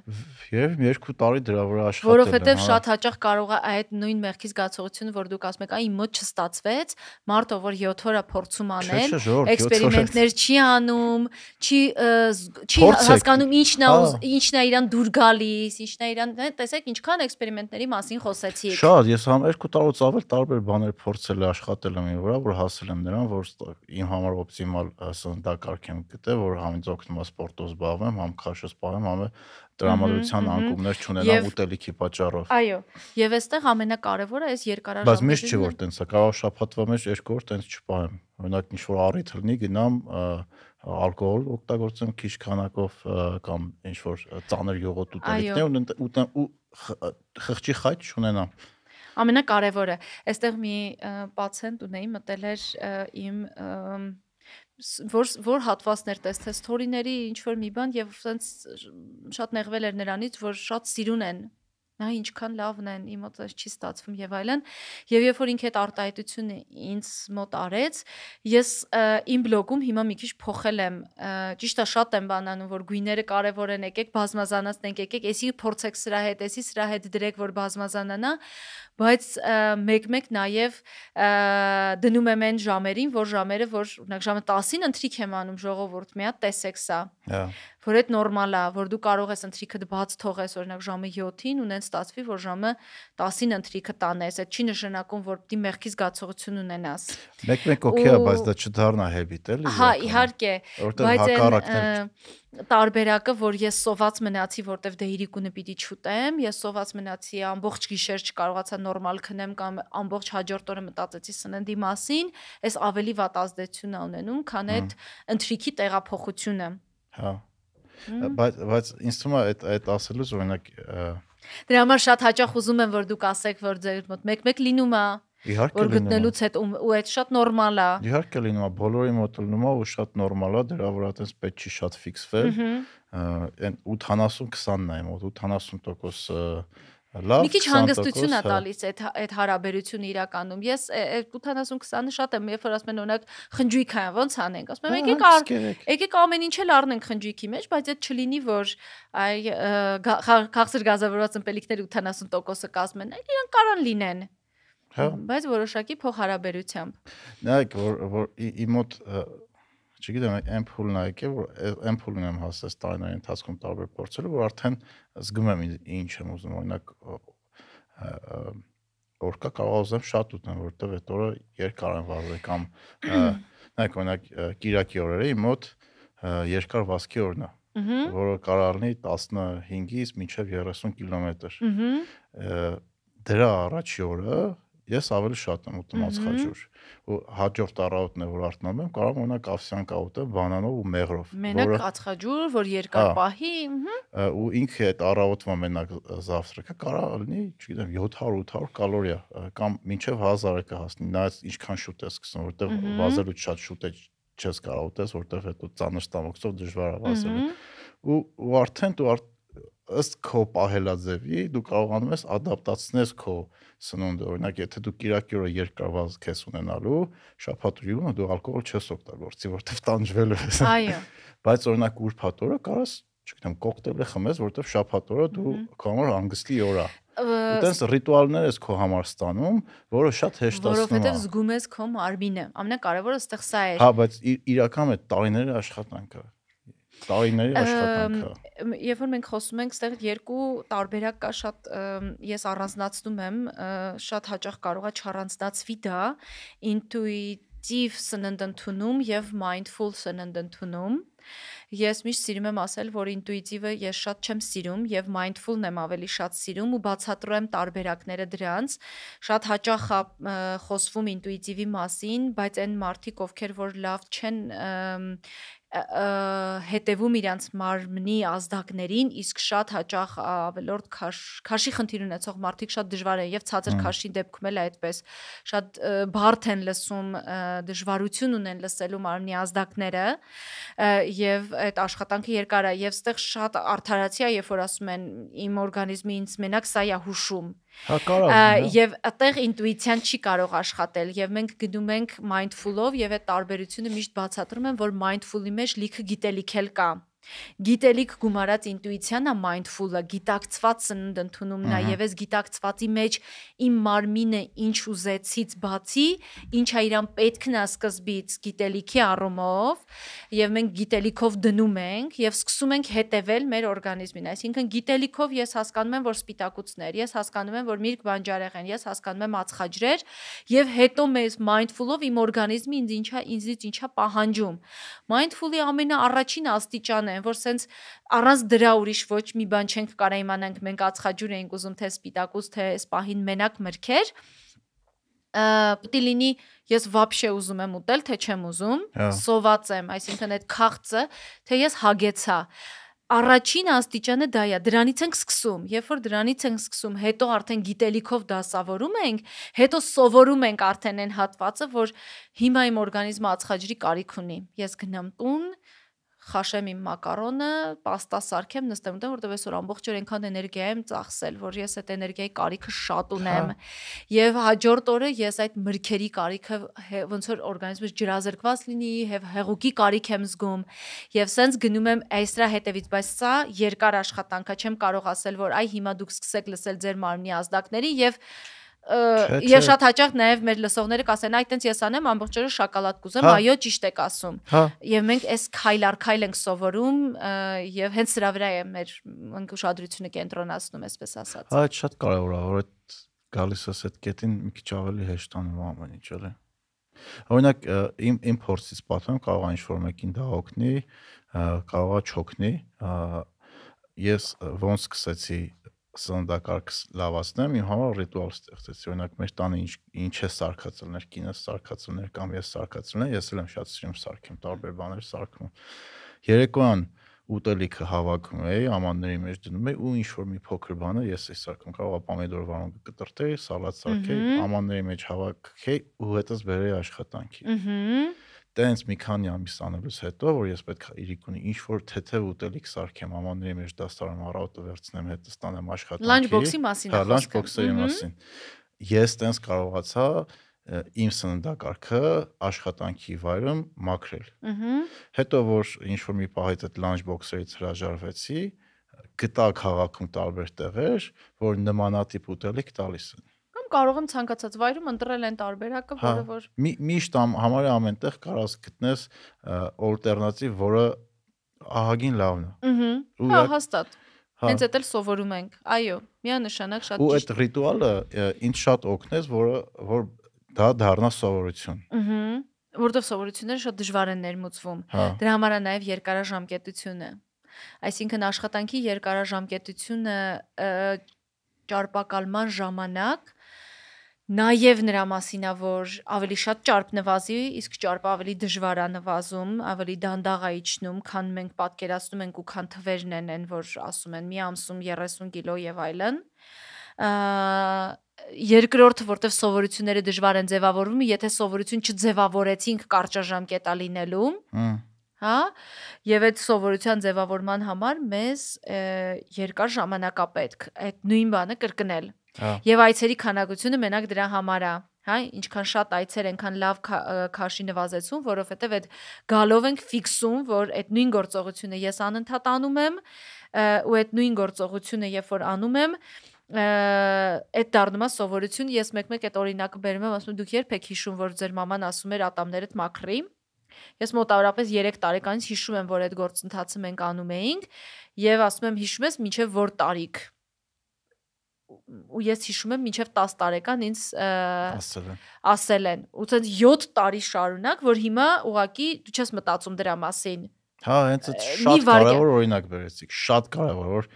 Եվ 2 տարի դրա վրա աշխատել եմ։ Որովհետև հա։ շատ հաճախ կարող է այդ նույն մեղքի զգացողությունը, որ դուք ասում եք, այ մոտ չստացվեց, մարդը որ 7 օրա փորձում անել, էքսպերիմենտներ չի անում, չի չի հասկանում ինչն է ինչն է իրան դուր գալիս, ինչն է իրան, տեսեք ինչքան էքսպերիմենտների մասին խոսեցիք։ Շատ, ես համ 2 տարուց ավել տարբեր բաներ փորձել եմ աշխատել եմ, որ հասել եմ նրան, որ իմ համար օպտիմալ ասենք դա կարքեմ գտե, որ համից օգնումա սպորտով զբաղվեմ, համ քաշը սպարեմ, համ տրամադրության անկումներ չունենամ ուտելիքի պատճառով։ Այո, եւ այստեղ ամենակարևորը այս երկարաժամկետ։ Բայց միշտ չէ որ տենց է, կարող շփաթվա մեջ երկու օր տենց չպահեմ։ Օրինակ ինչ որ առիթ լինի, գնամ ալկոհոլ օգտագործեմ քիչ քանակով կամ ինչ որ ծանր յոգուրտ ուտելիքներ ուտեմ ու խղճի խաչ չունենամ ամենակարևորը այստեղ մի պացիենտ ունեի մտել էր իմ որ որ հատվածներ տեսնես թորիների ինչ որ մի բան եւ սենց շատ նեղվել էր նրանից որ շատ սիրուն են նա ինչքան լավն են, իմ մոտ չի ստացվում եւ այլն։ Եվ երբ որ ինքը այդ արտահայտությունը ինձ մոտ արեց, ես իմ բլոգում հիմա մի քիչ փոխել եմ, ճիշտ է շատ եմ բանանում, որ գույները կարևոր են, եկեք բազմազանացնենք, եկեք, էսի փորձեք սրա հետ, էսի սրա հետ դրեք, որ բազմազանանա, բայց մեկ-մեկ նաեւ դնում եմ այն ժամերին, որ ժամերը, որ օրինակ ժամը 10-ին ընթրիք եմ անում ժողովուրդ, մի հատ տեսեք սա։ Հա որ այդ նորմալ է, որ դու կարող ես ընթրիքդ բաց թողես օրինակ ժամը 7-ին ու նենց ստացվի, որ ժամը 10-ին ընթրիքը տանես, այդ չի նշանակում, որ պիտի մեղքի զգացողություն ունենաս։ Մեկ-մեկ օքեյ է, բայց դա չդառնա հեբիտ, էլի։ Հա, իհարկե, բայց այն տարբերակը, որ ես սոված մնացի, որտեվ դե իրիկունը պիտի չուտեմ, ես սոված մնացի, ամբողջ գիշեր չկարողացա նորմալ քնեմ կամ ամբողջ հաջորդ օրը մտածեցի սննդի մասին, այս ավելի վատ ազդեցություն ունենում, քան այդ հա։ ընթրիքի տեղափոխությունը։ Հա բայց բայց ինձ թվում է այդ այդ ասելուց օրինակ դրա համար շատ հաճախ ուզում եմ որ դուք ասեք որ ձեր մոտ մեկ-մեկ լինում է Իհարկե որ գտնելուց հետ ու այդ շատ նորմալ է։ Իհարկե լինում է, բոլորի մոտ լինում է ու շատ նորմալ է, դրա վրա այտենց պետք չի շատ ֆիքսվել։ Այն 80-20-ն է, մոտ 80% Լավ։ Մի քիչ հանգստություն է հա։ տալիս այդ հա, այդ հարաբերությունը իրականում։ Ես 80-20-ը շատ եմ, երբ որ ասում են օրինակ խնջույք այն ո՞նց անենք, ասում եմ եկեք եկեք ամեն ինչ էլ առնենք խնջույքի մեջ, բայց այդ չլինի որ այ քաղցր գազավորված ըմպելիքներ 80%-ը կազմեն, այլ իրենք կարան լինեն։ Հա։ Բայց որոշակի փոխհարաբերությամբ։ Նայեք, որ որ իմ մոտ չգիտեմ, այն փուլն է եկել, որ այն փուլն եմ հասած տարիների ընթացքում տարբեր փորձելու, որ արդեն զգում եմ ինչ եմ ուզում, օրինակ օրկա կարող ուզեմ շատ ուտեմ, որտեվ այդ օրը երկար եմ վարվել կամ <clears throat> նայեք օրինակ Կիրակի օրերը իմ մոտ երկար վազքի օրն է, որը կարող լինի 15-ից մինչև 30 կիլոմետր։ Դրա առաջի օրը ես ավելի շատ եմ ուտում ածխաջուր ու հաջորդ առավոտն է որ արթնանում եմ կարող օրինակ ավսյան կա ուտել բանանով ու մեղրով մենակ ածխաջուր որ երկար պահի ու ինքը այդ առավոտվա մենակ զավտրակը կարող լինի չգիտեմ 700-800 կալորիա կամ մինչև 1000-ը կհասնի նայած ինչքան շուտ է սկսում որտեղ վազելուց շատ շուտ է չես կարող ուտես որտեղ հետո ծանր ստամոքսով դժվար է վազելը ու ու արդեն դու արդեն ըստ քո պահելաձևի դու կարողանում ես ադապտացնել քո սնունդը։ Օրինակ, եթե դու կիրակի օրը երկար վազք ես ունենալու, շաբաթուրիումը դու ալկոհոլ չես օգտագործի, որովհետև տանջվել ես։ Այո։ Բայց օրինակ ուրբաթ օրը կարաս, չգիտեմ, կոկտեյլը խմես, որովհետև շաբաթ օրը դու քո համար հանգստի օր է։ Այդտենց ռիտուալներ ես քո համար ստանում, որը շատ հեշտացնում է։ Որովհետև զգում ես քո մարմինը։ Ամենակարևորը ստեղ սա է։ Հա, բայց իրական է տարիների աշխատանքը տարիների աշխատանքը։ Երբ որ մենք խոսում ենք, ստեղ երկու տարբերակ կա, շատ ես առանձնացնում եմ, շատ հաճախ կարողա չառանձնացվի դա ինտուիտիվ սննդընդունում եւ mindful սննդընդունում։ Ես միշտ սիրում եմ ասել, որ ինտուիտիվը ես շատ չեմ սիրում եւ mindful-ն եմ ավելի շատ սիրում ու բացատրում տարբերակները դրանց։ Շատ հաճախ խոսվում ինտուիտիվի մասին, բայց այն մարդիկ, ովքեր որ լավ չեն հետևում իրանց մարմնի ազդակներին, իսկ շատ հաճախ ավելորդ քաշ քաշի խնդիր ունեցող մարդիկ շատ դժվար են եւ ցածր քաշի դեպքում էլ այդպես շատ բարդ են լսում, դժվարություն ունեն լսելու մարմնի ազդակները եւ այդ աշխատանքը երկար է եւ ստեղ շատ արդարացիա, երբ որ ասում են իմ օրգանիզմի ինձ մենակ սա է հուշում Հա կարող։ հա։ Եվ այդտեղ ինտուիցիան չի կարող աշխատել եւ մենք գնում ենք mindful-ով եւ այդ տարբերությունը միշտ բացատրում են, որ mindful-ի մեջ լիքը գիտելիք էլ կա։ Ա, Գիտելիք գումարած ինտուիցիան է mindful-ը, գիտակցված սննդ ընդունումն է եւ ես գիտակցվածի մեջ իմ մարմինը ինչ ուզեցից բացի, ինչա իրան պետքն է սկզբից գիտելիքի առումով եւ մենք գիտելիքով դնում ենք եւ սկսում ենք հետեվել մեր օրգանիզմին, այսինքն գիտելիքով ես հասկանում եմ, որ սպիտակուցներ, ես հասկանում եմ, որ միրգ բանջարեղ են, ես հասկանում եմ ածխաջրեր եւ հետո մեզ mindful-ով իմ օրգանիզմը ինձ ինչա ինձից ինչա պահանջում։ Mindful-ի ամենաառաջին աստիճանը են, որ սենց առանց դրա ուրիշ ոչ մի բան չենք կարա իմանանք, մենք ածխաջուր էինք ուզում թե սպիտակուց, թե այս պահին մենակ մրգեր պետք է լինի ես вообще ուզում եմ ուտել, թե չեմ ուզում, հա։ սոված եմ, այսինքն այդ քաղցը, թե ես հագեցա առաջին աստիճանը դա է դրանից ենք սկսում երբ որ դրանից ենք սկսում հետո արդեն գիտելիքով դասավորում ենք հետո սովորում ենք արդեն այն հատվածը որ հիմա իմ օրգանիզմը ածխաջրի կարիք ունի ես գնամ տուն խաշեմ իմ մակարոնը, պաստա սարքեմ, նստեմ ուտեմ, որտեվ այսօր ամբողջ օր այնքան էներգիա եմ ծախսել, որ ես այդ էներգիայի կարիքը շատ հա։ ունեմ։ Եվ հաջորդ օրը ես այդ մրգերի կարիքը ոնց որ օրգանիզմս ջրազրկված լինի, եւ հեղուկի կարիք եմ զգում։ Եվ սենց գնում եմ այսրա հետևից, բայց սա երկար աշխատանք է, չեմ կարող ասել, որ այ հիմա դուք սկսեք լսել ձեր մարմնի ազդակների եւ և Ես շատ հաճախ նաև մեր լսողները կասեն, այ տենց ես անեմ ամբողջ օրը շոկոլադ կուզեմ, հա։ այո, ճիշտ եք ասում։ հա։ Եվ մենք այս քայլ առ քայլ ենք սովորում եւ հենց սրա վրա է մեր ուշադրությունը կենտրոնացնում, այսպես ասած։ հա, Այդ շատ կարեւոր է, որ այդ գալիս ես այդ կետին մի քիչ ավելի հեշտանում ամեն ինչ, էլի։ Օրինակ իմ իմ փորձից պատմեմ, կարող է ինչ-որ մեկին դա օգնի, կարող է չօգնի։ Ես ոնց սկսեցի սննդակարգս լավացնեմ, իմ համար ռիտուալ ստեղծեցի։ Օրինակ, մեր տանը ինչ ինչ է սարկածելներ, կինը սարկածելներ կամ ես սարկածելներ, ես էլ եմ շատ սիրում սարքեմ, տարբեր բաներ սարքում։ Երեկոյան ուտելիքը հավաքում էի, ամանների մեջ դնում էի ու ինչ որ մի փոքր բանը ես էի սարքում, կարող է պոմիդոր վարոնգ կտրտեի, սալատ սարքեի, ամանների մեջ հավաքեի ու հետս բերեի աշխատանքի։ Ահա տենց մի քանի ամիս անելուց հետո որ ես պետք է իրիկ ունի ինչ որ թեթև ուտելիք սարքեմ ամանների մեջ դաստարան առավոտը վերցնեմ հետը ստանեմ աշխատանքի լանչ բոքսի մասին հա, է հա լանչ բոքսերի մասին ես տենց կարողացա իմ սննդակարգը աշխատանքի վայրում մաքրել։ Ահա։ Հետո որ ինչ որ մի պահից այդ լանչ բոքսերից հրաժարվեցի, գտա քաղաքում տարբեր տեղեր, որ նմանատիպ ուտելիք տալիս են կարող եմ ցանկացած վայրում ընտրել այն տարբերակը, հա, որը որ միշտ համարյա ամենտեղ կարաս գտնես օլտերնատիվ, որը ահագին լավն է։ Ուհ։ Հա, հաստատ։ հա։ Հենց դա էլ սովորում ենք։ Այո, միանշանակ շատ ճիշտ։ Ու այդ ռիտուալը ինձ շատ օգնեց, որը որ դա դառնա սովորություն։ Ուհ որտեղ սովորությունները շատ դժվար են ներմուծվում։ հա։ Դրա համար է նաև երկարաժամկետությունը։ Այսինքն աշխատանքի երկարաժամկետությունը ճարպակալման ժամանակ Նաև նրա մասինա, որ ավելի շատ ճարպ նվազի, իսկ ճարպը ավելի դժվար է նվազում, ավելի դանդաղ է իջնում, քան մենք պատկերացնում ենք ու քան թվերն են, են որ ասում են մի ամսում 30 կիլո եւ այլն։ Երկրորդը, որտեվ սովորությունները դժվար են ձևավորվում, եթե սովորություն չձևավորեցինք կարճաժամկետա լինելու, հա եւ այդ սովորության ձևավորման համար մեզ երկար ժամանակա պետք այդ նույն բանը կրկնել Հա։ Եվ այցերի քանակությունը մենակ դրա համար է։ Հա, ինչքան շատ այցեր, այնքան լավ քաշի նվազեցում, որովհետև այդ գալով ենք ֆիքսում, որ այդ նույն գործողությունը ես անընդհատ անում եմ, ու այդ նույն գործողությունը երբ որ անում եմ, այդ դառնում է սովորություն։ Ես մեկ-մեկ այդ օրինակը բերում եմ, ասում եմ՝ դուք երբ եք հիշում, որ ձեր մաման ասում էր ատամներդ մաքրի։ Ես մոտավորապես 3 տարեկանից հիշում եմ, որ այդ գործընթացը մենք անում էինք, եւ ասում եմ՝ հիշում ես, ինչեւ որ տարիք ու ես հիշում եմ մինչև 10 տարեկան ինձ ասել են ասել են ու ցած 7 տարի շարունակ որ հիմա ուղակի դու չես մտածում դրա մասին հա հենց այդ շատ կարևոր օրինակ բերեցիք շատ կարևոր որ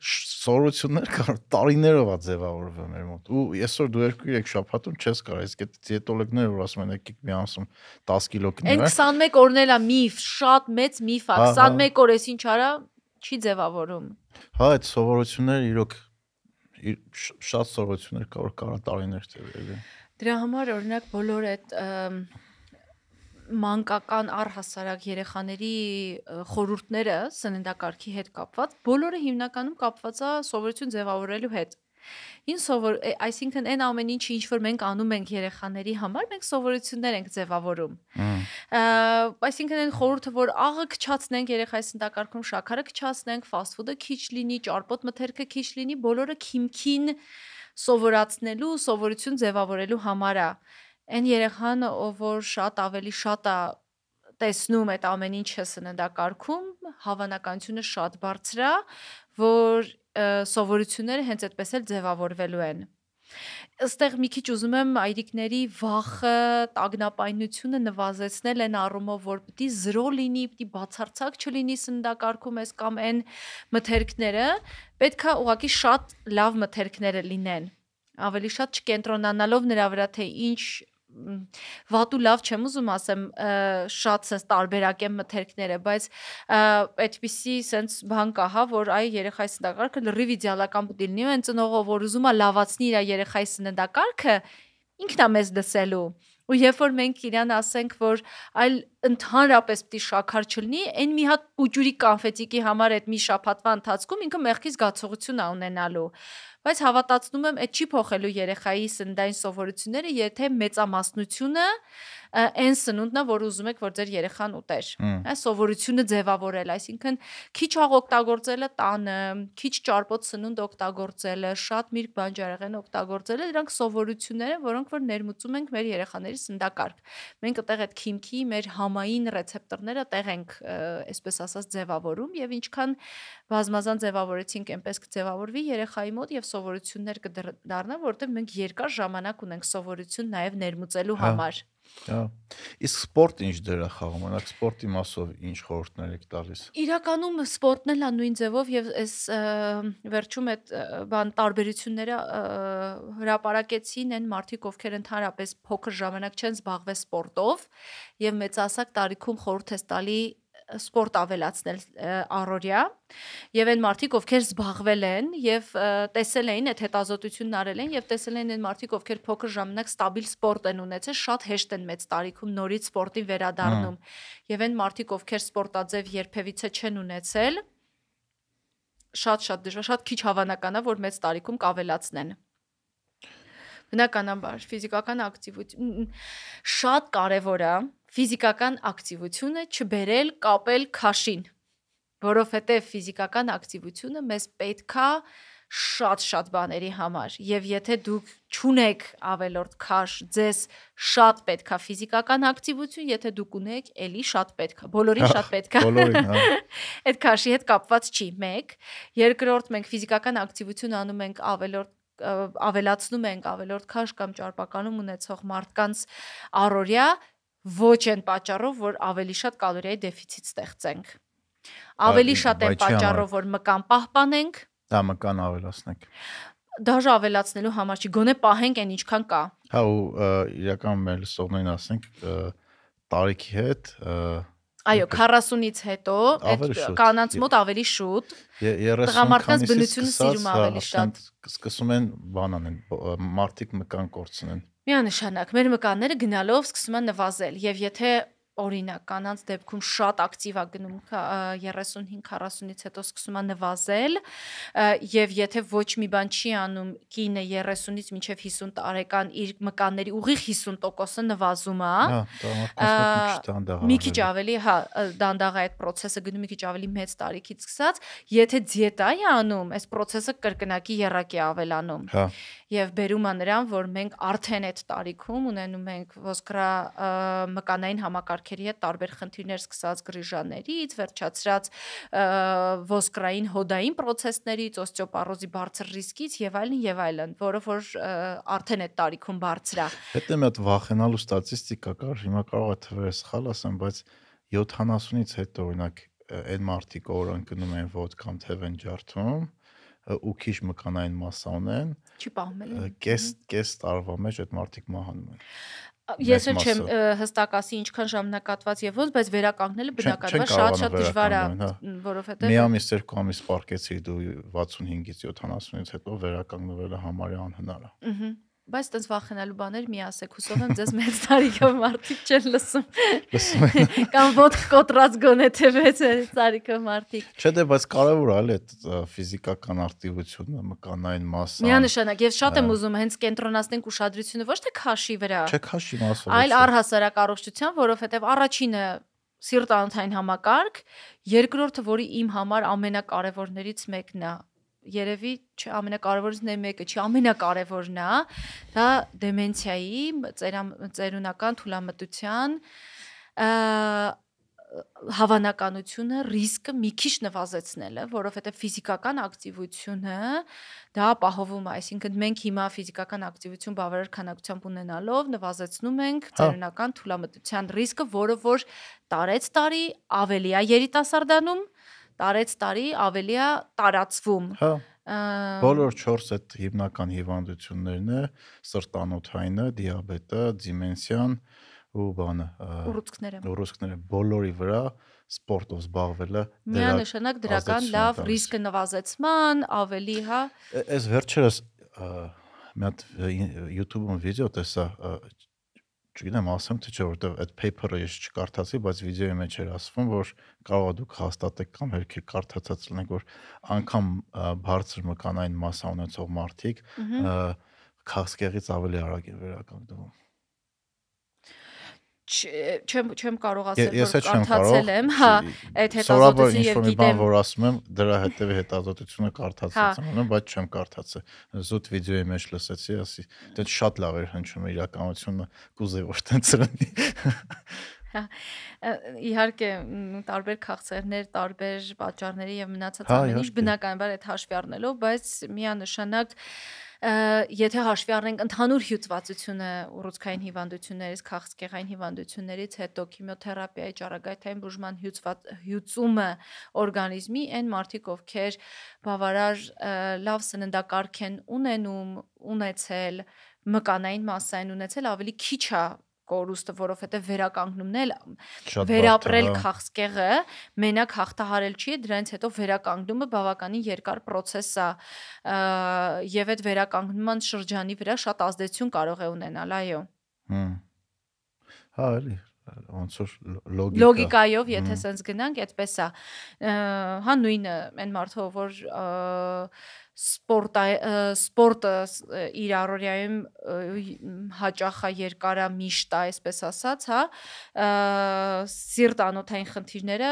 սորություններ կար տարիներով է ձևավորվում մեր մոտ ու այսօր դու 2-3 շաբաթում չես կարող իսկ այդ դիետոլոգները որ ասում են եկեք մի ամսում 10 կիլո կնիվա այն 21 օրն էլա միֆ շատ մեծ միֆ է 21 հա, հա։ օր էս ինչ արա չի ձևավորում հա այդ սովորությունները իրոք իր շատ սորություններ կա որ կարա տարիներ տևել է։ Դրա համար օրինակ բոլոր այդ մանկական առհասարակ երեխաների խորհուրդները սննդակարգի հետ կապված, բոլորը հիմնականում կապված է սովորություն ձևավորելու հետ։ Ինչ սովոր, այսինքն այն ամեն ինչը ինչ որ մենք անում ենք երեխաների համար, մենք սովորություններ ենք ձևավորում։ Այսինքն այն խորհուրդը, որ աղը քչացնենք երեխայի սննդակարգում, շաքարը քչացնենք, ֆաստ ֆուդը քիչ լինի, ճարպոտ մթերքը քիչ լինի, բոլորը քիմքին սովորացնելու, սովորություն ձևավորելու համար է։ Այն երեխան, ով որ շատ ավելի շատ է տեսնում այդ ամեն ինչը սննդակարգում, հավանականությունը շատ բարձր է, որ սովորությունները հենց այդպես էլ ձևավորվելու են։ Աստեղ մի քիչ ուզում եմ այրիկների վախը, տագնապայնությունը նվազեցնել են առումով, որ պիտի 0 լինի, պիտի բացարձակ չլինի սննդակարգում էս կամ այն մթերքները, պետքա ուղղակի շատ լավ մթերքները լինեն ավելի շատ չկենտրոնանալով նրա վրա թե ինչ վատու լավ չեմ ուզում ասեմ շատ sense տարբերակեմ մթերքները բայց այդպիսի sense բան կա հա որ այ երեխայի սննդակարգը լրիվ իդեալական պետք է լինի այն ծնողը որ ուզում է լավացնի իր երեխայի սննդակարգը ինքն է մեզ դսելու ու երբ որ մենք իրան ասենք որ այլ ընդհանրապես պետք է շաքար չլինի այն մի հատ կուճուրի կոնֆետիկի համար այդ մի շափատվա ընթացքում ինքը մեղքի զգացողություն ա ունենալու բայց հավատացնում եմ, այդ չի փոխելու երեխայի սննդային սովորությունները, եթե մեծամասնությունը այն սնունդն է, որ ուզում եք, որ ձեր երեխան ուտեր։ Հա սովորությունը ձևավորել, այսինքն քիչ հող օգտագործելը տանը, քիչ ճարպոտ սնունդ օգտագործելը, շատ միրգ բանջարեղեն օգտագործելը, դրանք սովորություններ են, որոնք որ ներմուծում ենք մեր երեխաների սննդակարգ։ Մենք այդտեղ այդ քիմքի մեր համային ռեցեպտորները տեղ ենք, այսպես ասած, ձևավորում եւ ինչքան բազմազան ձևավորեցինք, այնպես կձևավորվի երեխայի մոտ եւ սովորություններ կդառնան, որովհետև մենք երկար ժամանակ ունենք սովորություն նաև ներմուծելու հա, համար։ Հա։ Իսկ սպորտը ինչ դեր է խաղում, օրինակ սպորտի մասով ինչ խորհուրդներ եք տալիս։ Իրականում սպորտն էլ նույն ձևով եւ այս վերջում այդ բան տարբերությունները հրապարակեցին այն մարդիկ, ովքեր ընդհանրապես փոքր ժամանակ չեն զբաղվել սպորտով եւ մեծասակ տարիքում խորհուրդ ես տալի սպորտ ավելացնել առօրյա եւ այն մարդիկ ովքեր զբաղվել են եւ տեսել էին այդ հետազոտությունն արել են եւ տեսել են այն մարդիկ ովքեր փոքր ժամանակ ստաբիլ սպորտ են ունեցել շատ հեշտ են մեծ տարիքում նորից սպորտի վերադառնում հա։ եւ այն մարդիկ ովքեր սպորտաձև երբևիցե չեն ունեցել շատ-շատ դժվար, շատ քիչ հավանական է, որ մեծ տարիքում կավելացնեն։ Բնականաբար ֆիզիկական ակտիվություն շատ կարևոր է, ֆիզիկական ակտիվությունը չբերել կապել քաշին, որովհետև ֆիզիկական ակտիվությունը մեզ պետքա շատ-շատ բաների համար։ Եվ եթե դուք ճունեք ավելորդ քաշ, ձեզ շատ պետքա ֆիզիկական ակտիվություն, եթե դուք ունեք, էլի շատ պետքա։ Բոլորին շատ պետքա։ Բոլորին, հա։ <laughs> Այդ քաշի հետ կապված չի։ 1. Երկրորդ, մենք ֆիզիկական ակտիվություն անում ենք ավելորդ ավելացնում ենք ավելորդ քաշ կամ ճարպականում ունեցող մարդկանց առօրյա ոչ են պատճառով, որ ավելի շատ կալորիայի դեֆիցիտ ստեղծենք։ Ավելի շատ են պատճառով, որ մկան պահպանենք։ Դա մկան ավելացնենք դաժը ավելացնելու համար չի գոնե պահենք այն ինչքան կա հա ու իրական մեր լսողներին ասենք տարիքի հետ այո 40-ից հետո այդ կանանց մոտ ավելի շուտ տղամարդկանց բնությունը սիրում ավելի շատ սկսում են բանանեն մարտիկ մկան կորցնեն միանշանակ մեր մկանները գնալով սկսում են նվազել եւ եթե օրինակ կանանց դեպքում շատ ակտիվ է գնում 35-40-ից հետո սկսում է նվազել եւ եթե ոչ մի բան չի անում կինը 30-ից մինչեւ 50 տարեկան իր մկանների ուղիղ 50%-ը նվազում է հա, մի քիչ ավելի հա դանդաղ է այդ process-ը գնում մի քիչ ավելի մեծ տարիքից սկսած եթե դիետա է անում այս process-ը կրկնակի երակի ավելանում հա եւ բերում է նրան որ մենք արդեն այդ տարիքում ունենում ենք ոսկրա մկանային համակարգ մեղքերի հետ տարբեր խնդիրներ սկսած գրիժաներից, վերջացրած ոսկրային հոդային process-ներից, օստեոպարոզի բարձր ռիսկից եւ այլն եւ այլն, որը որ արդեն այդ տարիքում բարձր է։ Հետո մի հատ վախենալու ստատիստիկա կար, հիմա կարող է թվերը սխալ ասեմ, բայց 70-ից հետո օրինակ այն մարտիկ որ ընկնում են ոդկամ թևեն ջարդում ու քիչ մկանային մասա ունեն չի պահում էլ կես կես տարվա մեջ այդ մարտիկ մահանում են ես էլ չեմ հստակ ասի ինչքան ժամանակատված եւ ոնց, բայց վերականգնելը բնականաբար շատ-շատ դժվար է, հա։ որովհետեւ մի ամիս, երկու ամիս պարկեցի դու 65-ից 70-ից հետո վերականգնվելը համարյա անհնար է։ Ահա Բայց այդպես վախենալու բաներ մի ասեք, հուսով եմ ձեզ մեծ տարիքով մարդիկ չեն լսում։ Լսում են։ <laughs> Կամ ոդկ կոտրած գոնե թե 6 տարիքով մարդիկ։ Չէ, դե բայց կարևոր է էլի այդ ֆիզիկական ակտիվությունը, մկանային մասը։ Միանշանակ, եւ շատ եմ ուզում հենց կենտրոնացնենք ուշադրությունը ոչ թե քաշի վրա։ Չէ, քաշի մասով։ Այլ առհասարակ առողջության, որովհետեւ առաջինը սիրտանոթային համակարգ, երկրորդը, որի իմ համար ամենակարևորներից մեկն է, երևի չի ամենակարևորներից մեկը, չի ամենակարևորն է, դա դեմենցիայի, ծերամ ծերունական թուլամտության հավանականությունը ռիսկը մի քիչ նվազեցնելը, որովհետև ֆիզիկական ակտիվությունը դա ապահովում է, այսինքն մենք հիմա ֆիզիկական ակտիվություն բավարար քանակությամբ ունենալով նվազեցնում ենք հա։ ծերունական թուլամտության ռիսկը, որը որ տարեց տարի ավելի է երիտասարդանում, որ տարեց տարի ավելի է տարածվում։ Հա։ Բոլոր 4 այդ հիմնական հիվանդություններն է՝ սրտանոթայինը, դիաբետը, դիմենսիան ու բանը։ Ուռուցքները։ Ուռուցքները բոլորի վրա սպորտով զբաղվելը միանշանակ դրական լավ ռիսկը նվազեցման, ավելի, հա։ Այս վերջերս մի հատ YouTube-ում վիդեո տեսա չգիտեմ, ասեմ թե չէ, որտեղ այդ paper-ը ես չկարդացի, բայց վիդեոյի մեջ էր ասվում, որ կարող դուք հաստատեք կամ հերքեր կարդացած լինեք, որ անգամ բարձր մկանային մասա ունեցող մարդիկ քաղցկեղից ավելի արագ են վերականգնվում չեմ չեմ կարող ասել որ կարդացել եմ, հա, այդ հետազոտությունը եւ գիտեմ, որ ասում եմ, դրա հետեւի հետազոտությունը կարդացած հա։ եմ, բայց չեմ կարդացել։ Զուտ վիդեոյի մեջ լսեցի, ասի, դա «Դե շատ լավ էր հնչում իրականությունը, կուզեի որ տենց ծրնի։ հա, Իհարկե տարբեր քաղցերներ, տարբեր պատճառների եւ մնացած հա, ամեն ինչ բնականաբար այդ հաշվի առնելով, բայց միանշանակ եթե հաշվի առնենք ընդհանուր հյուծվածությունը ուռուցքային հիվանդություններից, քաղցկեղային հիվանդություններից հետո քիմիոթերապիայի ճառագայթային բուժման հյուծված հյուծումը օրգանիզմի այն մարդիկ, ովքեր բավարար լավ սննդակարգ են ունենում, ունեցել մկանային մասային ունեցել ավելի քիչ է կորուստը, որովհետեւ վերականգնումն էլ վերապրել հա։ քաղցկեղը, մենակ հաղթահարել չի, դրանից հետո վերականգնումը բավականին երկար process է եւ այդ վերականգնման շրջանի վրա շատ ազդեցություն կարող է ունենալ, այո։ Հա, էլի ոնց որ լոգիկա լոգիկայով եթե sense գնանք այդպես է հա նույնը այն մարդով որ սպորտը սպորտը իր առօրյայում հաճախա երկարա միշտ է, այսպես ասած, հա, սիրտանոթային խնդիրները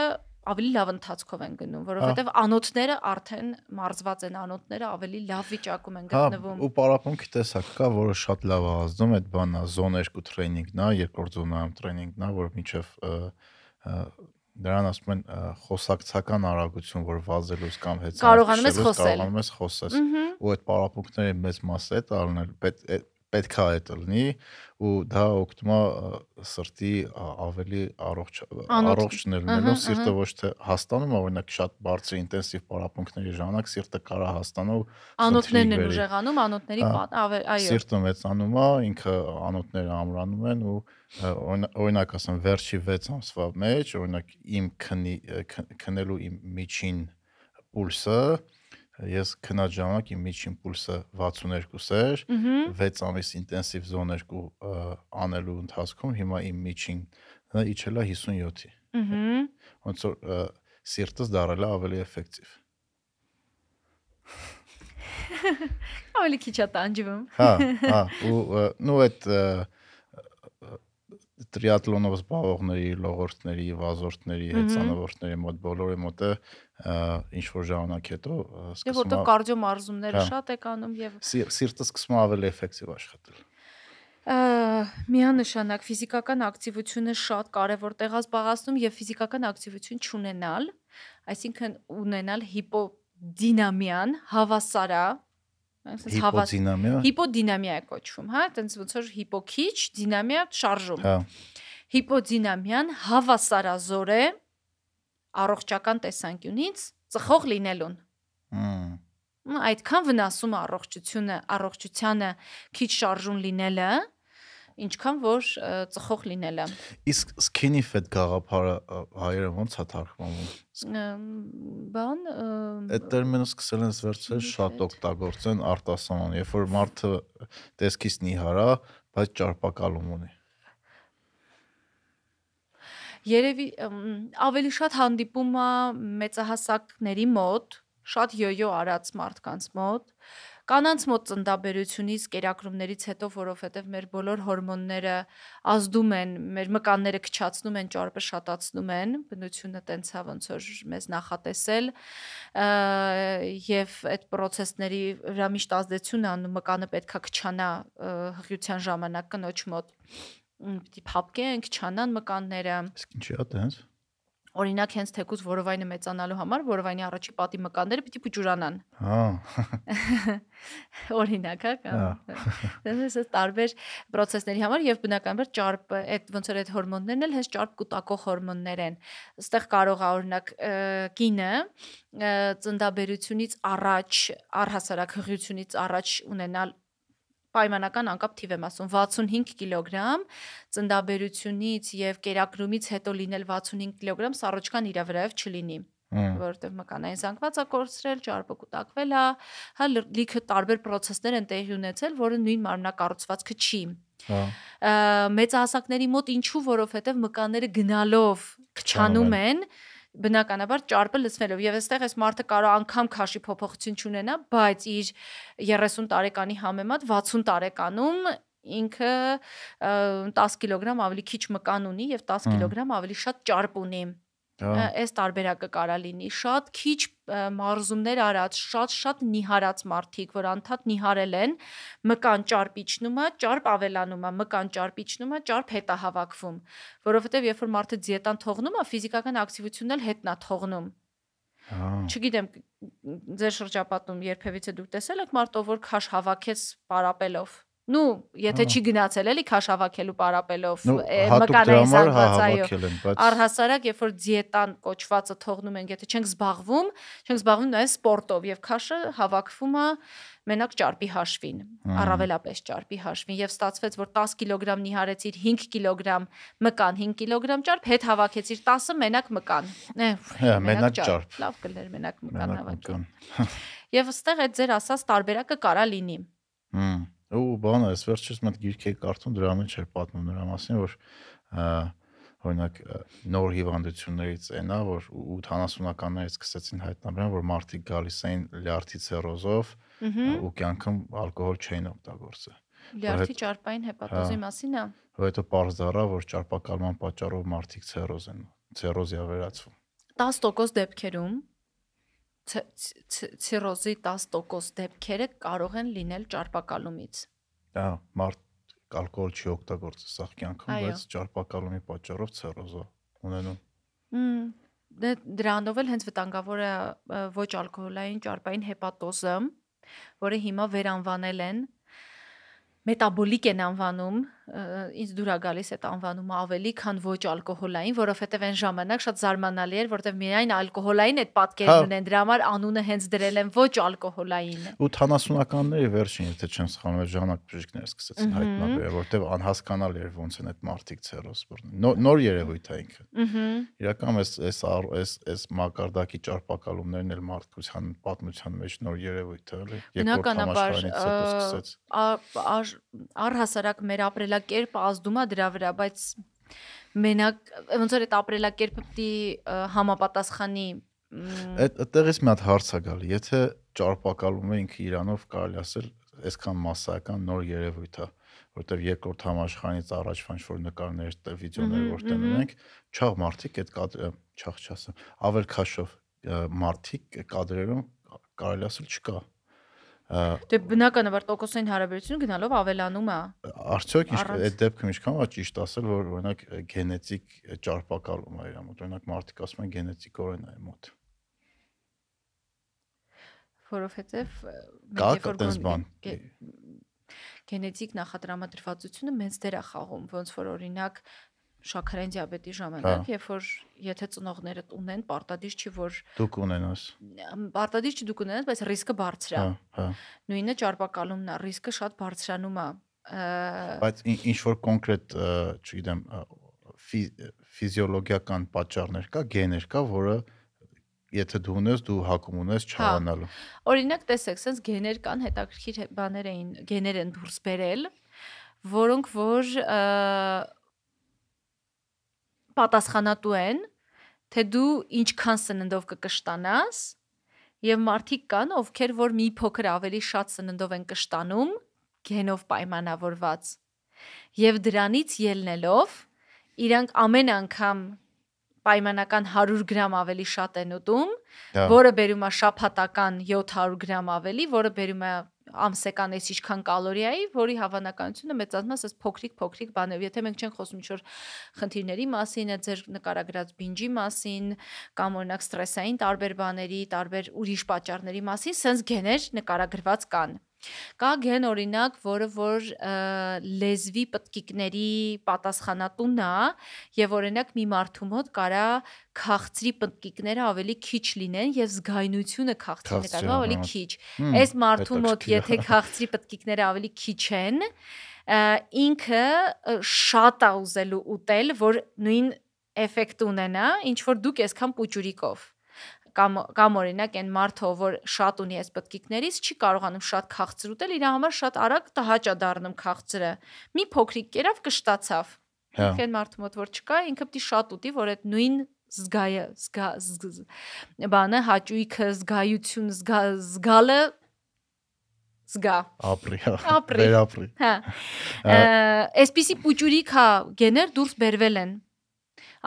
ավելի լավ ընթացքով են գնում, որովհետև անոթները արդեն մարզված են, անոթները ավելի լավ վիճակում են հա, գտնվում։ Հա, ու պարապմունքի տեսակ կա, որը շատ լավ է ազդում, այդ բանա զոն 2 տրեյնինգն է, երկրորդ զոնայում տրեյնինգն է, որ միջև դրան ասում են խոսակցական արագություն, որ վազելուց կամ հեծանվելուց կարողանում ես խոսել, կարողանում ես խոսես։ Ու այդ պարապմունքների մեծ մասը է դառնել, պետք է պետք է այդ լինի ու դա օգտվում է սրտի ավելի առողջ առողջնելնելու սիրտը ոչ թե հաստանում օրինակ շատ բարձր ինտենսիվ պարապմունքների ժամանակ սիրտը կարա հաստանով անոթներն են ուժեղանում անոթների այո սիրտը մեծանում է ինքը անոթները ամրանում են ու օրինակ ասեմ վերջի 6 ամսվա մեջ օրինակ իմ քնի քնելու իմ միջին պուլսը ես քնած ժամանակ իմ միջին պուլսը 62 էր, 6 ամիս ինտենսիվ զոն 2 անելու ընթացքում հիմա իմ միջին նա իջել է 57-ի։ Ահա։ Ոնց որ սիրտս դարել է ավելի էֆեկտիվ։ Ավելի քիչ է տանջվում։ Հա, հա, ու նո այդ տրիատլոնով զբաղվողների, լողորտների, վազորդների, հեծանվորդների մոտ բոլորի մոտ է ինչ որ ժամանակ հետո սկսում է որտեղ կարդիո մարզումները հա։ շատ է կանում եւ սիրտը սկսում է ավելի էֆեկտիվ աշխատել միանշանակ ֆիզիկական ակտիվությունը շատ կարևոր տեղ է զբաղացնում եւ ֆիզիկական ակտիվություն չունենալ, այսինքն ունենալ հիպոդինամիան հավասարա այսպես հավաս հիպոդինամիա է կոչվում, հա, այտենց ոնց որ հիպոքիչ, դինամիա շարժում։ Հա։ Հիպոդինամիան հավասարազոր է առողջական տեսանկյունից ծխող լինելուն։ Հմ։ Այդքան վնասում առողջությունը, առողջությանը քիչ շարժուն լինելը, ինչքան որ ծխող լինելը։ Իսկ skinny fat գաղափարը հայերեն ո՞նց է թարգմանվում։ Բան այդ տերմինը սկսել են վերցրել շատ օգտագործեն արտասանան, երբ որ մարդը տեսքից նիհարա, բայց ճարպակալում ունի։ Երևի ավելի շատ հանդիպում է մեծահասակների մոտ, շատ յոյո արած մարդկանց մոտ կանանց մոտ ծնդաբերությունից, կերակրումներից հետո, որովհետև մեր բոլոր հորմոնները ազդում են, մեր մկանները քչացնում են, ճարպը շատացնում են, բնությունը տենց է ոնց որ մեզ նախատեսել եւ այդ process-ների վրա միշտ ազդեցություն անում մկանը պետքա քչանա հղյության ժամանակ կնոջ մոտ պիտի փապկենք, չանան մկանները։ Իսկ ինչի՞ է դա հենց։ Օրինակ հենց թեկուզ որովայնը մեծանալու համար որովայնի առաջի պատի մկանները պիտի փճուրանան։ Հա։ <laughs> Օրինակ, հա, կամ։ հա։ <laughs> Դա տարբեր process-ների համար եւ բնականաբար ճարպ, այդ ոնց որ այդ հորմոններն էլ հենց ճարպ կուտակող հորմոններ են։ Այստեղ կարող է օրինակ կինը ծնդաբերությունից առաջ, առհասարակ հղիությունից առաջ ունենալ պայմանական անկապ թիվ եմ ասում 65 կիլոգրամ ծնդաբերությունից եւ կերակրումից հետո լինել 65 կիլոգրամ սառոճկան իր վրայով չլինի որովհետև մկանային զանգվածա կորցրել, ճարպկուտակվել է, հա լիքը տարբեր process-ներ են տեղի ունեցել, որը նույն մարմնակառուցվածքը չի։ Հա։ Մեծահասակների մոտ ինչու, որովհետև մկանները գնալով քչանում են, են բնականաբար ճարպը լցնելով եւ այստեղ այս մարդը կարող անգամ քաշի փոփոխություն չունենա, բայց իր 30 տարեկանի համեմատ 60 տարեկանում ինքը 10 կիլոգրամ ավելի քիչ մկան ունի եւ 10 կիլոգրամ ավելի շատ ճարպ ունի։ Ա, այս տարբերակը կարա լինի շատ քիչ մարզումներ արած շատ շատ նիհարած մարդիկ որ անդադ նիհարել են մկան ճարպ իջնումը ճարպ ավելանում է մկան ճարպ իջնումը ճարպ հետահավաքվում որովհետեւ երբ որ մարդը դիետան թողնում է ֆիզիկական ակտիվությունն էլ հետնա թողնում Չգիտեմ ձեր շրջապատում երբևիցե դուք տեսել եք մարդով որ քաշ հավաքեց պարապելով Ну, եթե չի գնացել էլի քաշ հավաքելու պարապելով մկանային հա զանգվածայով։ Առհասարակ, երբ որ դիետան կոչվածը թողնում ենք, եթե չենք զբաղվում, չենք զբաղվում նաև սպորտով եւ քաշը հավաքվում է մենակ ճարպի հաշվին, առավելապես ճարպի հաշվին եւ ստացվեց, որ 10 կիլոգրամ նիհարեցիր 5 կիլոգրամ մկան, 5 կիլոգրամ ճարպ, հետ հավաքեցիր 10-ը մենակ մկան։ Հա, մենակ ճարպ։ Լավ կլեր մենակ մկան հավաքել։ Եվ ըստեղ այդ ձեր ասած տարբերակը կարա լինի։ Հմ ու բանը, ես վերջերս մտ գիրք էի կարդում, դրա մեջ էր պատմում նրա մասին, որ օրինակ նոր հիվանդություններից էնա, որ 80-ականներից սկսեցին հայտնաբերել, որ մարդիկ գալիս էին լյարդի ցիրոզով ու կյանքում ալկոհոլ չէին օգտագործել։ Լյարդի ճարպային հա։ հեպատոզի մասին է։ Ու հետո པարզ դառավ, որ ճարպակալման պատճառով մարդիկ ցիրոզ են, ցիրոզիա վերածվում։ 10% դեպքերում ցիրոզի 10% դեպքերը կարող են լինել ճարպակալումից։ Ահա, մարդ ալկոհոլ չի օգտագործի սախ կյանքում, բայց ճարպակալումի պատճառով ցիրոզա ունենում։ Մմ, դե դրանով էլ հենց վտանգավոր է ոչ ալկոհոլային ճարպային հեպատոզը, որը հիմա վերանվանել են մետաբոլիկ են անվանում, ինձ դուր է գալիս այդ անվանումը ավելի, քան ոչ ալկոհոլային, որովհետև այն ժամանակ շատ զարմանալի էր, որտեվ միայն ալկոհոլային այդ պատկերն ունեն, դրա համար անունը հենց դրել են ոչ ալկոհոլային։ 80-ականների վերջին, եթե չեմ սխալվում, այդ ժամանակ բժիշկները սկսեցին հայտնաբերել, որտեվ անհասկանալի էր ոնց են այդ մարդիկ ցերոս բռնել։ Նոր երևույթ է ինքը։ Ահա։ Իրականում էս էս էս էս մակարդակի ճարպակալումներն էլ մարդկության պատմության մեջ նոր երևույթ է, էլի։ Բնականաբար, առհասարակ մեր ապրելա ապրելակերպը ազդում է դրա վրա, բայց մենակ ոնց որ այդ ապրելակերպը պետք է համապատասխանի Այդ այդտեղից մի հատ հարց է գալի, եթե ճարպակալում է ինքը Իրանով կարելի ասել, այսքան massական նոր երևույթ է, որտեվ երկրորդ համաշխարհից առաջվա ինչ որ նկարներ, վիդեոներ որ տենում ենք, չաղ մարդիկ այդ կադրը, չաղ չասեմ, ավել քաշով մարդիկ կադրերում կարելի ասել չկա։ Ա Դե բնականաբար տոկոսային հարաբերությունը գնալով ավելանում է։ Արդյոք այդ դեպքում ինչքան է ճիշտ ասել, որ օրինակ գենետիկ ճարպակալում է իր մոտ, օրինակ մարդիկ ասում են գենետիկորեն է մոտ։ Որովհետև մենք որ դες բան գենետիկ նախատրամադրվածությունը մեծ դեր է խաղում, ոնց որ օրինակ շաքարային դիաբետի ժամանակ, հա։ երբ որ եթե ծնողները ունեն, պարտադիր չի որ դուք ունենաս։ Պարտադիր չի դուք ունենաս, բայց ռիսկը բարձր է։ հա, հա։ Նույնը ճարպակալումն է, ռիսկը շատ բարձրանում է։ Բայց ինչ որ կոնկրետ, չգիտեմ, ֆիզիոլոգիական պատճառներ կա, գեներ կա, որը եթե դու ունես, դու հակում ունես հա։ չհանալու։ Օրինակ, տեսեք, sense գեներ կան, հետաքրքիր բաներ էին, գեներ են դուրս բերել, որոնք որ պատասխանատու են, թե դու ինչքան սննդով կկշտանաս, եւ մարդիկ կան, ովքեր որ մի փոքր ավելի շատ սննդով են կշտանում գենով պայմանավորված։ Եվ դրանից ելնելով իրանք ամեն անգամ պայմանական 100 գրամ ավելի շատ են ուտում, որը բերում է շափատական 700 գրամ ավելի, որը բերում է ամսեկանից ինչքան կալորիայի, որի հավանականությունը մեծանում է ասես փոքրիկ-փոքրիկ բաներով։ Եթե մենք չենք խոսում ինչ-որ խնդիրների մասին, ձեր նկարագրած բինջի մասին, կամ օրինակ ստրեսային տարբեր բաների, տարբեր ուրիշ պատճառների մասին, sense գեներ նկարագրված կան։ Կա գենօրինակ, որը որ լեզվի պտկիկների պատասխանատուն է եւ օրինակ մի մարդու մոտ կարա քաղցրի պտկիկները ավելի քիչ լինեն եւ զգայնությունը քաղցրի նկատմամբ ավելի քիչ։ Այս մարդու մոտ եթե հա, հա։ քաղցրի պտկիկները ավելի քիչ են, ինքը շատ է ուզելու ուտել, որ նույն էֆեկտ ունենա, ինչ որ դու կես քան պուճուրիկով կամ կամ օրինակ այն մարդը, որ շատ ունի այս պտկիկներից, չի կարողանում շատ քաղցրուտել, իր համար շատ արագ տհաճ է դառնում քաղցրը։ Մի փոքրիկ կերավ կշտացավ։ հա։ Ինքը այն մարդու մոտ որ չկա, ինքը պետք է շատ ուտի, որ այդ նույն զգայը, զգա բանը հաճույքը, զգայություն, զգա զգալը զգա։ Ապրի, ապրի, ապրի։ Հա։ Էսպիսի փուճուրիկ հա գեներ դուրս բերվել են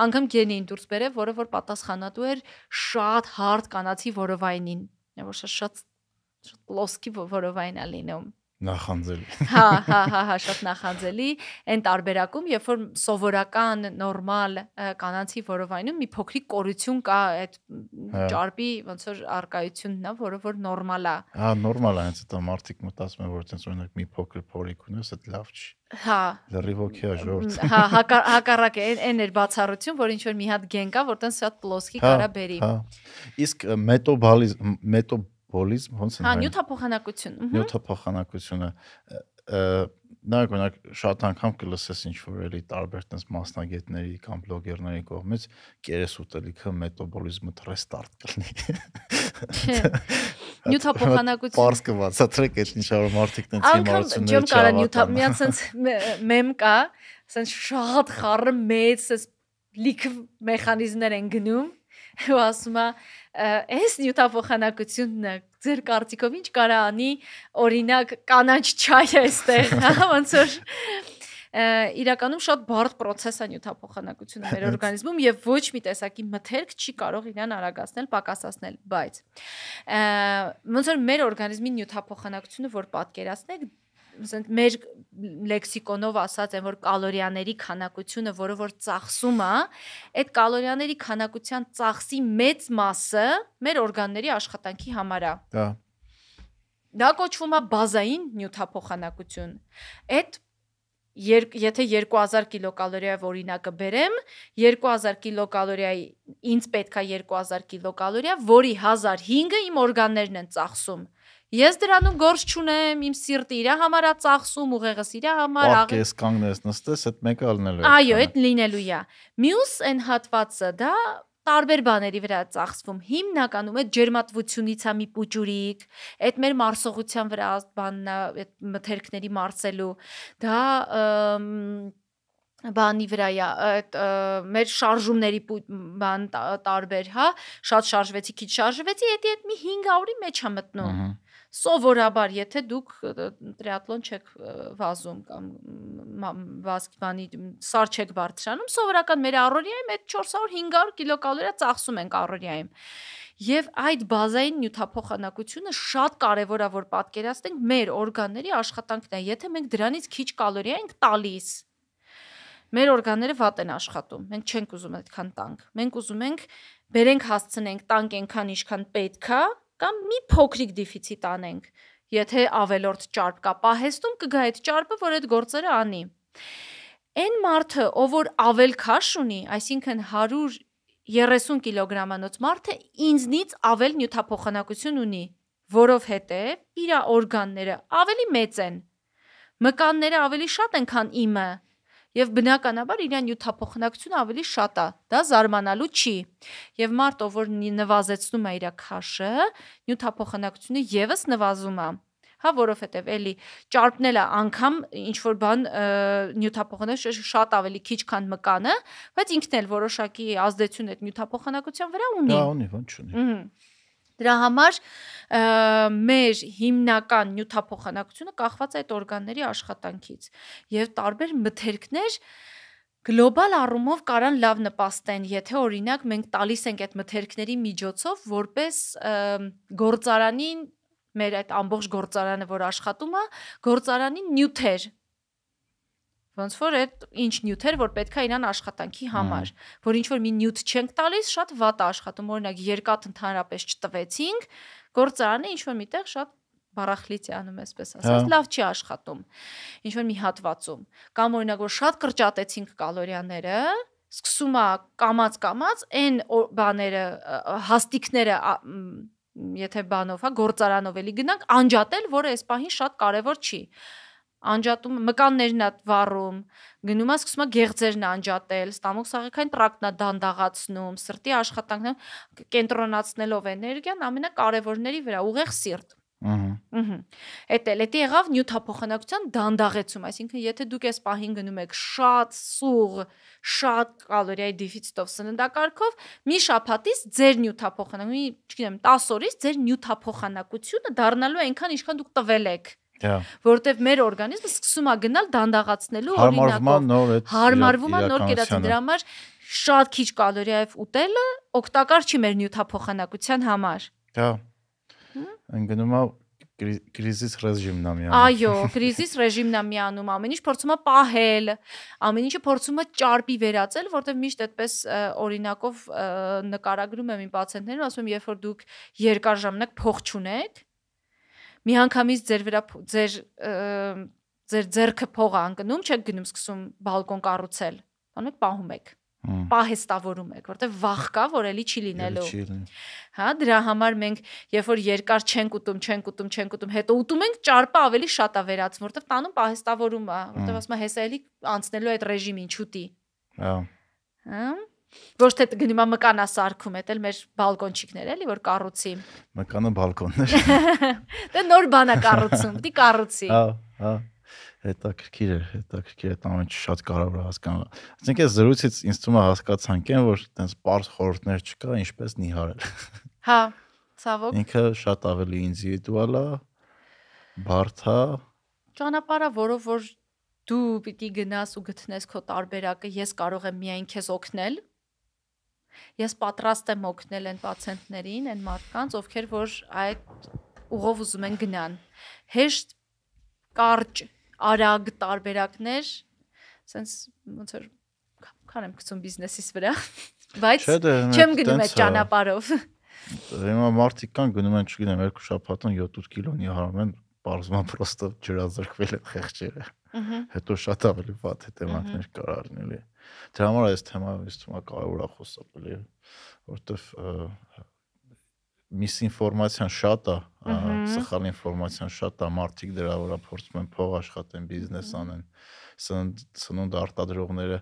անգամ գենին դուրս բերել, որը որ պատասխանատու էր շատ հարդ կանացի որովայնին, որ շատ շատ լոսկի որովայնա լինում նախանձելի։ Հա, հա, հա, հա, շատ նախանձելի։ Այն տարբերակում, երբ որ սովորական նորմալ կանանցի որովայնում մի փոքրիկ կորություն կա այդ հա։ ճարպի ոնց որ արկայությունն է, որը որ նորմալ է։ Հա, նորմալ է, հենց դա մարդիկ մտածում են, որ տենց օրինակ մի փոքր փորիկ ունես, այդ լավ չի։ Հա։ Լրիվ օքի է ժորտ։ Հա, հակառակ է, այն էր բացառություն, որ ինչ որ մի հատ գեն կա, որ տենց շատ պլոսկի հա, կարա բերի։ Հա։ Իսկ մետոբալիզմ, մետոբ բոլիզմ ոնց են։ Հա, նյութափոխանակություն։ Նյութափոխանակությունը նա գոնակ շատ անգամ կլսես ինչ որ էլի տարբեր տես մասնագետների կամ բլոգերների կողմից կերես ուտելիքը մետաբոլիզմը ռեստարտ կլինի։ Նյութափոխանակություն։ հա, Պարզ կբացատրեք հա, այդ ինչ որ մարդիկ տենց իմացություններ չավարտան։ Անկամ ջոմ կարա նյութա միած սենց մեմ կա, սենց շատ խառը մեծ սենց լիք մեխանիզմներ են գնում ու ասում է այս նյութափոխանակությունն է ձեր կարծիքով ինչ կարա անի օրինակ կանաչ չայը այստեղ հա <laughs> ոնց որ իրականում շատ բարդ process է նյութափոխանակությունը մեր օրգանիզմում եւ ոչ մի տեսակի մթերք չի կարող իրան արագացնել, պակասացնել, բայց ոնց որ մեր օրգանիզմի նյութափոխանակությունը որ պատկերացնեք, ասենք մեր լեքսիկոնով ասած այն որ կալորիաների քանակությունը, որը որ ծախսում է, այդ կալորիաների քանակության ծախսի մեծ մասը մեր օրգանների աշխատանքի համար է։ Դա։ Դա կոչվում է բազային նյութափոխանակություն։ Այդ Եր, եթե 2000 կիլոկալորիա օրինակը բերեմ, 2000 կիլոկալորիայի ինձ պետքա 2000 կիլոկալորիա, որի 1500-ը իմ օրգաններն են ծախսում։ Ես դրանում գործ չունեմ, իմ սիրտը իրա համար է ծախսում, ուղեղս իրա համար, աղի։ Պարկես կանգնես, նստես, այդ մեկը ալնելու է։ Այո, այդ լինելու է։ Մյուս այն հատվածը դա տարբեր բաների վրա ծախսվում։ Հիմնականում այդ ջերմատվությունից է մի պուճուրիկ, այդ մեր մարսողության վրա բանն է, այդ մթերքների մարսելու։ Դա բանի վրա է այդ մեր շարժումների բան տարբեր, հա, շատ շարժվեցի, քիչ շարժվեցի, դա այդ մի 500-ի մեջ է մտնում։ Ահա Սովորաբար, եթե դուք տրիատլոն չեք վազում կամ վազքանի սար չեք բարձրանում, սովորական մեր առօրյայում այդ 400-500 կիլոկալորիա ծախսում ենք առօրյայում։ Եվ այդ բազային նյութափոխանակությունը շատ կարևոր է որ պատկերացնենք մեր օրգանների աշխատանքն է։ Եթե մենք դրանից քիչ կալորիա ենք տալիս, մեր օրգանները վատ են աշխատում։ Մենք չենք ուզում այդքան տանք։ Մենք ուզում ենք բերենք հասցնենք տանք այնքան ինչքան պետքա, կամ մի փոքրիկ դեֆիցիտ անենք։ Եթե ավելորդ ճարպ կա պահեստում, կգա այդ ճարպը, որ այդ գործերը անի։ Այն մարդը, ով որ ավել քաշ ունի, այսինքն 130 կիլոգրամանոց մարդը ինձնից ավել նյութափոխանակություն ունի, որովհետև իր օրգանները ավելի մեծ են։ Մկանները ավելի շատ են, քան իմը եւ բնականաբար իրան յութափոխանակությունը ավելի շատ է դա զարմանալու չի եւ մարդը որ նվազեցնում է իր քաշը յութափոխանակությունը եւս նվազում է հա որովհետեւ էլի ճարպնելը անգամ ինչ որ բան նյութափոխանակը շատ ավելի քիչ քան մկանը բայց ինքն էլ որոշակի ազդեցություն այդ նյութափոխանակության վրա ունի դա ունի ոնց չունի ըհը Դրա համար մեր հիմնական նյութափոխանակությունը կախված է այդ օրգանների աշխատանքից եւ տարբեր մթերքներ գլոբալ առումով կարան լավ նպաստեն, եթե օրինակ մենք տալիս ենք այդ մթերքների միջոցով որպես գործարանին մեր այդ ամբողջ գործարանը, որ աշխատում է, գործարանի նյութեր, ոնց որ այդ ինչ նյութեր, որ պետքա իրան աշխատանքի համար, որ ինչ որ մի նյութ չենք տալիս, շատ վատ է աշխատում, օրինակ երկաթ ընդհանրապես չտվեցինք, գործարանը ինչ որ միտեղ շատ բարախլից է անում, այսպես ասած, հա։ լավ չի աշխատում։ Ինչ որ մի հատվածում։ Կամ օրինակ որ շատ կրճատեցինք կալորիաները, սկսում է կամած-կամած այն բաները, հաստիկները եթե բանով, հա, գործարանով էլի գնանք անջատել, որը այս պահին շատ կարևոր չի անջատում մկաններն է վառում գնում է սկսում է գեղձերն անջատել ստամոք սաղիքային տրակտն է դանդաղացնում սրտի աշխատանքն կենտրոնացնելով էներգիան ամենակարևորների վրա ուղեղ սիրտ Ահա։ Էդ էլ էդի եղավ նյութափոխանակության դանդաղեցում, այսինքն եթե դուք այս պահին գնում եք շատ սուղ, շատ կալորիայի դեֆիցիտով սննդակարգով, մի շաբաթից ձեր նյութափոխանակը, չգիտեմ, 10 օրից ձեր նյութափոխանակությունը դառնալու այնքան, ինչքան դուք տվել եք Որտեվ մեր օրգանիզմը սկսում է գնալ դանդաղացնելու օրինակով հարմարվում է նոր կերածին դրա համար շատ քիչ կալորիայով ուտելը օգտակար չի մեր նյութափոխանակության համար։ Դա ընկնում է կրիզիս ռեժիմն է միանում։ Այո, կրիզիս ռեժիմն է միանում, ամեն ինչ փորձում է պահել, ամեն ինչը փորձում է ճարպի վերածել, որտեղ միշտ այդպես օրինակով նկարագրում եմ իմ պացիենտներին, ասում եմ, երբ որ դուք երկար ժամանակ փող չունեք, միանգամից ձեր վրա ձեր ձեր ձերքը փող անկնում, չեք գնում սկսում բալկոն կառուցել։ Անեք պահում եք պահեստավորում եք, որտեղ վախ կա, որ էլի չի լինելու։ Հա, դրա համար մենք երբ որ երկար չենք ուտում, չենք ուտում, չենք ուտում, հետո ուտում ենք, ճարպը ավելի շատ է վերածվում, որտեղ տանում պահեստավորում է, որտեղ ասում է հեսա էլի անցնելու այդ ռեժիմին, չուտի։ Հա։ Հա։ Ոչ թե գնիմա մկանը սարքում, դա էլ մեր բալկոնչիկներ էլի, որ կառուցի։ Մկանը բալկոններ։ Դա դե նոր բան է կառուցում, դի կառուցի։ Հա, հա հետաքրքիր էր, հետաքրքիր է ամեն ինչ շատ կարևոր հասկանալ։ Այսինքն այս զրույցից ինձ թվում է հասկացանք են, որ այտենց པարզ խորհուրդներ չկա, ինչպես նիհարել։ Հա, ցավոք։ Ինքը շատ ավելի ինдивидуալ է, բարդ է։ Ճանապարհը, որով որ դու պիտի գնաս ու գտնես քո տարբերակը, ես կարող եմ միայն քեզ օգնել, Ես պատրաստ եմ օգնել այն պացիենտներին, այն մարդկանց, ովքեր որ այդ ուղով ուզում են գնան։ Հեշտ կարճ, արագ տարբերակներ, sense ոնց որ քան եմ գցում բիզնեսիս վրա, բայց դե, չեմ գնում այդ ճանապարով։ Հիմա մարդիկ կան գնում են, չգիտեմ, երկու շաբաթն 7-8 կիլոնի հարամ են, բարձման պրոստը ջրազրկվել են խեղճերը հետո շատ ավելի վատ է թեմաներ կարող լինելի։ Դրա համար այս թեման ինձ թվում է կարևոր է խոսապելի, որովհետև միսինֆորմացիան շատ է, սխալ ինֆորմացիան շատ է, մարդիկ դրա վրա փորձում են փող աշխատեն, բիզնես անեն, սնունդ արտադրողները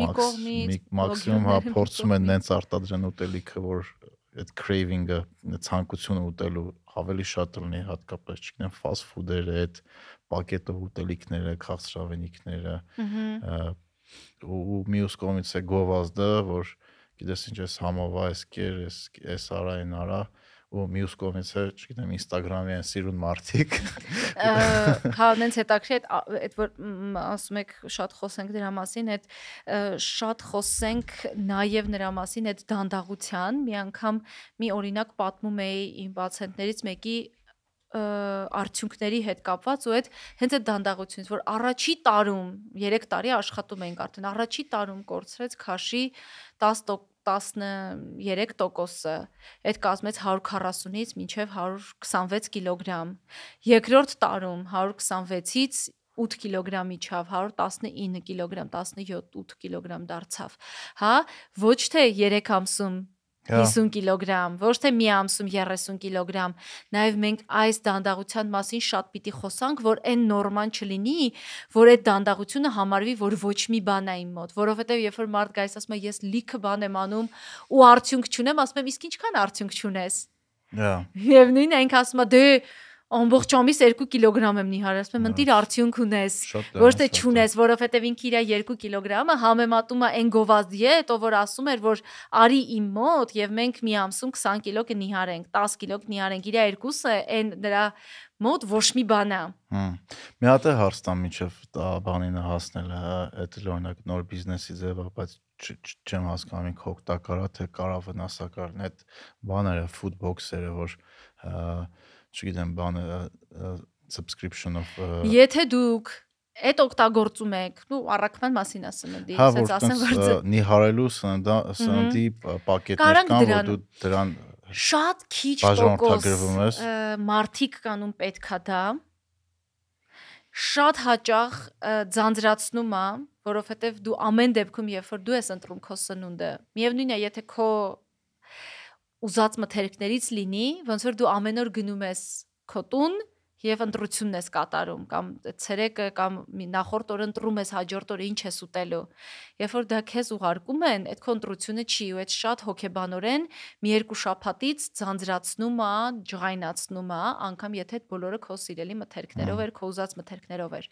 մի կողմից մաքսիմում հա փորձում են նենց արտադրեն ուտելիքը, որ այդ craving-ը, ցանկությունը ուտելու ավելի շատ լինի, հատկապես չգիտեմ fast food-երը, այդ պակետը ուտելիքները, քաղցրավենիքները։ ու մյուս կողմից է գովազդը, որ գիտես ինչ էս համովա, էս կեր, էս էս արա, այն արա ու մյուս կողմից է, չգիտեմ, Instagram-ի այն սիրուն մարդիկ։ Հա, նենց հետաքրքիր է այդ որ ասում եք շատ խոսենք դրա մասին, այդ շատ խոսենք նաև նրա մասին այդ դանդաղության։ Մի անգամ մի օրինակ պատմում էի իմ պացիենտներից մեկի արդյունքների հետ կապված ու այդ հենց այդ դանդաղությունից, որ առաջի տարում 3 տարի աշխատում ենք արդեն, առաջի տարում կորցրեց քաշի 10 13%-ը։ Այդ կազմեց 140-ից մինչև 126 կիլոգրամ։ Երկրորդ տարում 126-ից 8 կիլոգրամի չավ 119 կիլոգրամ 17 8 կիլոգրամ դարձավ հա ոչ թե 3 ամսում 50 հա։ կիլոգրամ, ոչ թե մի ամսում 30 կիլոգրամ։ Նաև մենք այս դանդաղության մասին շատ պիտի խոսանք, որ այն նորման չլինի, որ այդ դանդաղությունը համարվի, որ ոչ մի բան է իմ մոտ, որովհետև երբ որ մարդ գայիս ասում է ես լիքը բան եմ անում ու արդյունք չունեմ, ասում եմ իսկ ինչքան արդյունք չունես։ հա։ Եվ նույնն այնք ասում է դե ամբողջ ամիս 2 կիլոգրամ եմ նիհար, ասում եմ, ընտիր արդյունք ունես, ոչ թե չունես, որովհետև ինքը իր 2 կիլոգրամը համեմատում է այն գովազդի հետ, ով որ ասում էր, որ արի իմ մոտ եւ մենք մի ամսում 20 կիլո կնիհարենք, 10 կիլո կնիհարենք, իր 2-ը այն նրա մոտ ոչ մի բան է։ Մի հատ է հարց տամ միջև բանին հասնելը, այդ էլ օրինակ նոր բիզնեսի ձևը, բայց չեմ հասկանում ինքը օգտակարա թե կարա վնասակարն այդ բաները, ֆուդ բոքսերը, որ չգիտեմ, բանը subscription-ով Եթե դուք այդ օգտագործում եք, ու առաքման մասին հա, ասեմ դի, ասես ասեմ որ նիհարելու սննդա սննդի պակետներ կան, որ դու դրան շատ քիչ ֆոկուս մարտիկ կանոն պետքա դա շատ հաճախ ձանձրացնում է որովհետև դու ամեն դեպքում երբ որ դու ես ընտրում քո սնունդը միևնույնն է եթե քո ուզած մթերքներից լինի, ոնց որ դու ամեն օր գնում ես քո տուն, եւ ընտրությունն ես կատարում կամ ցերեկը կամ մի նախորդ օր ընտրում ես հաջորդ օրը ինչ ես ուտելու երբ որ դա քեզ ուղարկում են այդ քո ընտրությունը չի ու այդ շատ հոգեբանորեն մի երկու շաբաթից ձանձրացնում է ջղայնացնում է անկամ եթե այդ բոլորը քո սիրելի մթերքներով էր քո ուզած մթերքներով էր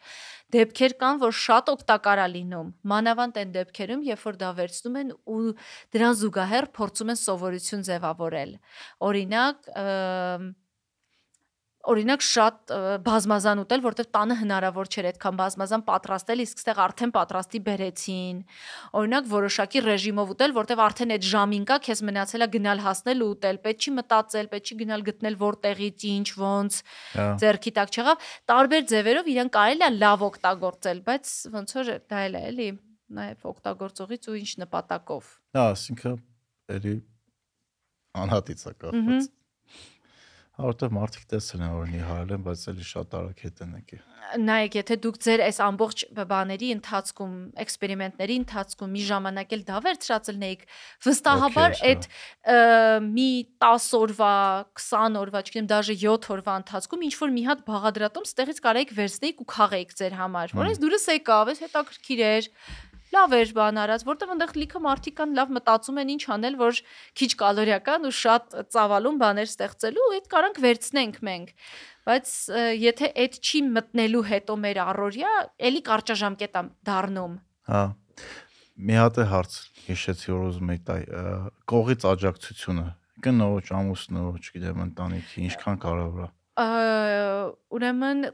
դեպքեր կան որ շատ օգտակար է լինում մանավանդ այն դեպքերում երբ որ դա վերցնում են ու դրան զուգահեռ փորձում են սովորություն ձևավորել օրինակ օրինակ շատ բազմազան ուտել, որովհետև տանը հնարավոր չէր այդքան բազմազան պատրաստել, իսկ այդտեղ արդեն պատրաստի բերեցին։ Օրինակ որոշակի ռեժիմով ուտել, որովհետև արդեն այդ ժամին կա, քեզ մնացել է գնալ հասնել ու ուտել, պետք չի մտածել, պետք չի գնալ գտնել որտեղից, ինչ, ոնց, зерքի հա։ տակ չեղավ։ Տարբեր ձևերով իրեն կարելի է լավ օգտագործել, բայց ոնց որ դա էլ է, էլի, նաև օգտագործողից ու ինչ նպատակով։ Դա, հա, ասինքն, էլի անհատից է կախված որովհետև մարդիկ տեսել են որ նիհարել են, բայց էլի շատ արագ հետ են եկել։ Նայեք, եթե դուք ձեր այս ամբողջ բաների ընթացքում, էքսպերիմենտների ընթացքում մի ժամանակ էլ դա վերցրածելնեիք, վստահաբար այդ հա։ մի 10 օրվա, 20 օրվա, չգիտեմ, դաժե 7 օրվա ընթացքում ինչ որ մի հատ բաղադրատոմ ստեղից կարայիք վերցնեիք ու քաղեիք ձեր համար։ Որ այս դուրս եկավ, այս հետաքրքիր էր, լավ էր բան արած, որտեղ այնտեղ լիքը մարդիկ կան, լավ մտածում են ինչ անել, որ քիչ կալորիական ու շատ ծավալուն բաներ ստեղծելու, այդ կարանք վերցնենք մենք բայց եթե այդ չի մտնելու հետո մեր առօրյա, ելի կարճաժամկետ է դառնում։ Հա։ Մի հատ է հարց, հիշեցի որ ուզում եի տայ, կողից աջակցությունը, կնոջ, ամուսնու, չգիտեմ, ընտանիքի ինչքան կարևոր է։ Ա ուրեմն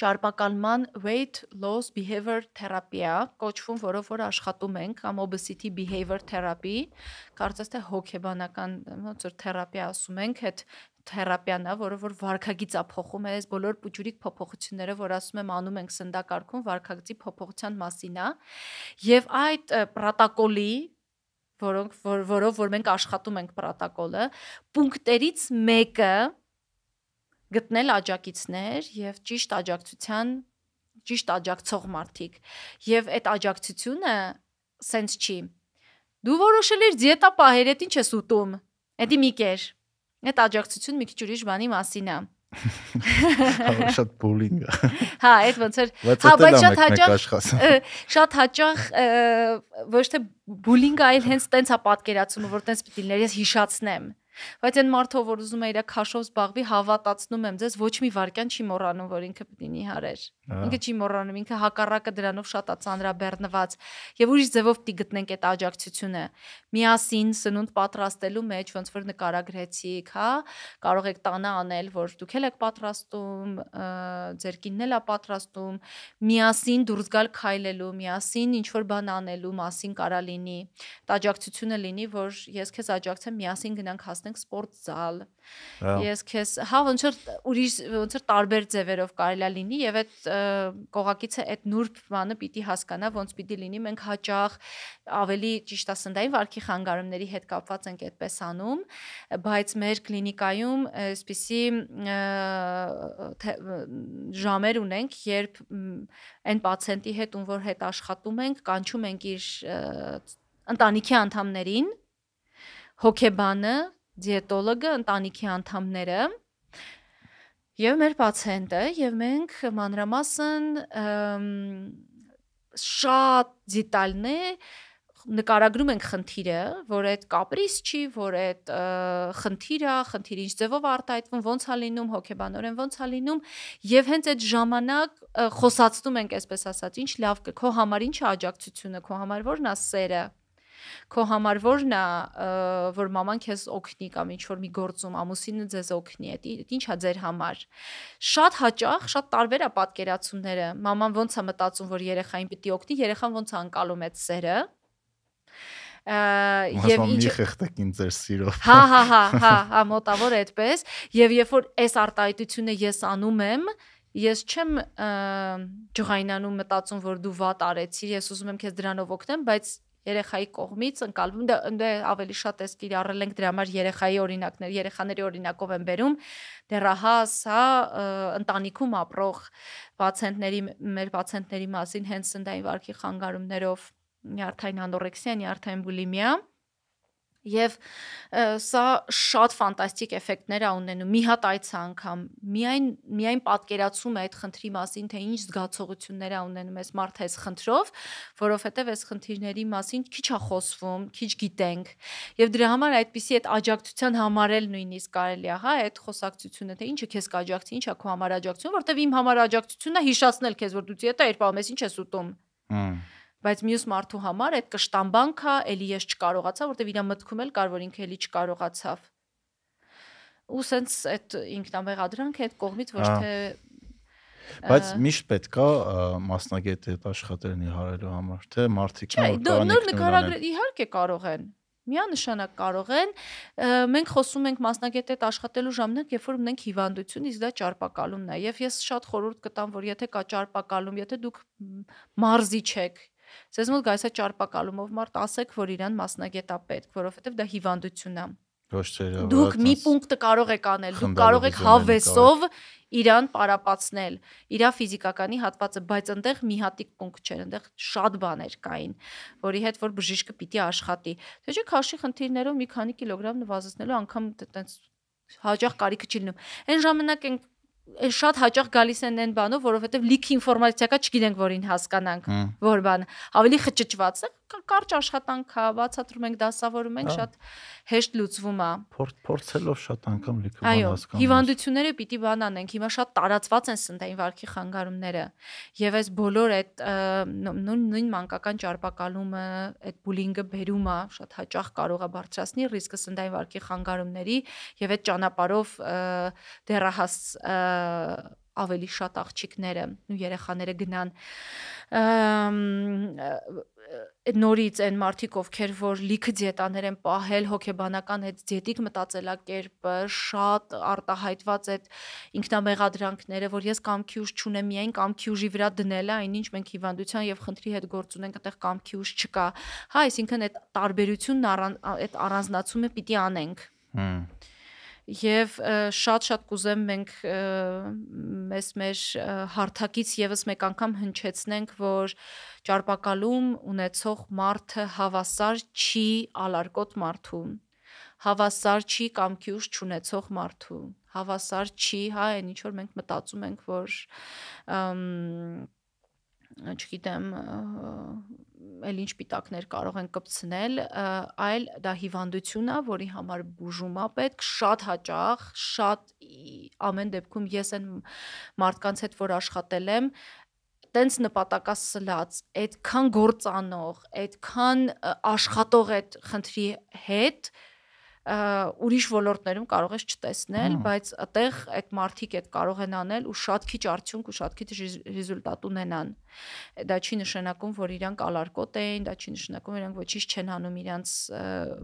ճարպականման weight loss behavior therapy-ա կոչվում, որով որ աշխատում ենք, կամ obesity behavior therapy, կարծես թե հոգեբանական ծր թերապիա ասում ենք, այդ թերապիան է, որը որ վարքագիծա փոխում է, այս բոլոր պուջուրիկ փոփոխությունները, որ ասում եմ անում ենք սնդակարգում, վարքագծի փոփոխության մասին է։ Եվ այդ պրոտոկոլի որոնք որ, որով որ մենք աշխատում ենք պրոտոկոլը, պունկտերից մեկը գտնել աջակիցներ եւ ճիշտ աջակցության ճիշտ աջակցող մարդիկ եւ այդ աջակցությունը սենց չի դու որոշել ես դիետա պահեր հետ ինչ ես ուտում դա մի կեր այդ աջակցություն մի քիչ ուրիշ բանի մասին է հա, շատ բուլինգ հա այդ ոնց էր հա բայց շատ հաճախ շատ հաճախ ոչ թե բուլինգ այլ հենց տենց է պատկերացումը որ տենց պիտի լիներ ես հիշացնեմ Բայց այն մարդով, որ ուզում է իր քաշով զբաղվի, հավատացնում եմ ձեզ, ոչ մի վարքյան չի մոռանում, որ ինքը պիտի նիհարեր։ Ինքը չի մոռանում, ինքը հակառակը դրանով շատ է ծանրաբեռնված եւ ուրիշ ձևով պիտի գտնենք այդ աջակցությունը։ Միասին սնունդ պատրաստելու մեջ ոնց որ նկարագրեցիք, հա, կարող եք տանը անել, որ դուք էլ եք պատրաստում, ձեր կինն էլ է պատրաստում, միասին դուրս գալ քայլելու, միասին ինչ որ բան անելու մասին կարա լինի։ Այդ աջակցությունը լինի, որ ես քեզ աջակցեմ, միասին գնանք հասնենք սպորտ զալ, Ես քեզ հա ոնց որ ուրիշ ոնց որ տարբեր ձևերով կարելի է լինի եւ այդ կողակիցը այդ նուրբ բանը պիտի հասկանա ոնց պիտի լինի մենք հաճախ ավելի ճիշտ ասնդային վարքի խանգարումների հետ կապված ենք այդպես անում բայց մեր կլինիկայում այսպիսի ժամեր ունենք երբ այն պացիենտի հետ ում որ հետ աշխատում ենք կանչում ենք իր ընտանիքի անդամներին հոգեբանը դիետոլոգը, ընտանիքի անդամները եւ մեր պացիենտը եւ մենք մանրամասն շատ դետալնե նկարագրում ենք խնդիրը, որ այդ կապրիս չի, որ այդ խնդիրը, խնդիրը ինչ ձևով արտահայտվում, ոնց է լինում, հոգեբանորեն ոնց է լինում, եւ հենց այդ ժամանակ խոսացնում ենք, այսպես ասած, ինչ լավ կո համար ինչ աջակցությունը, քո համար որն է սերը, Քո համար ո՞րն է, որ մաման քեզ օգնի կամ ինչ որ մի գործում ամուսինը ձեզ օգնի, այդ ի՞նչ է ձեր համար։ Շատ հաճախ, շատ տարբեր է պատկերացումները։ Մաման ո՞նց է մտածում, որ երեխային պիտի օգնի, երեխան ո՞նց է անցալում այդ սերը եւ ինչ խեղտեք ինձ ձեր սիրով։ Հա, հա, հա, հա, հա, մոտավոր այդպես եւ երբ որ այս արտահայտությունը ես անում եմ, ես չեմ ջղայնանում մտածում որ դու վատ արեցիր, ես ուզում եմ քեզ դրանով օգնեմ, բայց երեխայի կողմից ընկալվում դա դե, ընդ դե ավելի շատ էս կիրառել ենք դրա համար երեխայի օրինակներ երեխաների օրինակով եմ բերում դեռահաս հա ընտանիքում ապրող պացիենտների մեր պացիենտների մասին հենց սնդային վարքի խանգարումներով նյարդային անորեքսիա, նյարդային բուլիմիա Եվ սա շատ ֆանտաստիկ էֆեկտներ է ունենում։ Մի հատ այց անգամ միայն միայն պատկերացում է այդ խնդրի մասին, թե ինչ զգացողություններ է ունենում այս մարդը այս խնդրով, որովհետև այս խնդիրների մասին քիչ է խոսվում, քիչ գիտենք։ Եվ դրա համար այդպիսի այդ աջակցության համար էլ նույնիսկ կարելի է, հա, այդ խոսակցությունը, թե ինչը քեզ կաջակցի, ինչա քո համար աջակցություն, որովհետև իմ համար աջակցությունն է հիշացնել քեզ, որ դու դու եթե երբա ամես ինչ ես ուտում։ Հմ բայց մյուս մարդու համար այդ կշտամբանքա էլի ես չկարողացա, որտեվ իր մտքում էլ կար, որ ինքը էլի չկարողացավ։ Ու սենց այդ ինքնամեղադրանքը այդ կողմից ոչ թե Բայց միշտ պետքա մասնագետ հետ աշխատելն իհարելու համար, թե մարդիկ նոր նոր նկարագրել իհարկե կարող են միանշանակ կարող են մենք խոսում ենք մասնագետ հետ աշխատելու ժամանակ երբ որ ունենք հիվանդություն իսկ դա ճարպակալումն է եւ ես շատ խորհուրդ կտամ որ եթե կա ճարպակալում եթե դուք մարզի չեք Ձեզ մոտ գալիս է ճարպակալումով մարդ, ասեք, որ իրան մասնագետ է պետք, որովհետև դա հիվանդություն է։ Ոչ չէ, հավատաս։ Դուք մի պունկտը կարող եք անել, դուք կարող եք հավեսով իրան պարապացնել, իրա ֆիզիկականի հատվածը, բայց այնտեղ մի հատիկ պունկտ չէր, այնտեղ շատ բաներ կային, որի հետ որ բժիշկը պիտի աշխատի։ Թե չէ քաշի խնդիրներով մի քանի կիլոգրամ նվազեցնելու անգամ այտենց հաջող կարիքը չի լինում։ Այն ժամանակ ենք շատ հաճախ գալիս են այն բանով, որովհետև լիքի ինֆորմացիա կա, չգիտենք որին հասկանանք, որ բան։ Ավելի խճճված է, կարճ աշխատանք է, բացատրում ենք, դասավորում ենք, հա։ շատ հեշտ լուծվում է։ Փորձելով շատ անգամ լիքը բան հասկանալ։ Այո, հիվանդությունները պիտի բանանենք։ Հիմա շատ տարածված են սննդային վարքի խանգարումները, եւ այս բոլոր այդ նույն մանկական ճարպակալումը, այդ բուլինգը բերում է, շատ հաճախ կարող է բարձրացնի ռիսկը սննդային վարքի խանգարումների եւ այդ ճանապարով դեռահաս ավելի շատ աղջիկները ու երեխաները գնան նորից այն մարդիկ, ովքեր որ լիքը դիետաներ են պահել, հոգեբանական այդ դիետիկ մտածելակերպը, շատ արտահայտված այդ ինքնամեղադրանքները, որ ես կամքի ուժ չունեմ, միայն կամքի ուժի վրա դնել է, այնինչ մենք հիվանդության եւ խնդրի հետ գործ ունենք, այդտեղ կամքի ուժ չկա։ Հա, այսինքն այդ տարբերությունն այդ առանձնացումը պիտի անենք։ Հմ եւ շատ-շատ կուզեմ մենք մեզ մեր հարթակից եւս մեկ անգամ հնչեցնենք, որ ճարպակալում ունեցող մարդը հավասար չի ալարկոտ մարդուն հավասար չի կամ քյուշ չունեցող մարդու հավասար չի հա այն ինչ որ մենք մտածում ենք որ չգիտեմ, էլ ինչ պիտակներ կարող են կպցնել, այլ դա հիվանդություն է, որի համար բուժում է պետք շատ հաճախ, շատ ամեն դեպքում ես այն մարդկանց հետ, որ աշխատել եմ, տենց նպատակասլաց, այդքան գործանող, այդքան աշխատող այդ խնդրի հետ, ուրիշ ոլորտներում կարող ես չտեսնել, բայց այդտեղ այդ մարդիկ այդ կարող են անել ու շատ քիչ արդյունք ու շատ քիչ ռեզուլտատ ունենան։ ա, Դա չի նշանակում, որ իրանք ալարկոտ են, դա չի նշանակում, որ իրանք ոչինչ չեն անում իրանք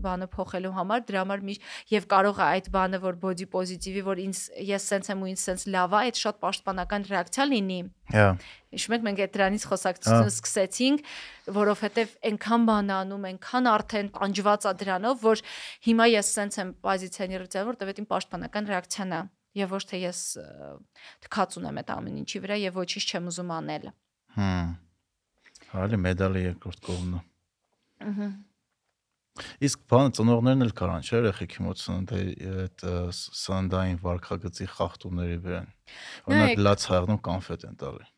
բանը փոխելու համար, դրա համար մի եւ կարող է այդ բանը, որ body positive-ի, որ ինձ ես սենց եմ ու ինձ սենց լավ է, այդ շատ պաշտպանական ռեակցիա լինի։ Հա։ Իշու մեկ մենք դրանից խոսակցություն հա։ սկսեցինք, որովհետեւ այնքան բան անում, այնքան արդեն տանջված է դրանով, որ հիմա ես սենց եմ պոզիցիոներության, որտեղ դա իմ պաշտպանական ռեակցիան է եւ ոչ թե ես թքած ունեմ այդ ամեն ինչի վրա եւ ոչինչ չեմ ուզում անել։ Հա Հմ։ Հալի մեդալը երկրորդ կողմն է։ Ահա։ Իսկ բան ծնողներն էլ կարան, չէ՞, երեխեքի մոտ սննդի դե, այդ սննդային վարքագծի խախտումների վրան։ Օրինակ լաց հաղնում կոնֆետ են տալի։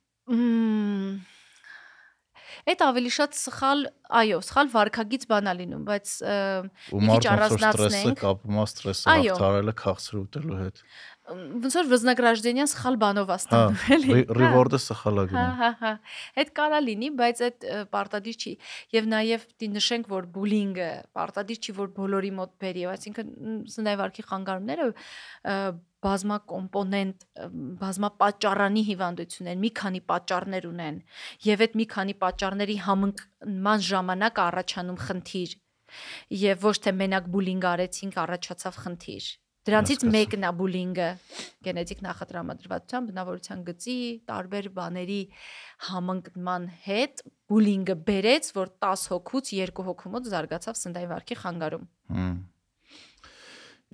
Այդ ավելի շատ սխալ, այո, սխալ վարքագից բան է լինում, բայց մի քիչ առանձնացնենք։ Ու մարդու ստրեսը կապվում է ստրեսը հաղթարելը քաղցր ուտելու հետ ոնց որ վզնագրաժդենիա սխալ բանով հա, աստանում էլի։ հա։ Reward-ը սխալ է գնում։ հա, հա, հա, հա։ Այդ կարա լինի, բայց այդ պարտադիր չի։ Եվ նաև դի նշենք, որ բուլինգը պարտադիր չի, որ բոլորի մոտ բերի, այսինքն սննդավարքի խանգարումները բազմա կոմպոնենտ, բազմա պատճառանի հիվանդություններ, մի քանի պատճառներ ունեն։ Եվ այդ մի քանի պատճառների համընկման ժամանակ առաջանում խնդիր։ Եվ ոչ թե մենակ բուլինգ արեցինք, առաջացավ խնդիր Դրանցից մեկն է բուլինգը, գենետիկ նախատրամադրվածության բնավորության գծի տարբեր բաների համընկնման հետ բուլինգը բերեց, որ 10 հոգուց 2 հոգու մոտ զարգացավ սննդային վարքի խանգարում։ Հմ։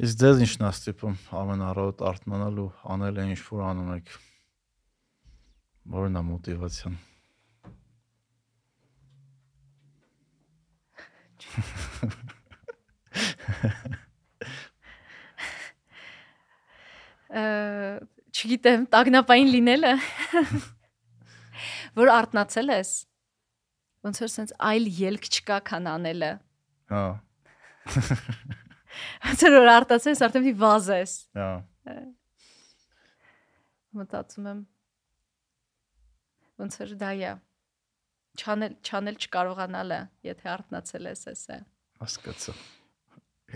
Իսկ դες ինչն է ստիպում ամենառոտ արտանալ ու անել այն ինչ որ անում եք։ Որն է մոտիվացիան։ Հա չգիտեմ, տագնապային լինելը որ արտնացել ես ոնց որ sense այլ ելք չկա քան անելը հա ոնց որ արտացես արդեն դի վազ ես հա մտածում եմ ոնց որ դա է չանել չանել չկարողանալը եթե արտնացել ես էսը հասկացա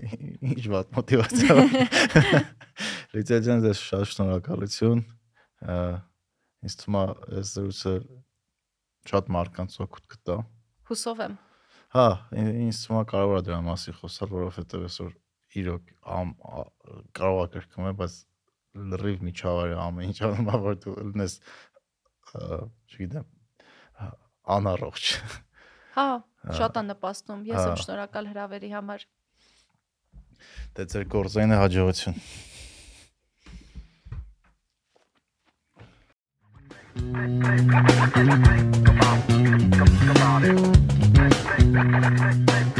ինչ ված մոտիվացիա Լիցենզիան ձեզ շատ շնորհակալություն։ Ինձ թվում է այս զրույցը շատ մարդկանց օգուտ կտա։ Հուսով եմ։ Հա, ինձ թվում է կարևոր է դրա մասին խոսալ, որովհետև այսօր իրոք ամ կարող է կրկնվել, բայց լրիվ միջավայրը ամեն ինչ անում է որ դու լնես չգիտեմ անառողջ։ Հա, շատ է նպաստում։ Ես հա։ եմ շնորհակալ հրավերի համար։ Դե ձեր գործայինը հաջողություն։ Come on, come on, come on.